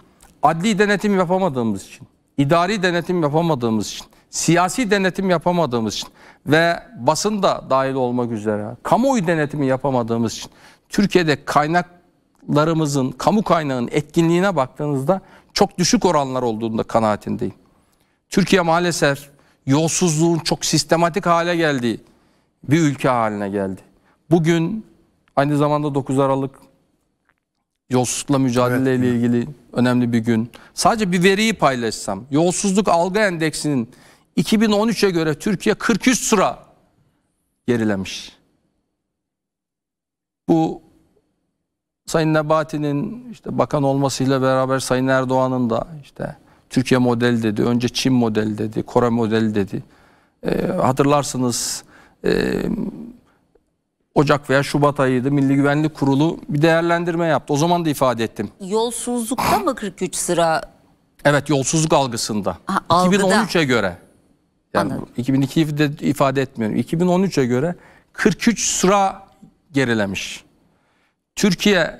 adli denetim yapamadığımız için idari denetim yapamadığımız için, siyasi denetim yapamadığımız için ve basın da dahil olmak üzere kamuoyu denetimi yapamadığımız için Türkiye'de kaynaklarımızın, kamu kaynağının etkinliğine baktığınızda çok düşük oranlar olduğunda kanaatindeyim. Türkiye maalesef yolsuzluğun çok sistematik hale geldiği bir ülke haline geldi. Bugün aynı zamanda 9 Aralık Yolsuzlukla mücadele ile evet. ilgili önemli bir gün. Sadece bir veriyi paylaşsam. Yolsuzluk algı endeksinin 2013'e göre Türkiye 43 sıra gerilemiş. Bu Sayın Nebati'nin işte bakan olmasıyla beraber Sayın Erdoğan'ın da işte Türkiye model dedi, önce Çin model dedi, Kore model dedi. E, hatırlarsınız e, Ocak veya Şubat ayıydı Milli Güvenlik Kurulu bir değerlendirme yaptı. O zaman da ifade ettim. Yolsuzlukta mı 43 sıra? Evet yolsuzluk algısında. Ha, 2013'e göre. Yani 2002'de ifade etmiyorum. 2013'e göre 43 sıra gerilemiş. Türkiye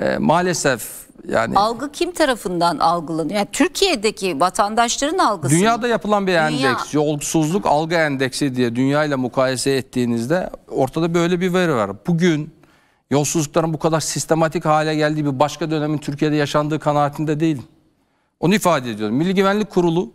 e, maalesef yani algı kim tarafından algılanıyor? Yani Türkiye'deki vatandaşların algısı. Dünyada yapılan bir Dünya... endeks, yolsuzluk algı endeksi diye dünyayla mukayese ettiğinizde ortada böyle bir veri var. Bugün yolsuzlukların bu kadar sistematik hale geldiği bir başka dönemin Türkiye'de yaşandığı kanaatinde değilim. Onu ifade ediyorum. Milli Güvenlik Kurulu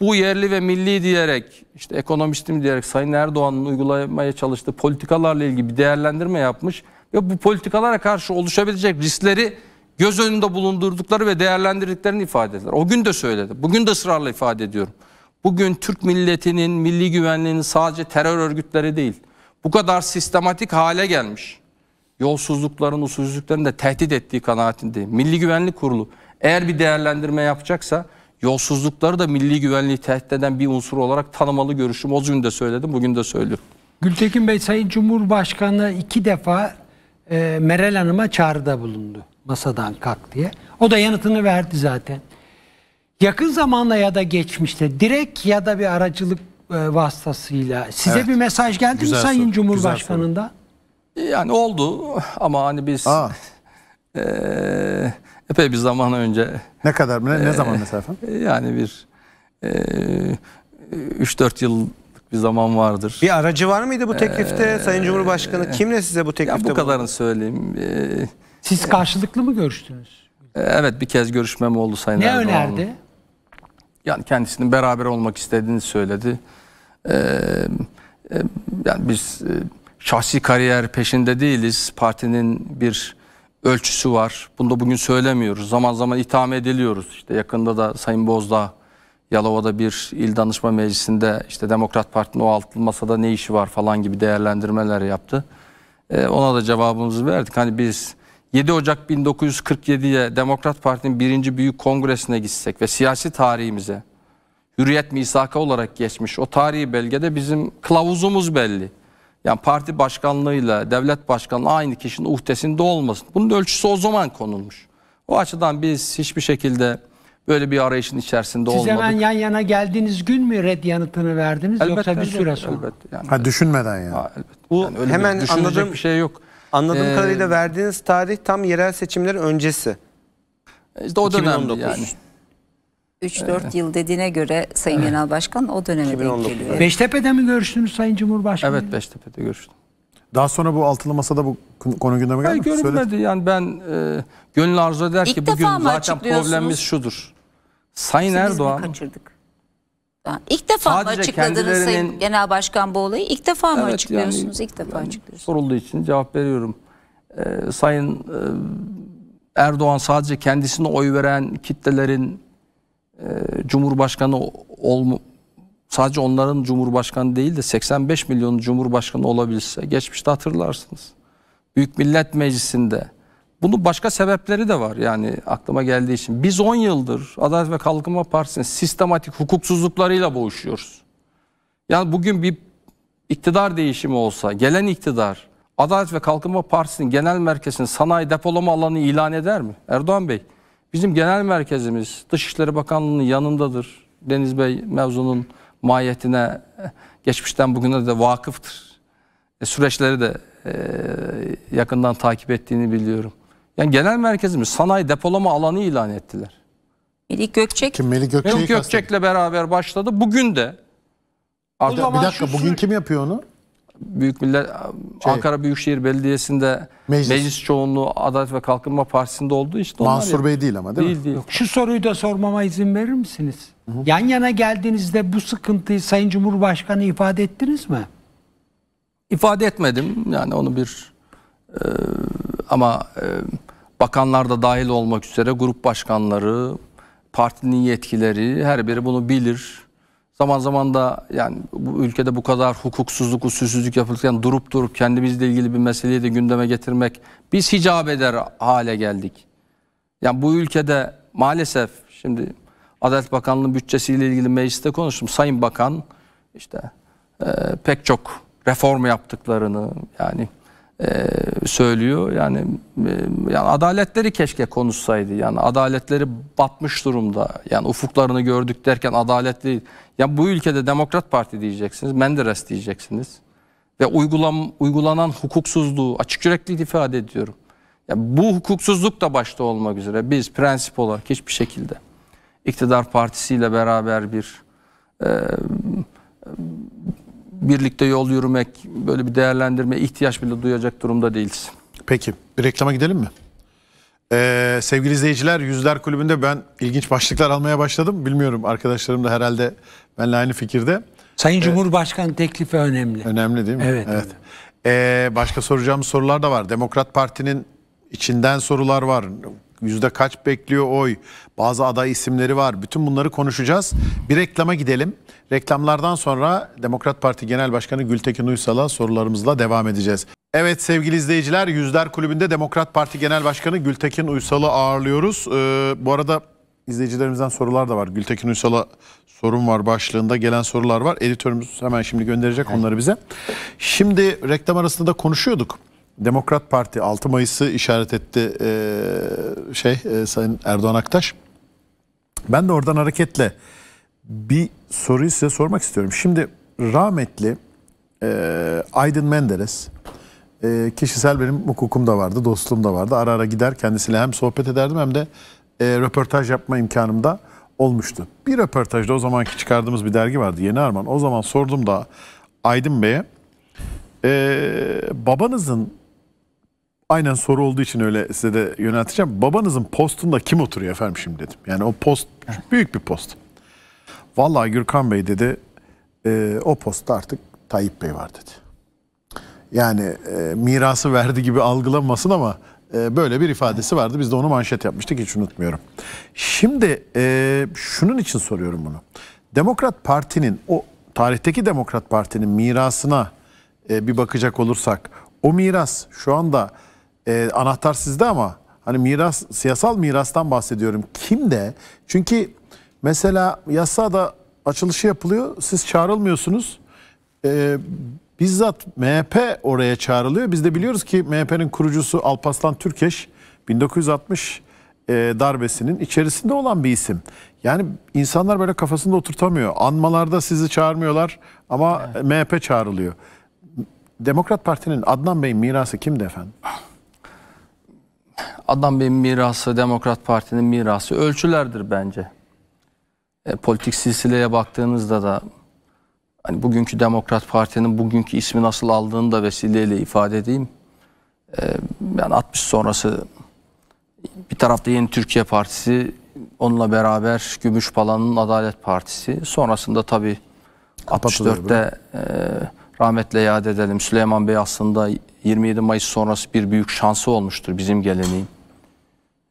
bu yerli ve milli diyerek işte ekonomistim diyerek Sayın Erdoğan'ın uygulamaya çalıştığı politikalarla ilgili bir değerlendirme yapmış ve bu politikalara karşı oluşabilecek riskleri göz önünde bulundurdukları ve değerlendirdiklerini ifade eder. O gün de söyledi, Bugün de ısrarla ifade ediyorum. Bugün Türk milletinin milli güvenliğinin sadece terör örgütleri değil, bu kadar sistematik hale gelmiş, yolsuzlukların, usulsüzlüklerin de tehdit ettiği kanaatindeyim. Milli Güvenlik Kurulu eğer bir değerlendirme yapacaksa yolsuzlukları da milli güvenliği tehdit eden bir unsur olarak tanımalı görüşüm. O gün de söyledim, bugün de söylüyorum. Gültekin Bey, Sayın Cumhurbaşkanı iki defa e, Meral Hanım'a çağrıda bulundu masadan kalk diye. O da yanıtını verdi zaten. Yakın zamanda ya da geçmişte direkt ya da bir aracılık e, vasıtasıyla size Evet. bir mesaj geldi Güzel mi Sayın güzel Cumhurbaşkanı'ndan? E, yani oldu ama hani biz Aa, e, epey bir zaman önce ne kadar ne, ne zaman mesela efendim? yani bir eee 3-4 yıllık bir zaman vardır. Bir aracı var mıydı bu teklifte Sayın Cumhurbaşkanı? Kimle size bu teklifte Ya bu bulundu? kadarını söyleyeyim. Eee, siz karşılıklı mı görüştünüz? Ee, evet bir kez görüşmem oldu Sayın ne Erdoğan'la. Ne önerdi? Yani kendisinin beraber olmak istediğini söyledi. Ee, e, yani biz e, şahsi kariyer peşinde değiliz. Partinin bir ölçüsü var. Bunu da bugün söylemiyoruz. Zaman zaman itham ediliyoruz. İşte yakında da Sayın Bozda, Yalova'da bir il danışma meclisinde işte Demokrat Parti'nin o altın masada ne işi var falan gibi değerlendirmeler yaptı. Ee, ona da cevabımızı verdik. Hani biz 7 Ocak 1947'ye Demokrat Parti'nin birinci büyük kongresine gitsek ve siyasi tarihimize hürriyet misaka olarak geçmiş o tarihi belgede bizim kılavuzumuz belli. Yani parti başkanlığıyla devlet başkanlığı aynı kişinin uhdesinde olmasın. Bunun ölçüsü o zaman konulmuş. O açıdan biz hiçbir şekilde böyle bir arayışın içerisinde Siz olmadık. Siz hemen yan yana geldiğiniz gün mü red yanıtını verdiniz elbette, yoksa bir süre sonra? Elbette, yani. Ha, düşünmeden yani. Ha, elbette. Bu yani hemen anladığım bir şey yok. Anladığım ee, kadarıyla verdiğiniz tarih tam yerel seçimler öncesi. İşte o dönemdi yani. 3-4 evet. yıl dediğine göre Sayın evet. Genel Başkan o döneme 2019. denk geliyor. Beştepe'de mi görüştünüz Sayın Cumhurbaşkanı? Evet Beştepe'de görüştüm. Daha sonra bu altılı masada bu konu gündeme geldi mi? Görülmedi Söyle. yani ben e, gönül arzu eder İlk ki bugün zaten problemimiz şudur. Sayın Siz Erdoğan İlk defa Sadece mı açıkladınız Sayın Genel Başkan bu olayı? İlk defa mı evet, açıklıyorsunuz? Yani, İlk defa yani açıklıyorsunuz. Sorulduğu için cevap veriyorum. Ee, Sayın e, Erdoğan sadece kendisine oy veren kitlelerin e, Cumhurbaşkanı olma, sadece onların Cumhurbaşkanı değil de 85 milyonun Cumhurbaşkanı olabilse geçmişte hatırlarsınız. Büyük Millet Meclisi'nde bunun başka sebepleri de var yani aklıma geldiği için. Biz 10 yıldır Adalet ve Kalkınma Partisi'nin sistematik hukuksuzluklarıyla boğuşuyoruz. Yani bugün bir iktidar değişimi olsa, gelen iktidar Adalet ve Kalkınma Partisi'nin genel merkezinin sanayi depolama alanı ilan eder mi? Erdoğan Bey, bizim genel merkezimiz Dışişleri Bakanlığı'nın yanındadır. Deniz Bey mevzunun mahiyetine eh, geçmişten bugüne de vakıftır. E, süreçleri de e, yakından takip ettiğini biliyorum. Yani genel merkezimiz sanayi depolama alanı ilan ettiler. Melih Gökçek. Kim Melih Gökçek'i Melih beraber başladı. Bugün de artık bir dakika bugün kim yapıyor onu? Büyük Millet şey, Ankara Büyükşehir Belediyesi'nde meclis. meclis çoğunluğu Adalet ve Kalkınma Partisi'nde olduğu için işte Mansur Bey değil ama değil, değil mi? Değil. Yok. Şu soruyu da sormama izin verir misiniz? Hı hı. Yan yana geldiğinizde bu sıkıntıyı Sayın Cumhurbaşkanı ifade ettiniz mi? İfade etmedim. Yani onu bir e, ama e, bakanlar da dahil olmak üzere grup başkanları, partinin yetkileri her biri bunu bilir. Zaman zaman da yani bu ülkede bu kadar hukuksuzluk, usulsüzlük yapılırken durup durup kendimizle ilgili bir meseleyi de gündeme getirmek biz hicap eder hale geldik. Yani bu ülkede maalesef şimdi Adalet Bakanlığı bütçesiyle ilgili mecliste konuştum. Sayın Bakan işte e, pek çok reform yaptıklarını yani e, söylüyor. Yani, e, yani adaletleri keşke konuşsaydı. Yani adaletleri batmış durumda. Yani ufuklarını gördük derken adalet değil. Ya bu ülkede Demokrat Parti diyeceksiniz, Menderes diyeceksiniz. Ve uygulan, uygulanan hukuksuzluğu açık yürekli ifade ediyorum. Yani bu hukuksuzluk da başta olmak üzere biz prensip olarak hiçbir şekilde iktidar partisiyle beraber bir e, birlikte yol yürümek, böyle bir değerlendirme ihtiyaç bile duyacak durumda değiliz. Peki bir reklama gidelim mi? Ee, sevgili izleyiciler Yüzler Kulübü'nde ben ilginç başlıklar almaya başladım. Bilmiyorum arkadaşlarım da herhalde benimle aynı fikirde. Sayın ee, Cumhurbaşkanı teklifi önemli. Önemli değil mi? Evet. evet. Ee, başka soracağım sorular da var. Demokrat Parti'nin içinden sorular var. Yüzde kaç bekliyor oy? Bazı aday isimleri var. Bütün bunları konuşacağız. Bir reklama gidelim. Reklamlardan sonra Demokrat Parti Genel Başkanı Gültekin Uysal'a sorularımızla devam edeceğiz. Evet sevgili izleyiciler Yüzler Kulübü'nde Demokrat Parti Genel Başkanı Gültekin Uysal'ı ağırlıyoruz. Ee, bu arada izleyicilerimizden sorular da var. Gültekin Uysal'a sorum var başlığında gelen sorular var. Editörümüz hemen şimdi gönderecek onları bize. Şimdi reklam arasında konuşuyorduk. Demokrat Parti 6 Mayıs'ı işaret etti e, şey e, Sayın Erdoğan Aktaş. Ben de oradan hareketle bir soruyu size sormak istiyorum. Şimdi rahmetli e, Aydın Menderes e, kişisel benim hukukum da vardı, dostluğum da vardı. Ara ara gider kendisiyle hem sohbet ederdim hem de e, röportaj yapma imkanım da olmuştu. Bir röportajda o zamanki çıkardığımız bir dergi vardı Yeni Arman. O zaman sordum da Aydın Bey'e e, babanızın aynen soru olduğu için öyle size de yönelteceğim. Babanızın postunda kim oturuyor efendim şimdi dedim. Yani o post büyük bir post. Vallahi Gürkan Bey dedi e, o postta artık Tayyip Bey var dedi. Yani e, mirası verdi gibi algılanmasın ama e, böyle bir ifadesi vardı. Biz de onu manşet yapmıştık hiç unutmuyorum. Şimdi e, şunun için soruyorum bunu. Demokrat Parti'nin o tarihteki Demokrat Parti'nin mirasına e, bir bakacak olursak o miras şu anda e, anahtar sizde ama hani miras siyasal mirastan bahsediyorum. Kimde? Çünkü mesela yasada açılışı yapılıyor. Siz çağrılmıyorsunuz. E, bizzat MHP oraya çağrılıyor. Biz de biliyoruz ki MHP'nin kurucusu Alpaslan Türkeş 1960 e, darbesinin içerisinde olan bir isim. Yani insanlar böyle kafasında oturtamıyor. Anmalarda sizi çağırmıyorlar ama evet. MHP çağrılıyor. Demokrat Parti'nin Adnan Bey'in mirası kimdi efendim? Ah, Adnan Bey'in mirası, Demokrat Parti'nin mirası ölçülerdir bence. E, politik silsileye baktığınızda da hani bugünkü Demokrat Parti'nin bugünkü ismi nasıl aldığını da vesileyle ifade edeyim. E, yani 60 sonrası bir tarafta Yeni Türkiye Partisi, onunla beraber Gümüşpala'nın Adalet Partisi. Sonrasında tabii 64'te e, rahmetle yad edelim. Süleyman Bey aslında 27 Mayıs sonrası bir büyük şansı olmuştur bizim geleneğin.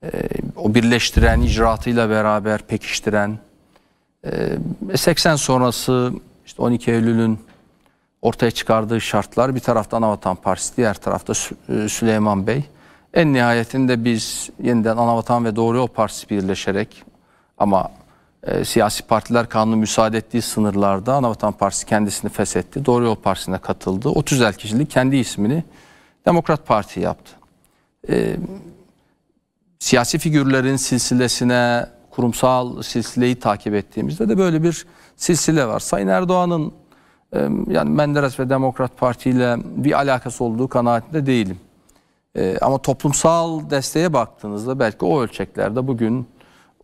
E, o birleştiren, icraatıyla beraber pekiştiren, e, ee, 80 sonrası işte 12 Eylül'ün ortaya çıkardığı şartlar bir tarafta Anavatan Partisi, diğer tarafta e, Süleyman Bey. En nihayetinde biz yeniden Anavatan ve Doğru Yol Partisi birleşerek ama e, siyasi partiler kanunu müsaade ettiği sınırlarda Anavatan Partisi kendisini feshetti. Doğru Yol Partisi'ne katıldı. O tüzel kişilik kendi ismini Demokrat Parti yaptı. E, siyasi figürlerin silsilesine, kurumsal silsileyi takip ettiğimizde de böyle bir silsile var. Sayın Erdoğan'ın e, yani Menderes ve Demokrat Parti ile bir alakası olduğu kanaatinde değilim. E, ama toplumsal desteğe baktığınızda belki o ölçeklerde bugün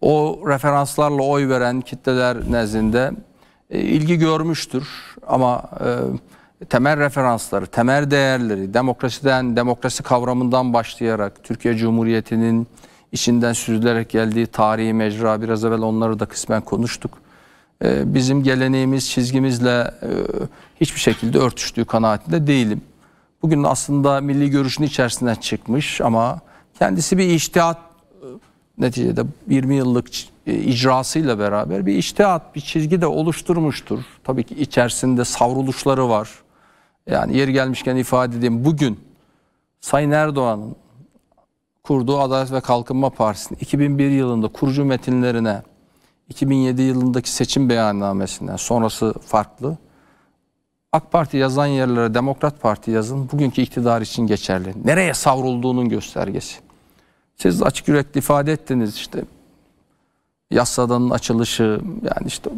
o referanslarla oy veren kitleler nezdinde e, ilgi görmüştür. Ama e, temel referansları, temel değerleri, demokrasiden, demokrasi kavramından başlayarak Türkiye Cumhuriyeti'nin içinden süzülerek geldiği tarihi mecra biraz evvel onları da kısmen konuştuk. Ee, bizim geleneğimiz, çizgimizle e, hiçbir şekilde örtüştüğü kanaatinde değilim. Bugün aslında milli görüşün içerisinden çıkmış ama kendisi bir iştihat e, neticede 20 yıllık e, icrasıyla beraber bir iştihat, bir çizgi de oluşturmuştur. Tabii ki içerisinde savruluşları var yani yeri gelmişken ifade edeyim bugün Sayın Erdoğan'ın kurduğu Adalet ve Kalkınma Partisi'nin 2001 yılında kurucu metinlerine 2007 yılındaki seçim beyannamesine sonrası farklı. AK Parti yazan yerlere Demokrat Parti yazın bugünkü iktidar için geçerli. Nereye savrulduğunun göstergesi. Siz açık yürekli ifade ettiniz işte yasadanın açılışı yani işte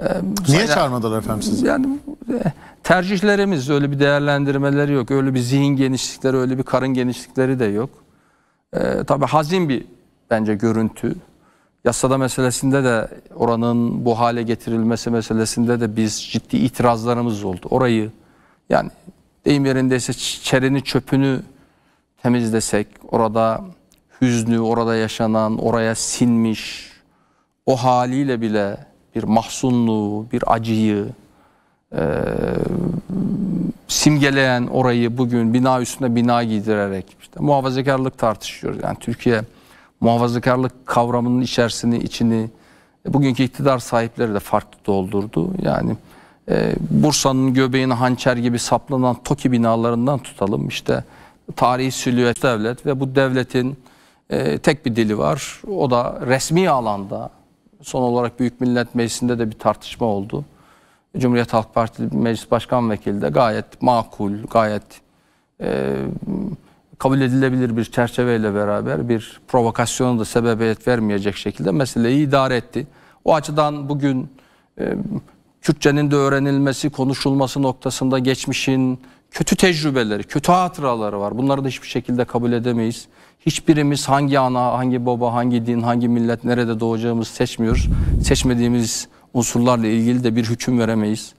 e, Niye sayın, çağırmadılar efendim sizi? Yani e, Tercihlerimiz öyle bir değerlendirmeleri yok. Öyle bir zihin genişlikleri, öyle bir karın genişlikleri de yok. E, tabii hazin bir bence görüntü. Yasada meselesinde de oranın bu hale getirilmesi meselesinde de biz ciddi itirazlarımız oldu. Orayı yani deyim yerindeyse çereni çöpünü temizlesek orada hüznü orada yaşanan oraya sinmiş o haliyle bile bir mahzunluğu bir acıyı e, simgeleyen orayı bugün bina üstüne bina giydirerek işte muhafazakarlık tartışıyoruz. Yani Türkiye muhafazakarlık kavramının içerisini içini e, bugünkü iktidar sahipleri de farklı doldurdu. Yani e, Bursa'nın göbeğini hançer gibi saplanan TOKİ binalarından tutalım işte tarihi silüet devlet ve bu devletin e, tek bir dili var. O da resmi alanda son olarak Büyük Millet Meclisi'nde de bir tartışma oldu. Cumhuriyet Halk Partili Meclis Başkan Vekili de gayet makul, gayet e, kabul edilebilir bir çerçeveyle beraber bir provokasyonu da sebebiyet vermeyecek şekilde meseleyi idare etti. O açıdan bugün e, Kürtçenin de öğrenilmesi, konuşulması noktasında geçmişin kötü tecrübeleri, kötü hatıraları var. Bunları da hiçbir şekilde kabul edemeyiz. Hiçbirimiz hangi ana, hangi baba, hangi din, hangi millet, nerede doğacağımızı seçmiyoruz. Seçmediğimiz unsurlarla ilgili de bir hüküm veremeyiz.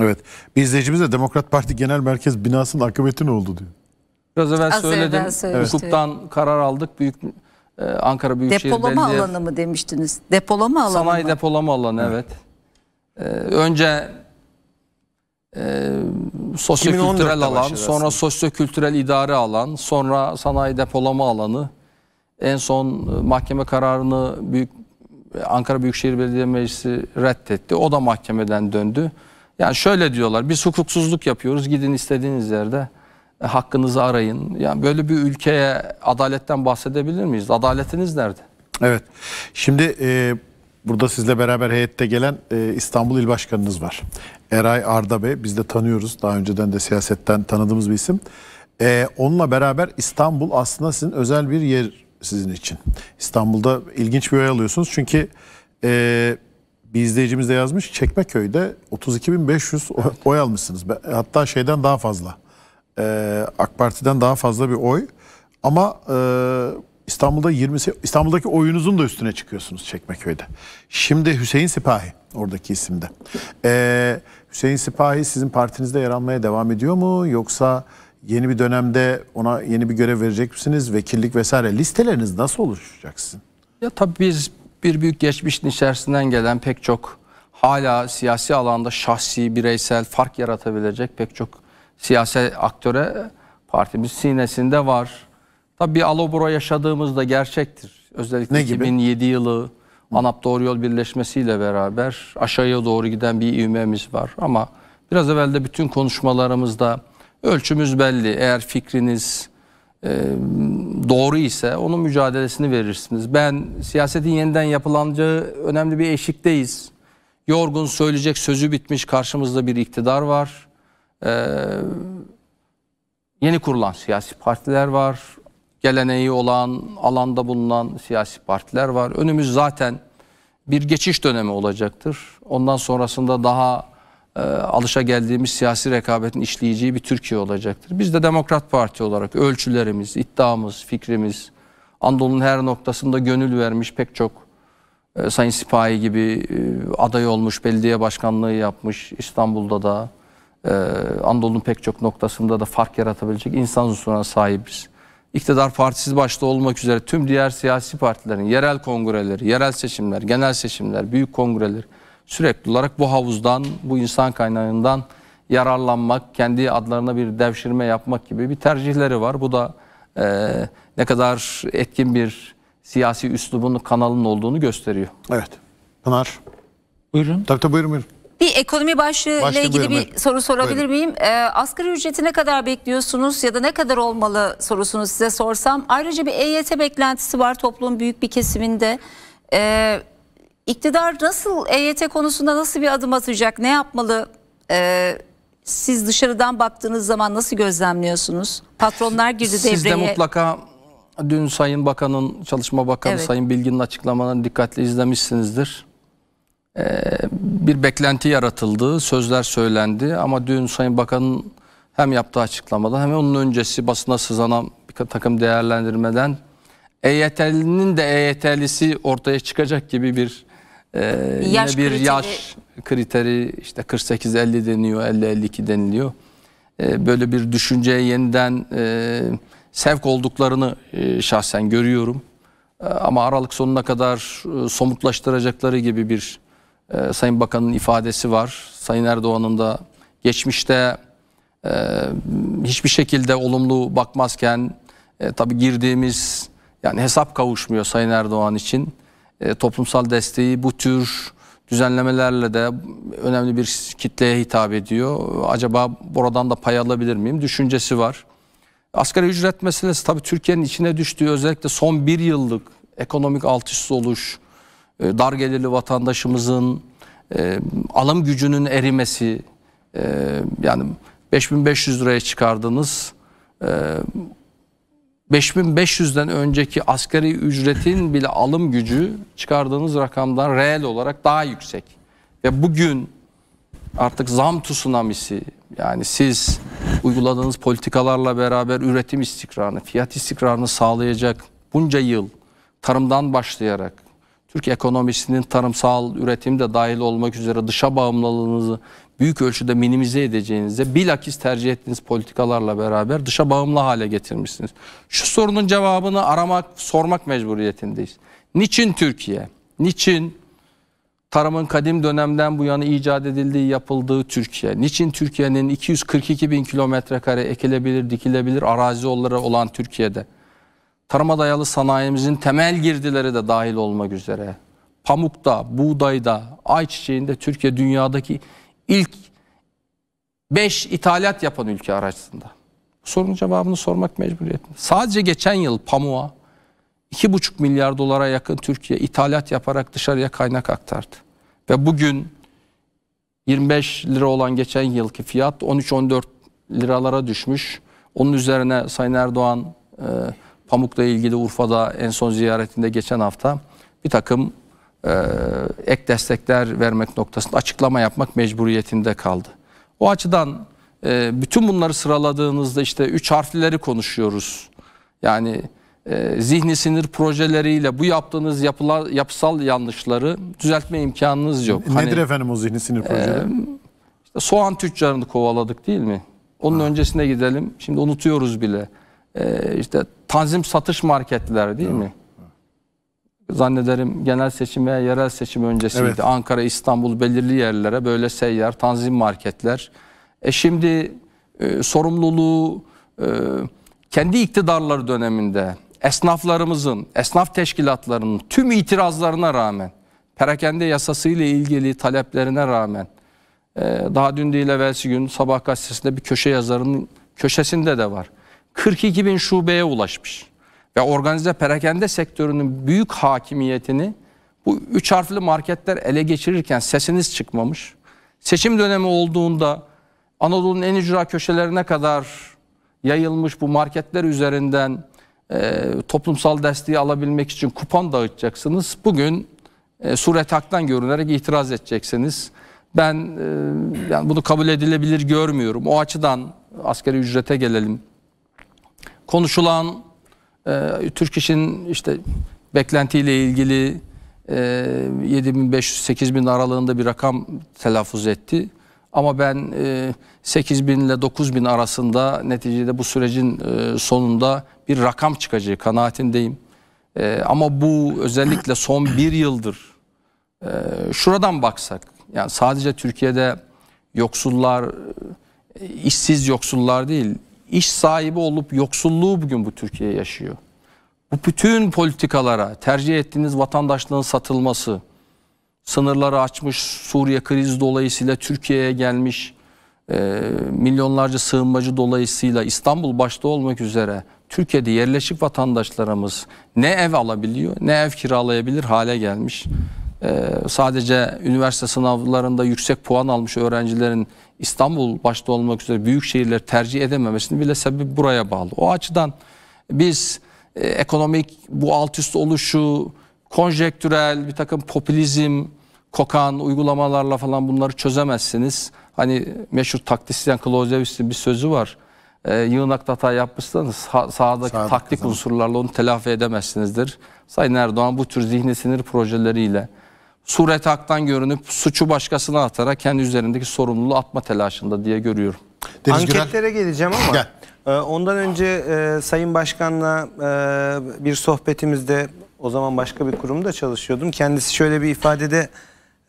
Evet. Bir izleyicimiz de Demokrat Parti Genel Merkez binasının akıbeti ne oldu diyor. Biraz evvel Az söyledim. Evvel söyledim. hukuktan karar aldık. Büyük e, Ankara Büyükşehir Depolama Belediye... alanı mı demiştiniz? Depolama alanı Sanayi mı? depolama alanı evet. evet. Ee, önce e, sosyokültürel alan, sonra sosyo-kültürel idare alan, sonra sanayi depolama alanı. En son e, mahkeme kararını Büyük e, Ankara Büyükşehir Belediye Meclisi reddetti. O da mahkemeden döndü. Yani şöyle diyorlar biz hukuksuzluk yapıyoruz gidin istediğiniz yerde e, hakkınızı arayın. Yani böyle bir ülkeye adaletten bahsedebilir miyiz? Adaletiniz nerede? Evet. Şimdi e, burada sizle beraber heyette gelen e, İstanbul İl Başkanınız var. Eray Arda Bey biz de tanıyoruz. Daha önceden de siyasetten tanıdığımız bir isim. E, onunla beraber İstanbul aslında sizin özel bir yer sizin için. İstanbul'da ilginç bir oy alıyorsunuz. Çünkü e, bir izleyicimiz de yazmış Çekmeköy'de 32.500 oy, evet. oy almışsınız. Hatta şeyden daha fazla. E, AK Parti'den daha fazla bir oy. Ama e, İstanbul'da 20 İstanbul'daki oyunuzun da üstüne çıkıyorsunuz Çekmeköy'de. Şimdi Hüseyin Sipahi oradaki isimde. E, Hüseyin Sipahi sizin partinizde yer almaya devam ediyor mu yoksa yeni bir dönemde ona yeni bir görev verecek misiniz? Vekillik vesaire listeleriniz nasıl oluşacaksın? Ya tabii biz bir büyük geçmişin içerisinden gelen pek çok hala siyasi alanda şahsi, bireysel fark yaratabilecek pek çok siyasi aktöre partimiz sinesinde var. Tabii bir alobora yaşadığımız da gerçektir. Özellikle ne 2007 yılı ANAP Doğru Yol Birleşmesi ile beraber aşağıya doğru giden bir ivmemiz var. Ama biraz evvel de bütün konuşmalarımızda Ölçümüz belli. Eğer fikriniz e, doğru ise onun mücadelesini verirsiniz. Ben siyasetin yeniden yapılanacağı önemli bir eşikteyiz. Yorgun söyleyecek sözü bitmiş karşımızda bir iktidar var. Ee, yeni kurulan siyasi partiler var. Geleneği olan, alanda bulunan siyasi partiler var. Önümüz zaten bir geçiş dönemi olacaktır. Ondan sonrasında daha e, alışa geldiğimiz siyasi rekabetin işleyeceği bir Türkiye olacaktır. Biz de Demokrat Parti olarak ölçülerimiz, iddiamız, fikrimiz, Anadolu'nun her noktasında gönül vermiş pek çok e, Sayın Sipahi gibi e, aday olmuş, belediye başkanlığı yapmış, İstanbul'da da e, Anadolu'nun pek çok noktasında da fark yaratabilecek insan unsuruna sahibiz. İktidar partisiz başta olmak üzere tüm diğer siyasi partilerin yerel kongreleri, yerel seçimler, genel seçimler, büyük kongreler, sürekli olarak bu havuzdan, bu insan kaynağından yararlanmak, kendi adlarına bir devşirme yapmak gibi bir tercihleri var. Bu da e, ne kadar etkin bir siyasi üslubun kanalın olduğunu gösteriyor. Evet. Pınar. Buyurun. Tabii tabii buyurun buyurun. Bir ekonomi başlığıyla Başlığı ilgili buyurun, bir soru sorabilir buyurun. miyim? E, asgari ücreti ne kadar bekliyorsunuz ya da ne kadar olmalı sorusunu size sorsam. Ayrıca bir EYT beklentisi var toplumun büyük bir kesiminde. E, İktidar nasıl EYT konusunda nasıl bir adım atacak? Ne yapmalı? Ee, siz dışarıdan baktığınız zaman nasıl gözlemliyorsunuz? Patronlar girdi siz devreye. Siz de mutlaka dün Sayın Bakan'ın, Çalışma Bakanı evet. Sayın Bilgin'in açıklamalarını dikkatli izlemişsinizdir. Ee, bir beklenti yaratıldı, sözler söylendi ama dün Sayın Bakan'ın hem yaptığı açıklamada hem onun öncesi basına sızan bir takım değerlendirmeden EYT'linin de EYT'lisi ortaya çıkacak gibi bir ee, yaş yine bir kriteri... yaş kriteri işte 48-50 deniliyor 50-52 deniliyor. Ee, böyle bir düşünceye yeniden e, sevk olduklarını e, şahsen görüyorum. E, ama Aralık sonuna kadar e, somutlaştıracakları gibi bir e, Sayın Bakan'ın ifadesi var. Sayın Erdoğan'ın da geçmişte e, hiçbir şekilde olumlu bakmazken e, tabii girdiğimiz yani hesap kavuşmuyor Sayın Erdoğan için e, toplumsal desteği bu tür düzenlemelerle de önemli bir kitleye hitap ediyor. Acaba buradan da pay alabilir miyim? Düşüncesi var. Asgari ücret meselesi tabii Türkiye'nin içine düştüğü özellikle son bir yıllık ekonomik alt üst oluş, e, dar gelirli vatandaşımızın e, alım gücünün erimesi, yani 5500 liraya çıkardınız, 5500'den önceki asgari ücretin bile alım gücü çıkardığınız rakamdan reel olarak daha yüksek. Ve bugün artık zam tsunamisi yani siz uyguladığınız politikalarla beraber üretim istikrarını, fiyat istikrarını sağlayacak bunca yıl tarımdan başlayarak Türk ekonomisinin tarımsal üretim de dahil olmak üzere dışa bağımlılığınızı büyük ölçüde minimize edeceğinize bilakis tercih ettiğiniz politikalarla beraber dışa bağımlı hale getirmişsiniz. Şu sorunun cevabını aramak, sormak mecburiyetindeyiz. Niçin Türkiye? Niçin tarımın kadim dönemden bu yana icat edildiği, yapıldığı Türkiye? Niçin Türkiye'nin 242 bin kilometre kare ekilebilir, dikilebilir arazi olarak olan Türkiye'de? Tarıma dayalı sanayimizin temel girdileri de dahil olmak üzere. Pamukta, buğdayda, ayçiçeğinde Türkiye dünyadaki ilk 5 ithalat yapan ülke arasında. Bu sorunun cevabını sormak mecburiyetinde. Sadece geçen yıl pamuğa 2,5 milyar dolara yakın Türkiye ithalat yaparak dışarıya kaynak aktardı. Ve bugün 25 lira olan geçen yılki fiyat 13-14 liralara düşmüş. Onun üzerine Sayın Erdoğan e, Pamuk'la ilgili Urfa'da en son ziyaretinde geçen hafta bir takım ee, ek destekler vermek noktasında açıklama yapmak mecburiyetinde kaldı. O açıdan e, bütün bunları sıraladığınızda işte üç harflileri konuşuyoruz. Yani e, zihni sinir projeleriyle bu yaptığınız yapıla, yapısal yanlışları düzeltme imkanınız yok. Nedir hani, efendim o zihni sinir e, projeleri? E, işte soğan tüccarını kovaladık değil mi? Onun ha. öncesine gidelim. Şimdi unutuyoruz bile. E, işte tanzim satış marketler değil ha. mi? zannederim genel seçim veya yerel seçim öncesiydi. Evet. Ankara, İstanbul belirli yerlere böyle seyyar, tanzim marketler. E şimdi e, sorumluluğu e, kendi iktidarları döneminde esnaflarımızın, esnaf teşkilatlarının tüm itirazlarına rağmen, perakende yasası ile ilgili taleplerine rağmen, e, daha dün değil evvelsi gün Sabah gazetesinde bir köşe yazarının köşesinde de var. 42 bin şubeye ulaşmış ve organize perakende sektörünün büyük hakimiyetini bu üç harfli marketler ele geçirirken sesiniz çıkmamış. Seçim dönemi olduğunda Anadolu'nun en ücra köşelerine kadar yayılmış bu marketler üzerinden e, toplumsal desteği alabilmek için kupon dağıtacaksınız. Bugün e, suretaktan görünerek itiraz edeceksiniz. Ben e, yani bunu kabul edilebilir görmüyorum. O açıdan askeri ücrete gelelim. Konuşulan e, Türk işin işte beklentiyle ilgili e, 7500-8000 aralığında bir rakam telaffuz etti. Ama ben e, 8 bin ile 9 bin arasında neticede bu sürecin e, sonunda bir rakam çıkacağı kanaatindeyim. E, ama bu özellikle son bir yıldır e, şuradan baksak yani sadece Türkiye'de yoksullar e, işsiz yoksullar değil iş sahibi olup yoksulluğu bugün bu Türkiye yaşıyor. Bu bütün politikalara tercih ettiğiniz vatandaşlığın satılması, sınırları açmış Suriye krizi dolayısıyla Türkiye'ye gelmiş e, milyonlarca sığınmacı dolayısıyla İstanbul başta olmak üzere Türkiye'de yerleşik vatandaşlarımız ne ev alabiliyor ne ev kiralayabilir hale gelmiş. E, sadece üniversite sınavlarında yüksek puan almış öğrencilerin İstanbul başta olmak üzere büyük şehirler tercih edememesinin bile sebebi buraya bağlı. O açıdan biz e, ekonomik bu alt üst oluşu, konjektürel bir takım popülizm, kokan uygulamalarla falan bunları çözemezsiniz. Hani meşhur taktisyen Clausewitz'in bir sözü var. E, yığınakta hata yapmışsanız sah sahadaki Sağ taktik kazan. unsurlarla onu telafi edemezsinizdir. Sayın Erdoğan bu tür zihni sinir projeleriyle suret haktan görünüp suçu başkasına atarak kendi üzerindeki sorumluluğu atma telaşında diye görüyorum. Deniz Anketlere Gürel. geleceğim ama Gel. E, ondan önce e, Sayın Başkan'la e, bir sohbetimizde o zaman başka bir kurumda çalışıyordum. Kendisi şöyle bir ifadede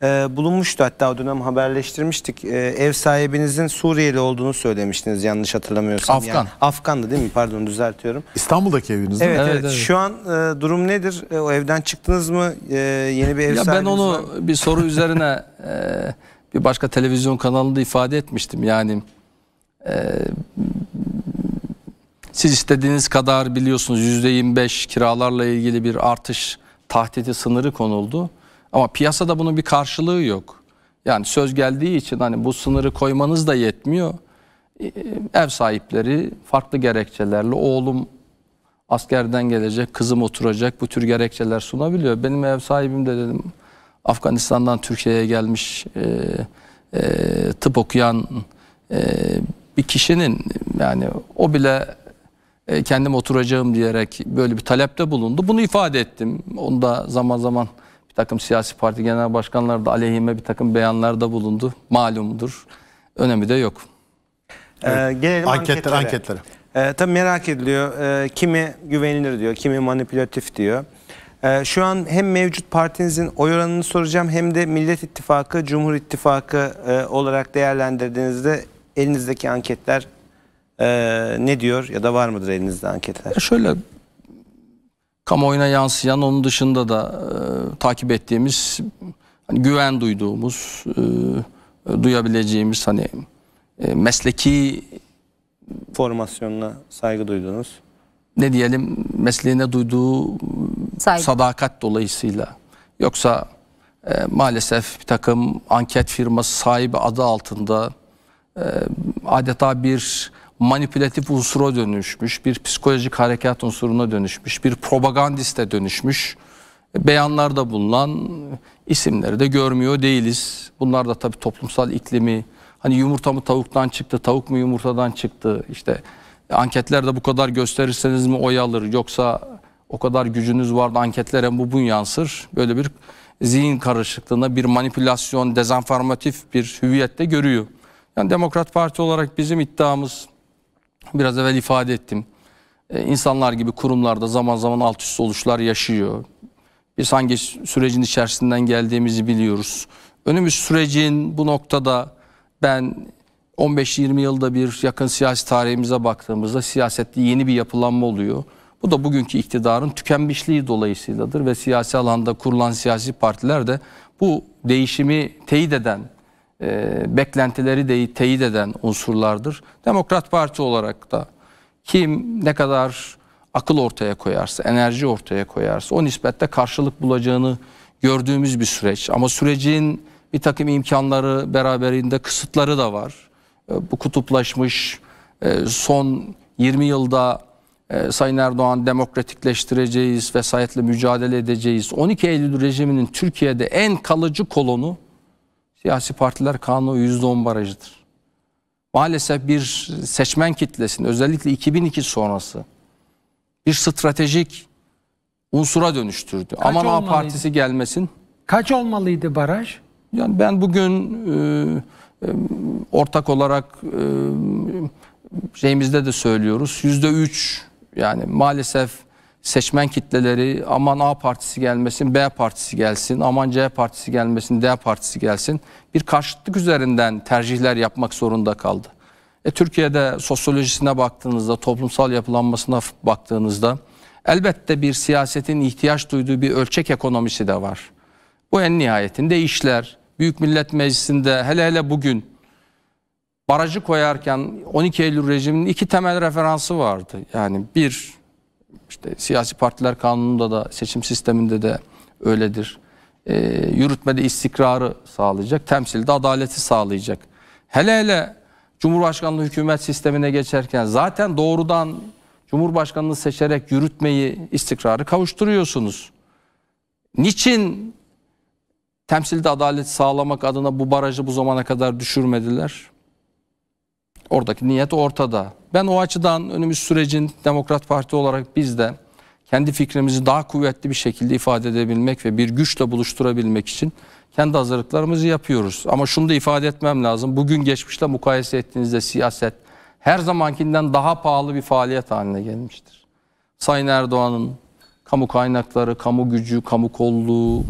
e, bulunmuştu. Hatta o dönem haberleştirmiştik. E, ev sahibinizin Suriyeli olduğunu söylemiştiniz yanlış hatırlamıyorsam. Afgan. Yani, Afgan'dı değil mi? Pardon düzeltiyorum. İstanbul'daki eviniz evet, mi? Evet, evet. evet. Şu an e, durum nedir? E, o evden çıktınız mı? E, yeni bir ev ya Ben onu var. bir soru üzerine e, bir başka televizyon kanalında ifade etmiştim. Yani e, siz istediğiniz kadar biliyorsunuz %25 kiralarla ilgili bir artış tahtiti sınırı konuldu. Ama piyasada bunun bir karşılığı yok. Yani söz geldiği için hani bu sınırı koymanız da yetmiyor. E, e, ev sahipleri farklı gerekçelerle oğlum askerden gelecek, kızım oturacak bu tür gerekçeler sunabiliyor. Benim ev sahibim de dedim Afganistan'dan Türkiye'ye gelmiş e, e, tıp okuyan e, bir kişinin yani o bile e, kendim oturacağım diyerek böyle bir talepte bulundu. Bunu ifade ettim. Onu da zaman zaman takım siyasi parti genel başkanları da aleyhime bir takım beyanlarda bulundu. Malumdur. Önemi de yok. Ee, evet. Ee, gelelim anketlere. anketlere. Ee, tabii merak ediliyor. Ee, kimi güvenilir diyor, kimi manipülatif diyor. Ee, şu an hem mevcut partinizin oy oranını soracağım hem de Millet İttifakı, Cumhur İttifakı e, olarak değerlendirdiğinizde elinizdeki anketler e, ne diyor ya da var mıdır elinizde anketler? E, şöyle kamuoyuna yansıyan onun dışında da e, takip ettiğimiz hani güven duyduğumuz e, duyabileceğimiz hani e, mesleki formasyonuna saygı duyduğunuz Ne diyelim mesleğine duyduğu saygı. sadakat dolayısıyla yoksa e, maalesef bir takım anket firması sahibi adı altında e, adeta bir manipülatif unsura dönüşmüş, bir psikolojik harekat unsuruna dönüşmüş, bir propagandiste dönüşmüş beyanlarda bulunan isimleri de görmüyor değiliz. Bunlar da tabii toplumsal iklimi, hani yumurta mı tavuktan çıktı, tavuk mu yumurtadan çıktı, işte anketlerde bu kadar gösterirseniz mi oy alır yoksa o kadar gücünüz vardı anketlere bu bun yansır. Böyle bir zihin karışıklığına bir manipülasyon, dezenformatif bir hüviyette görüyor. Yani Demokrat Parti olarak bizim iddiamız biraz evvel ifade ettim. Ee, insanlar gibi kurumlarda zaman zaman alt üst oluşlar yaşıyor. Biz hangi sürecin içerisinden geldiğimizi biliyoruz. Önümüz sürecin bu noktada ben 15-20 yılda bir yakın siyasi tarihimize baktığımızda siyasette yeni bir yapılanma oluyor. Bu da bugünkü iktidarın tükenmişliği dolayısıyladır ve siyasi alanda kurulan siyasi partiler de bu değişimi teyit eden e, beklentileri de teyit eden unsurlardır. Demokrat Parti olarak da kim ne kadar akıl ortaya koyarsa, enerji ortaya koyarsa o nispette karşılık bulacağını gördüğümüz bir süreç. Ama sürecin bir takım imkanları beraberinde kısıtları da var. E, bu kutuplaşmış e, son 20 yılda e, Sayın Erdoğan demokratikleştireceğiz, vesayetle mücadele edeceğiz. 12 Eylül rejiminin Türkiye'de en kalıcı kolonu Siyasi partiler kanunu %10 barajıdır. Maalesef bir seçmen kitlesinin özellikle 2002 sonrası bir stratejik unsura dönüştürdü. Kaç Aman olmalıydı? A partisi gelmesin. Kaç olmalıydı baraj? Yani ben bugün e, e, ortak olarak e, şeyimizde de söylüyoruz. Yüzde üç yani maalesef seçmen kitleleri aman A partisi gelmesin, B partisi gelsin, aman C partisi gelmesin, D partisi gelsin bir karşıtlık üzerinden tercihler yapmak zorunda kaldı. E, Türkiye'de sosyolojisine baktığınızda, toplumsal yapılanmasına baktığınızda elbette bir siyasetin ihtiyaç duyduğu bir ölçek ekonomisi de var. Bu en nihayetinde işler. Büyük Millet Meclisi'nde hele hele bugün barajı koyarken 12 Eylül rejiminin iki temel referansı vardı. Yani bir işte siyasi partiler kanununda da seçim sisteminde de öyledir. E, yürütmede istikrarı sağlayacak, temsilde adaleti sağlayacak. Hele hele Cumhurbaşkanlığı hükümet sistemine geçerken zaten doğrudan Cumhurbaşkanını seçerek yürütmeyi, istikrarı kavuşturuyorsunuz. Niçin temsilde adalet sağlamak adına bu barajı bu zamana kadar düşürmediler? Oradaki niyet ortada. Ben o açıdan önümüz sürecin Demokrat Parti olarak biz de kendi fikrimizi daha kuvvetli bir şekilde ifade edebilmek ve bir güçle buluşturabilmek için kendi hazırlıklarımızı yapıyoruz. Ama şunu da ifade etmem lazım. Bugün geçmişle mukayese ettiğinizde siyaset her zamankinden daha pahalı bir faaliyet haline gelmiştir. Sayın Erdoğan'ın kamu kaynakları, kamu gücü, kamu kolluğu,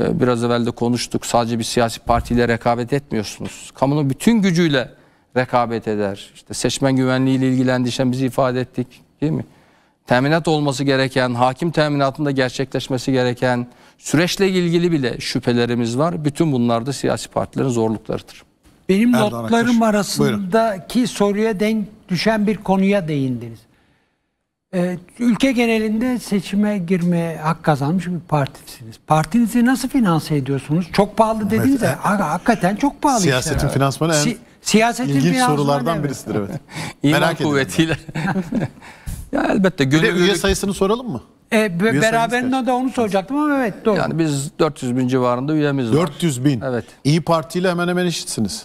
e, biraz evvel de konuştuk. Sadece bir siyasi partiyle rekabet etmiyorsunuz. Kamunun bütün gücüyle rekabet eder. İşte seçmen güvenliği ile ilgili endişemizi ifade ettik değil mi? Teminat olması gereken, hakim teminatında gerçekleşmesi gereken süreçle ilgili bile şüphelerimiz var. Bütün bunlar da siyasi partilerin zorluklarıdır. Benim Erdoğan notlarım Akış. arasındaki Buyurun. soruya denk düşen bir konuya değindiniz. Ee, ülke genelinde seçime girmeye hak kazanmış bir partisiniz. Partinizi nasıl finanse ediyorsunuz? Çok pahalı dediniz evet. de hakikaten çok pahalı. Siyasetin işte. finansmanı en... Si Siyasetin İlginç sorulardan birisidir evet. [LAUGHS] İman Merak kuvvetiyle. [LAUGHS] ya elbette gönüllülük... Bir de üye sayısını soralım mı? E, be, beraberinde de onu soracaktım ama evet doğru. Yani biz 400 bin civarında üyemiz 400 var. 400 bin? Evet. İyi Parti ile hemen hemen eşitsiniz.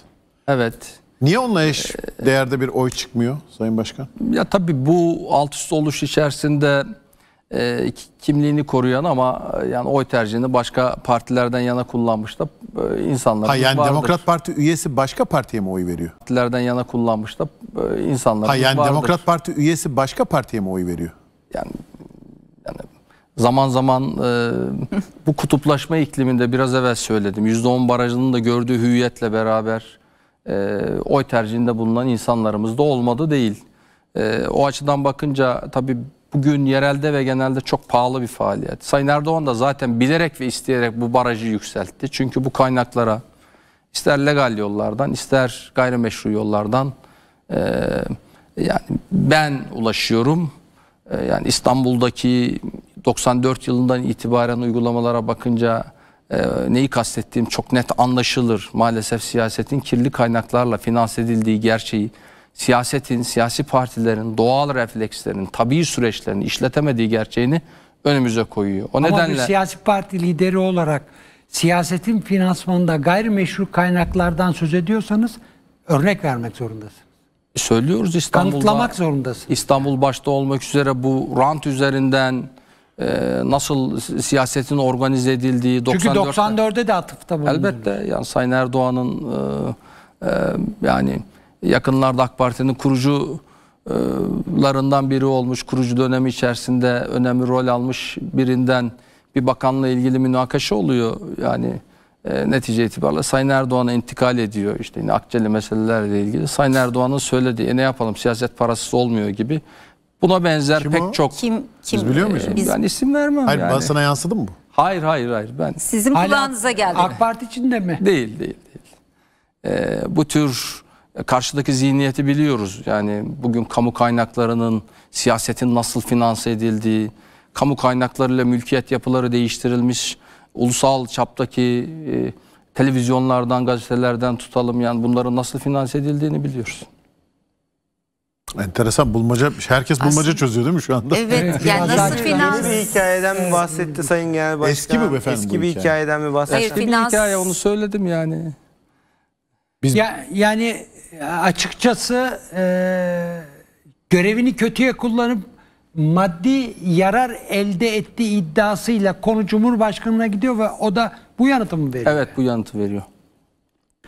Evet. Niye onunla eş değerde bir oy çıkmıyor Sayın Başkan? Ya tabii bu alt üst oluş içerisinde e, kimliğini koruyan ama e, yani oy tercihini başka partilerden yana kullanmış da e, insanlar ha, yani vardır. Demokrat Parti üyesi başka partiye mi oy veriyor? Partilerden yana kullanmış da e, insanlar ha, yani vardır. Demokrat Parti üyesi başka partiye mi oy veriyor? Yani yani zaman zaman e, [LAUGHS] bu kutuplaşma ikliminde biraz evvel söyledim. %10 barajının da gördüğü hüviyetle beraber e, oy tercihinde bulunan insanlarımız da olmadı değil. E, o açıdan bakınca tabii bugün yerelde ve genelde çok pahalı bir faaliyet. Sayın Erdoğan da zaten bilerek ve isteyerek bu barajı yükseltti. Çünkü bu kaynaklara ister legal yollardan ister gayrimeşru yollardan e, yani ben ulaşıyorum. E, yani İstanbul'daki 94 yılından itibaren uygulamalara bakınca e, neyi kastettiğim çok net anlaşılır. Maalesef siyasetin kirli kaynaklarla finanse edildiği gerçeği siyasetin, siyasi partilerin doğal reflekslerin, tabii süreçlerin işletemediği gerçeğini önümüze koyuyor. O Ama nedenle bir siyasi parti lideri olarak siyasetin finansmanında gayrimeşru kaynaklardan söz ediyorsanız örnek vermek zorundasınız. E, söylüyoruz İstanbul'da. Kanıtlamak zorundasınız. İstanbul başta olmak üzere bu rant üzerinden e, nasıl siyasetin organize edildiği 94'te. Çünkü 94'te de atıfta bulundu. Elbette yani Sayın Erdoğan'ın e, e, yani yakınlarda AK Parti'nin kurucularından biri olmuş, kurucu dönemi içerisinde önemli rol almış birinden bir bakanla ilgili münakaşa oluyor. Yani e, netice itibariyle Sayın Erdoğan'a intikal ediyor. İşte yine Akçeli meselelerle ilgili. Sayın Erdoğan'ın söylediği e, ne yapalım siyaset parasız olmuyor gibi. Buna benzer kim pek o? çok. Kim, kim? Biz biliyor e, muyuz? E, Biz... Ben isim vermem hayır, yani. sana yansıdı mı bu? Hayır hayır hayır. ben. Sizin Hala kulağınıza geldi. AK Parti içinde mi? Değil değil değil. E, bu tür karşıdaki zihniyeti biliyoruz. Yani bugün kamu kaynaklarının, siyasetin nasıl finanse edildiği, kamu kaynaklarıyla mülkiyet yapıları değiştirilmiş, ulusal çaptaki e, televizyonlardan, gazetelerden tutalım yani bunların nasıl finanse edildiğini biliyoruz. Enteresan bulmaca, herkes bulmaca Aslında, çözüyor değil mi şu anda? Evet, yani nasıl finans... Eski bir hikayeden mi bahsetti Sayın Genel Başkan? Eski mi efendim Eski bir hikaye? hikayeden mi bahsetti? Eski finans... bir hikaye onu söyledim yani. Biz... Ya, yani açıkçası e, görevini kötüye kullanıp maddi yarar elde ettiği iddiasıyla konu Cumhurbaşkanı'na gidiyor ve o da bu yanıtı mı veriyor? Evet bu yanıtı veriyor.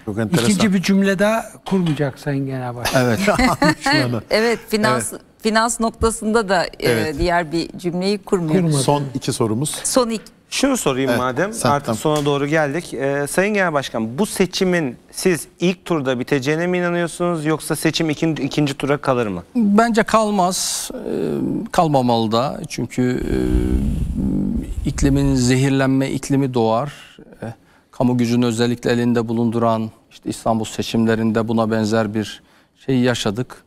Çok enteresan. İkinci bir cümle daha kurmayacak Sayın Genel Başkan. Evet. [LAUGHS] [LAUGHS] evet finans... Evet finans noktasında da e, evet. e, diğer bir cümleyi kurmuyoruz. Son iki sorumuz. Son iki, şunu sorayım evet, madem sen, artık tam. sona doğru geldik. Ee, Sayın Genel Başkan bu seçimin siz ilk turda biteceğine mi inanıyorsunuz yoksa seçim ikinci, ikinci tura kalır mı? Bence kalmaz. Ee, kalmamalı da çünkü e, iklimin zehirlenme iklimi doğar. E, kamu gücünü özellikle elinde bulunduran işte İstanbul seçimlerinde buna benzer bir şey yaşadık.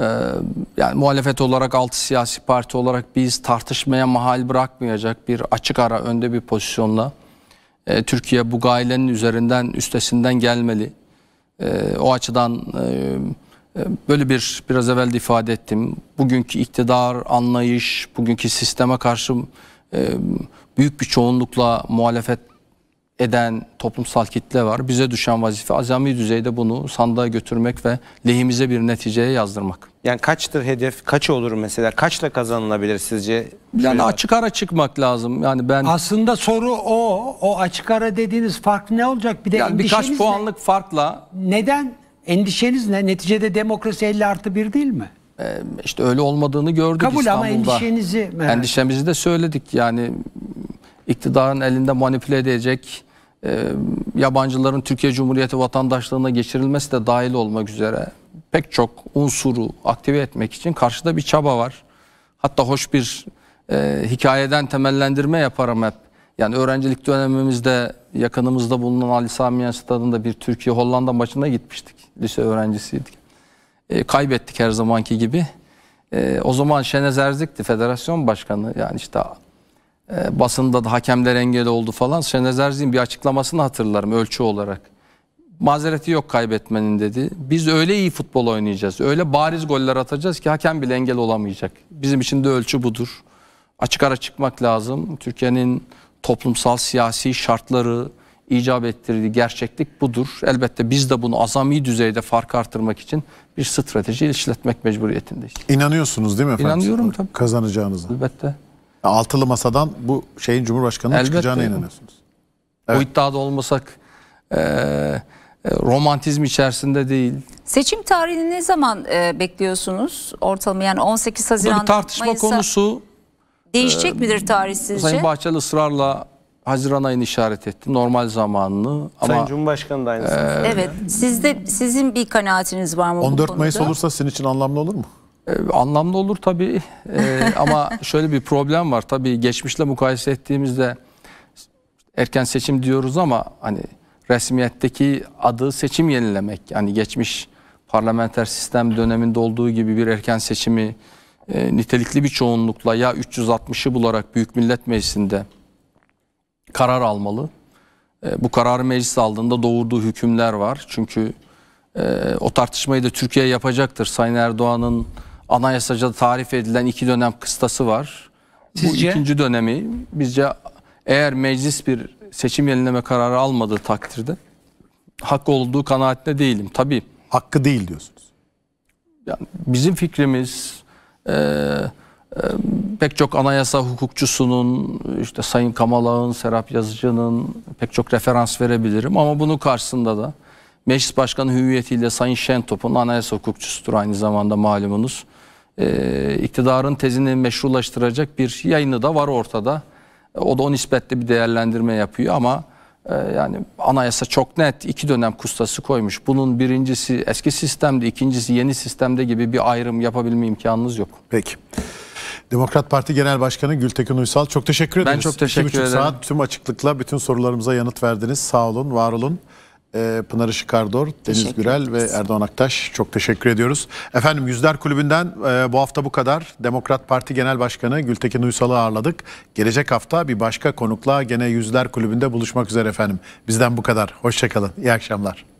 Ee, yani muhalefet olarak altı siyasi parti olarak biz tartışmaya mahal bırakmayacak bir açık ara önde bir pozisyonla e, Türkiye bu gailenin üzerinden üstesinden gelmeli. E, o açıdan e, e, böyle bir biraz evvel de ifade ettim. Bugünkü iktidar anlayış, bugünkü sisteme karşı e, büyük bir çoğunlukla muhalefet eden toplumsal kitle var. Bize düşen vazife azami düzeyde bunu sandığa götürmek ve lehimize bir neticeye yazdırmak. Yani kaçtır hedef? Kaç olur mesela? Kaçla kazanılabilir sizce? Yani açık ara çıkmak lazım. Yani ben Aslında soru o. O açık ara dediğiniz fark ne olacak? Bir de yani endişeniz birkaç puanlık ne? farkla Neden? Endişeniz ne? Neticede demokrasi 50 artı 1 değil mi? Ee, işte öyle olmadığını gördük Kabul İstanbul'da. ama endişenizi merak Endişemizi de söyledik. Yani iktidarın elinde manipüle edecek e, yabancıların Türkiye Cumhuriyeti vatandaşlığına geçirilmesi de dahil olmak üzere pek çok unsuru aktive etmek için karşıda bir çaba var. Hatta hoş bir e, hikayeden temellendirme yaparım hep. Yani öğrencilik dönemimizde yakınımızda bulunan Ali Sami Stadında bir Türkiye-Hollanda maçına gitmiştik. Lise öğrencisiydik. E, kaybettik her zamanki gibi. E, o zaman Şenez Erzik'ti federasyon başkanı. Yani işte e, basında da hakemler engel oldu falan. Şener Erzin'in bir açıklamasını hatırlarım ölçü olarak. Mazereti yok kaybetmenin dedi. Biz öyle iyi futbol oynayacağız. Öyle bariz goller atacağız ki hakem bile engel olamayacak. Bizim için de ölçü budur. Açık ara çıkmak lazım. Türkiye'nin toplumsal siyasi şartları icap ettirdiği gerçeklik budur. Elbette biz de bunu azami düzeyde fark artırmak için bir strateji işletmek mecburiyetindeyiz. İnanıyorsunuz değil mi efendim? İnanıyorum tabii. Kazanacağınıza. Elbette. Altılı masadan bu şeyin Cumhurbaşkanı'nın çıkacağına inanıyorsunuz. Evet. O iddiada olmasak e, e, romantizm içerisinde değil. Seçim tarihini ne zaman e, bekliyorsunuz? Ortalama yani 18 Haziran, Bu bir tartışma Mayıs'a konusu. Değişecek e, midir tarihsizce? Sayın Bahçeli ısrarla Haziran ayını işaret etti. Normal zamanını. Sayın Ama, Cumhurbaşkanı da aynısını. E, evet. Sizde, sizin bir kanaatiniz var mı 14 bu 14 Mayıs olursa sizin için anlamlı olur mu? Ee, anlamlı olur tabii ee, [LAUGHS] ama şöyle bir problem var. Tabii geçmişle mukayese ettiğimizde erken seçim diyoruz ama hani resmiyetteki adı seçim yenilemek. Yani geçmiş parlamenter sistem döneminde olduğu gibi bir erken seçimi e, nitelikli bir çoğunlukla ya 360'ı bularak Büyük Millet Meclisi'nde karar almalı. E, bu kararı meclis aldığında doğurduğu hükümler var. Çünkü e, o tartışmayı da Türkiye yapacaktır. Sayın Erdoğan'ın anayasacada tarif edilen iki dönem kıstası var. Sizce? Bu ikinci dönemi bizce eğer meclis bir seçim yenileme kararı almadığı takdirde hak olduğu kanaatinde değilim. Tabii. Hakkı değil diyorsunuz. Yani bizim fikrimiz e, e, pek çok anayasa hukukçusunun işte Sayın Kamalağ'ın, Serap Yazıcı'nın pek çok referans verebilirim ama bunun karşısında da Meclis Başkanı hüviyetiyle Sayın Şentop'un anayasa hukukçusudur aynı zamanda malumunuz e, iktidarın tezini meşrulaştıracak bir yayını da var ortada. Ee, o da o nispetle bir değerlendirme yapıyor ama e, yani anayasa çok net iki dönem kustası koymuş. Bunun birincisi eski sistemde, ikincisi yeni sistemde gibi bir ayrım yapabilme imkanınız yok. Peki. Demokrat Parti Genel Başkanı Gültekin Uysal çok teşekkür ederiz. Ben çok teşekkür ederim. saat tüm açıklıkla bütün sorularımıza yanıt verdiniz. Sağ olun, var olun. Ee, Pınar Işıkardor, Deniz Gürel ve Erdoğan Aktaş çok teşekkür ediyoruz. Efendim Yüzler Kulübü'nden e, bu hafta bu kadar. Demokrat Parti Genel Başkanı Gültekin Uysal'ı ağırladık. Gelecek hafta bir başka konukla gene Yüzler Kulübü'nde buluşmak üzere efendim. Bizden bu kadar. Hoşçakalın. İyi akşamlar.